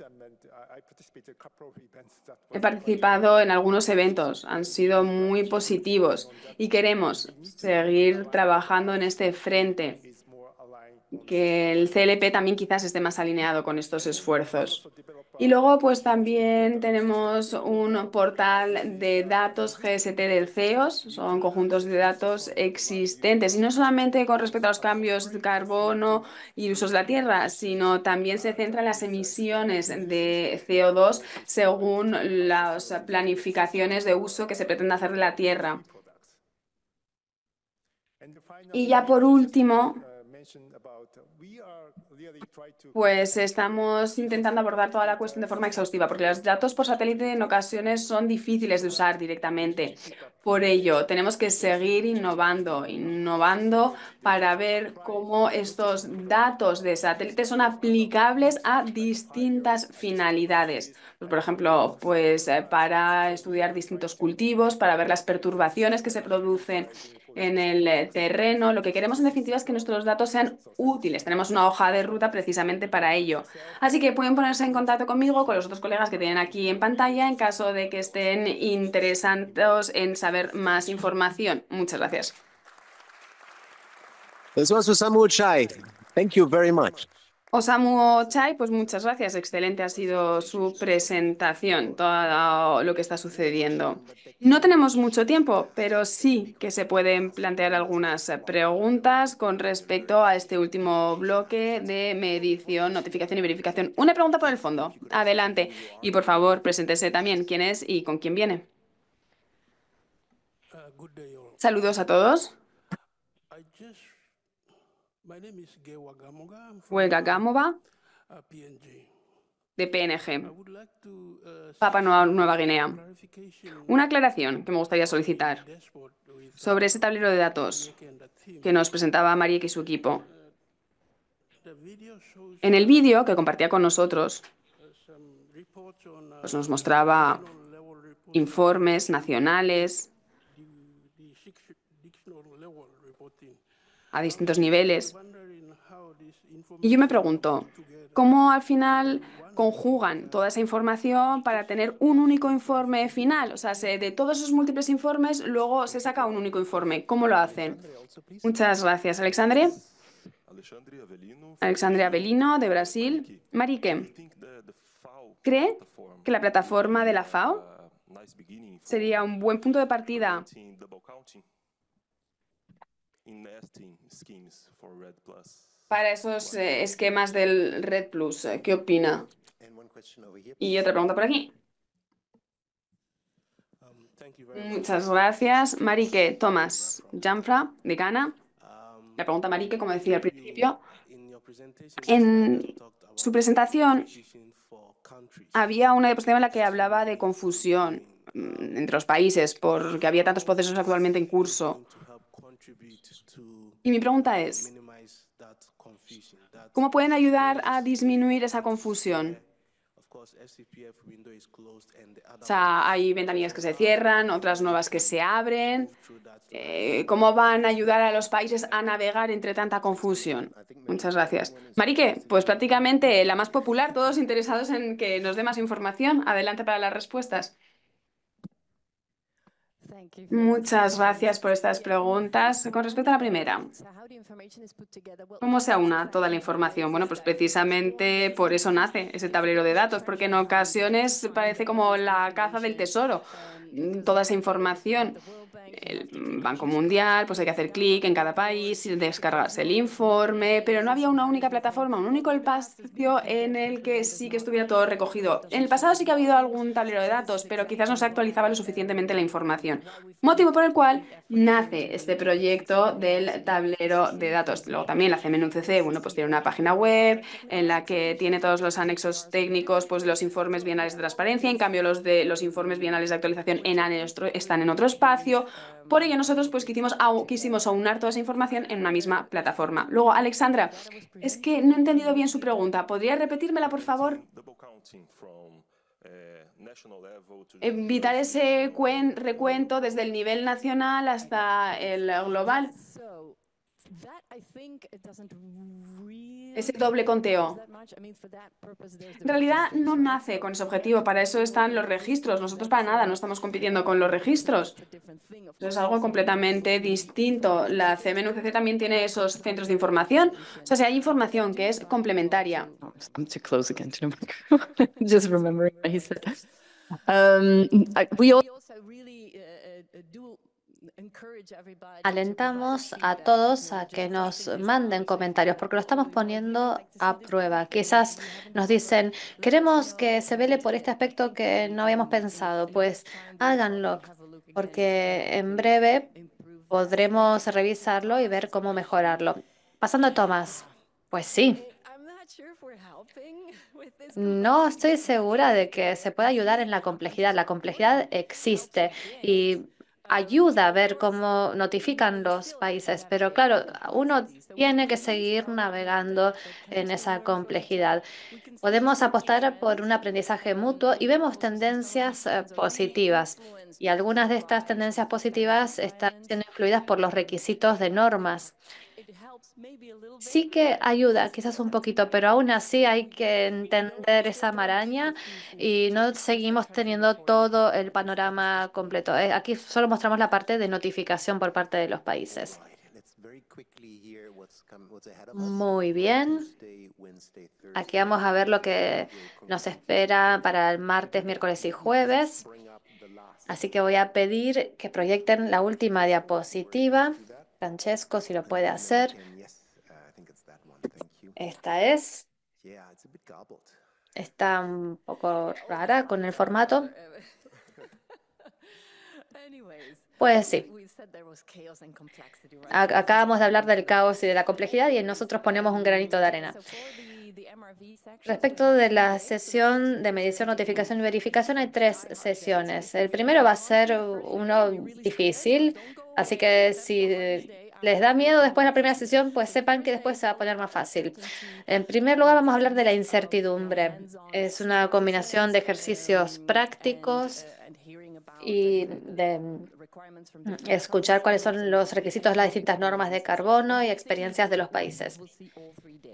He participado en algunos eventos, han sido muy positivos y queremos seguir trabajando en este frente que el CLP también quizás esté más alineado con estos esfuerzos. Y luego, pues también tenemos un portal de datos GST del CEOS, son conjuntos de datos existentes, y no solamente con respecto a los cambios de carbono y usos de la tierra, sino también se centra en las emisiones de CO2 según las planificaciones de uso que se pretende hacer de la tierra. Y ya por último, pues estamos intentando abordar toda la cuestión de forma exhaustiva, porque los datos por satélite en ocasiones son difíciles de usar directamente. Por ello, tenemos que seguir innovando, innovando para ver cómo estos datos de satélite son aplicables a distintas finalidades. Pues, por ejemplo, pues, eh, para estudiar distintos cultivos, para ver las perturbaciones que se producen en el eh, terreno. Lo que queremos en definitiva es que nuestros datos sean útiles. Tenemos una hoja de ruta precisamente para ello. Así que pueden ponerse en contacto conmigo, con los otros colegas que tienen aquí en pantalla, en caso de que estén interesados en saber más información. Muchas gracias. Osamu Chai, pues muchas gracias. Excelente ha sido su presentación, todo lo que está sucediendo. No tenemos mucho tiempo, pero sí que se pueden plantear algunas preguntas con respecto a este último bloque de medición, notificación y verificación. Una pregunta por el fondo. Adelante. Y por favor, preséntese también quién es y con quién viene. Uh, Saludos a todos. Huelga Gamova uh, de PNG, uh, Papa Nueva, Guinea. Una aclaración que me gustaría solicitar sobre ese tablero de datos que nos presentaba Mariek y su equipo. Uh, en el vídeo que compartía con nosotros, pues nos mostraba informes nacionales a distintos niveles. Y yo me pregunto, ¿cómo al final conjugan toda esa información para tener un único informe final? O sea, de todos esos múltiples informes, luego se saca un único informe. ¿Cómo lo hacen? Muchas gracias, Alexandre. Alexandre Avelino, de Brasil. Marique, ¿cree que la plataforma de la FAO sería un buen punto de partida para esos eh, esquemas del Red Plus. Eh, ¿Qué opina? Y otra pregunta por aquí. Um, Muchas gracias. Marike, Tomás, Janfra, de Ghana. Um, la pregunta Marike, como decía al principio, en su presentación había una diapositiva en la que hablaba de confusión mm, entre los países porque había tantos procesos actualmente en curso y mi pregunta es, ¿cómo pueden ayudar a disminuir esa confusión? O sea, hay ventanillas que se cierran, otras nuevas que se abren. Eh, ¿Cómo van a ayudar a los países a navegar entre tanta confusión? Muchas gracias. Marique, pues prácticamente la más popular, todos interesados en que nos dé más información. Adelante para las respuestas. Muchas gracias por estas preguntas. Con respecto a la primera, ¿cómo se aúna toda la información? Bueno, pues precisamente por eso nace ese tablero de datos, porque en ocasiones parece como la caza del tesoro, toda esa información el Banco Mundial, pues hay que hacer clic en cada país, y descargarse el informe, pero no había una única plataforma, un único espacio en el que sí que estuviera todo recogido. En el pasado sí que ha habido algún tablero de datos, pero quizás no se actualizaba lo suficientemente la información. Motivo por el cual nace este proyecto del tablero de datos. Luego también la CMNUCC, bueno, pues tiene una página web en la que tiene todos los anexos técnicos, pues los informes bienales de transparencia, en cambio los de los informes bienales de actualización están en otro espacio, por ello nosotros pues quisimos, quisimos aunar toda esa información en una misma plataforma. Luego, Alexandra, es que no he entendido bien su pregunta. ¿Podría repetírmela, por favor? Evitar ese recuento desde el nivel nacional hasta el global
ese doble conteo. En realidad
no nace con ese objetivo, para eso están los registros. Nosotros para nada no estamos compitiendo con los registros. es algo completamente distinto. La CMNUCC también tiene esos centros de información. O sea, si hay información que es complementaria
alentamos a todos a que nos manden comentarios porque lo estamos poniendo a prueba. Quizás nos dicen, queremos que se vele por este aspecto que no habíamos pensado. Pues háganlo porque en breve podremos revisarlo y ver cómo mejorarlo. Pasando a Tomás. Ah, pues sí. Eh, no estoy segura de que se pueda ayudar en la complejidad. La complejidad existe y ayuda a ver cómo notifican los países, pero claro, uno tiene que seguir navegando en esa complejidad. Podemos apostar por un aprendizaje mutuo y vemos tendencias eh, positivas. Y algunas de estas tendencias positivas están siendo influidas por los requisitos de normas sí que ayuda, quizás un poquito, pero aún así hay que entender esa maraña y no seguimos teniendo todo el panorama completo. Eh, aquí solo mostramos la parte de notificación por parte de los países.
Muy bien. Aquí vamos a
ver lo que nos espera para el martes, miércoles y jueves. Así que voy a pedir que proyecten la última diapositiva. Francesco, si lo puede hacer. Esta es. Está un poco rara con el formato. Pues sí.
acabamos
de hablar del caos y de la complejidad y nosotros ponemos un granito de arena. Respecto de la sesión de medición, notificación y verificación, hay tres sesiones. El primero va a ser uno difícil, así que si les da miedo después de la primera sesión, pues sepan que después se va a poner más fácil. En primer lugar, vamos a hablar de la incertidumbre. Es una combinación de ejercicios prácticos y de Mm, escuchar cuáles son los requisitos de las distintas normas de carbono y experiencias de los países.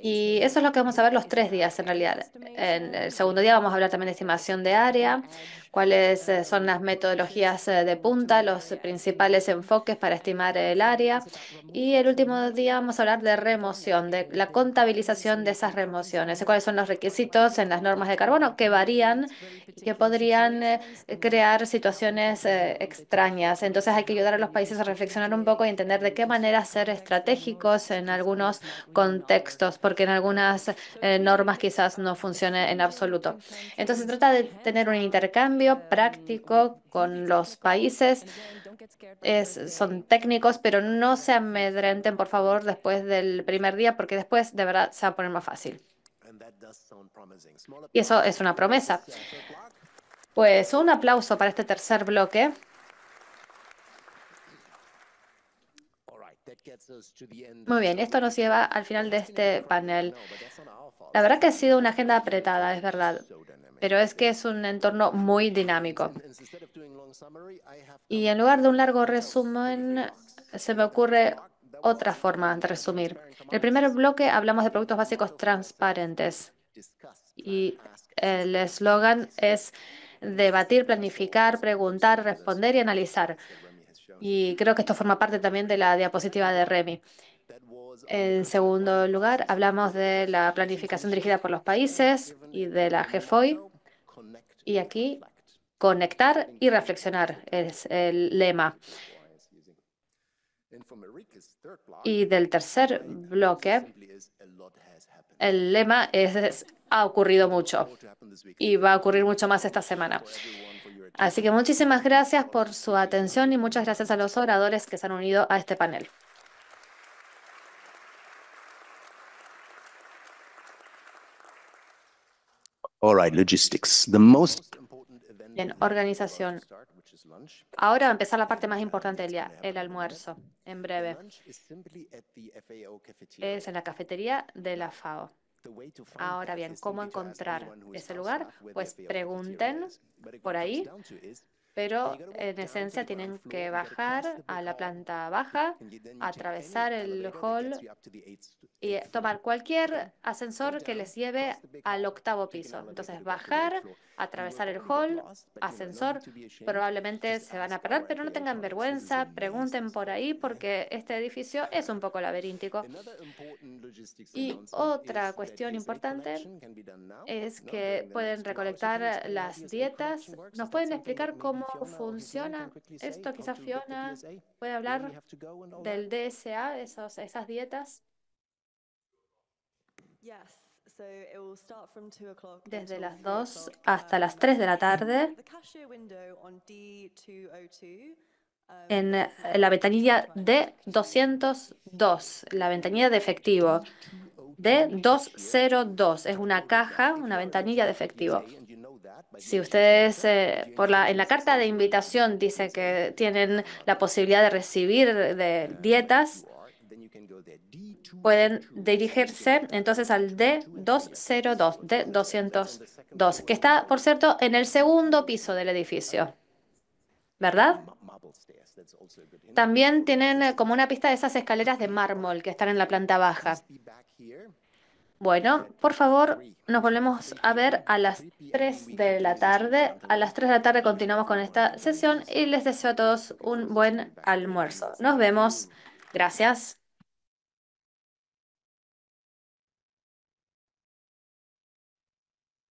Y eso es lo que vamos a ver los tres días en realidad. En el segundo día vamos a hablar también de estimación de área, cuáles eh, son las metodologías eh, de punta, los principales enfoques para estimar el área. Y el último día vamos a hablar de remoción, de la contabilización de esas remociones, cuáles son los requisitos en las normas de carbono que varían y que podrían eh, crear situaciones extrañas entonces hay que ayudar a los países a reflexionar un poco y entender de qué manera ser estratégicos en algunos contextos, porque en algunas eh, normas quizás no funcione en absoluto. Entonces se trata de tener un intercambio práctico con los países. son técnicos, pero no se amedrenten, por favor, después del primer día, porque después de verdad se va a poner más fácil.
Y eso es una promesa.
Pues un aplauso para este tercer bloque. Muy bien, esto nos lleva al final de este panel. La verdad que ha sido una agenda apretada, es verdad, pero es que es un entorno muy dinámico. Y en lugar de un largo resumen, se me ocurre otra forma de resumir. El primer bloque hablamos de productos básicos transparentes y el eslogan es debatir, planificar, preguntar, responder y analizar. Y creo que esto forma parte también de la diapositiva de Remy. En segundo lugar, hablamos de la planificación dirigida por los países y de la GFOI. Y aquí, conectar y reflexionar es el lema. Y del tercer bloque, el lema es, ha ocurrido mucho y va a ocurrir mucho más esta semana. Así que muchísimas gracias por su atención y muchas gracias a los oradores que se han unido a este panel.
All
Bien, organización. Ahora va a
empezar la parte más importante del día, el almuerzo, en breve. Es en la cafetería de la FAO.
Ahora bien, ¿cómo encontrar ese lugar? Pues pregunten
por ahí pero en esencia tienen que bajar a la planta baja, atravesar el hall y tomar cualquier ascensor que les lleve al octavo piso. Entonces, bajar, atravesar el hall, ascensor, probablemente se van a perder, pero no tengan vergüenza, pregunten por ahí porque este edificio es un poco laberíntico. Y otra cuestión importante es que pueden recolectar las dietas, nos pueden explicar cómo ¿Cómo funciona esto. Quizás Fiona puede hablar del DSA, esos, esas dietas. Desde las 2 hasta um, las 3 de la tarde,
oh um, en la ventanilla
D202, la ventanilla de efectivo. D202 es una caja, una ventanilla de efectivo. Si ustedes eh, en la carta de invitación dicen que tienen la posibilidad de recibir ah, dietas, pueden dirigirse entonces al D202, D202, que está, por cierto, en el segundo piso del edificio, ¿verdad? También tienen eh, como una pista de esas escaleras de mármol que están en la planta baja. Bueno, por favor, nos volvemos a ver a las 3 de la tarde. A las 3 de la tarde continuamos con esta sesión y les deseo a todos un buen almuerzo. Nos vemos. Gracias.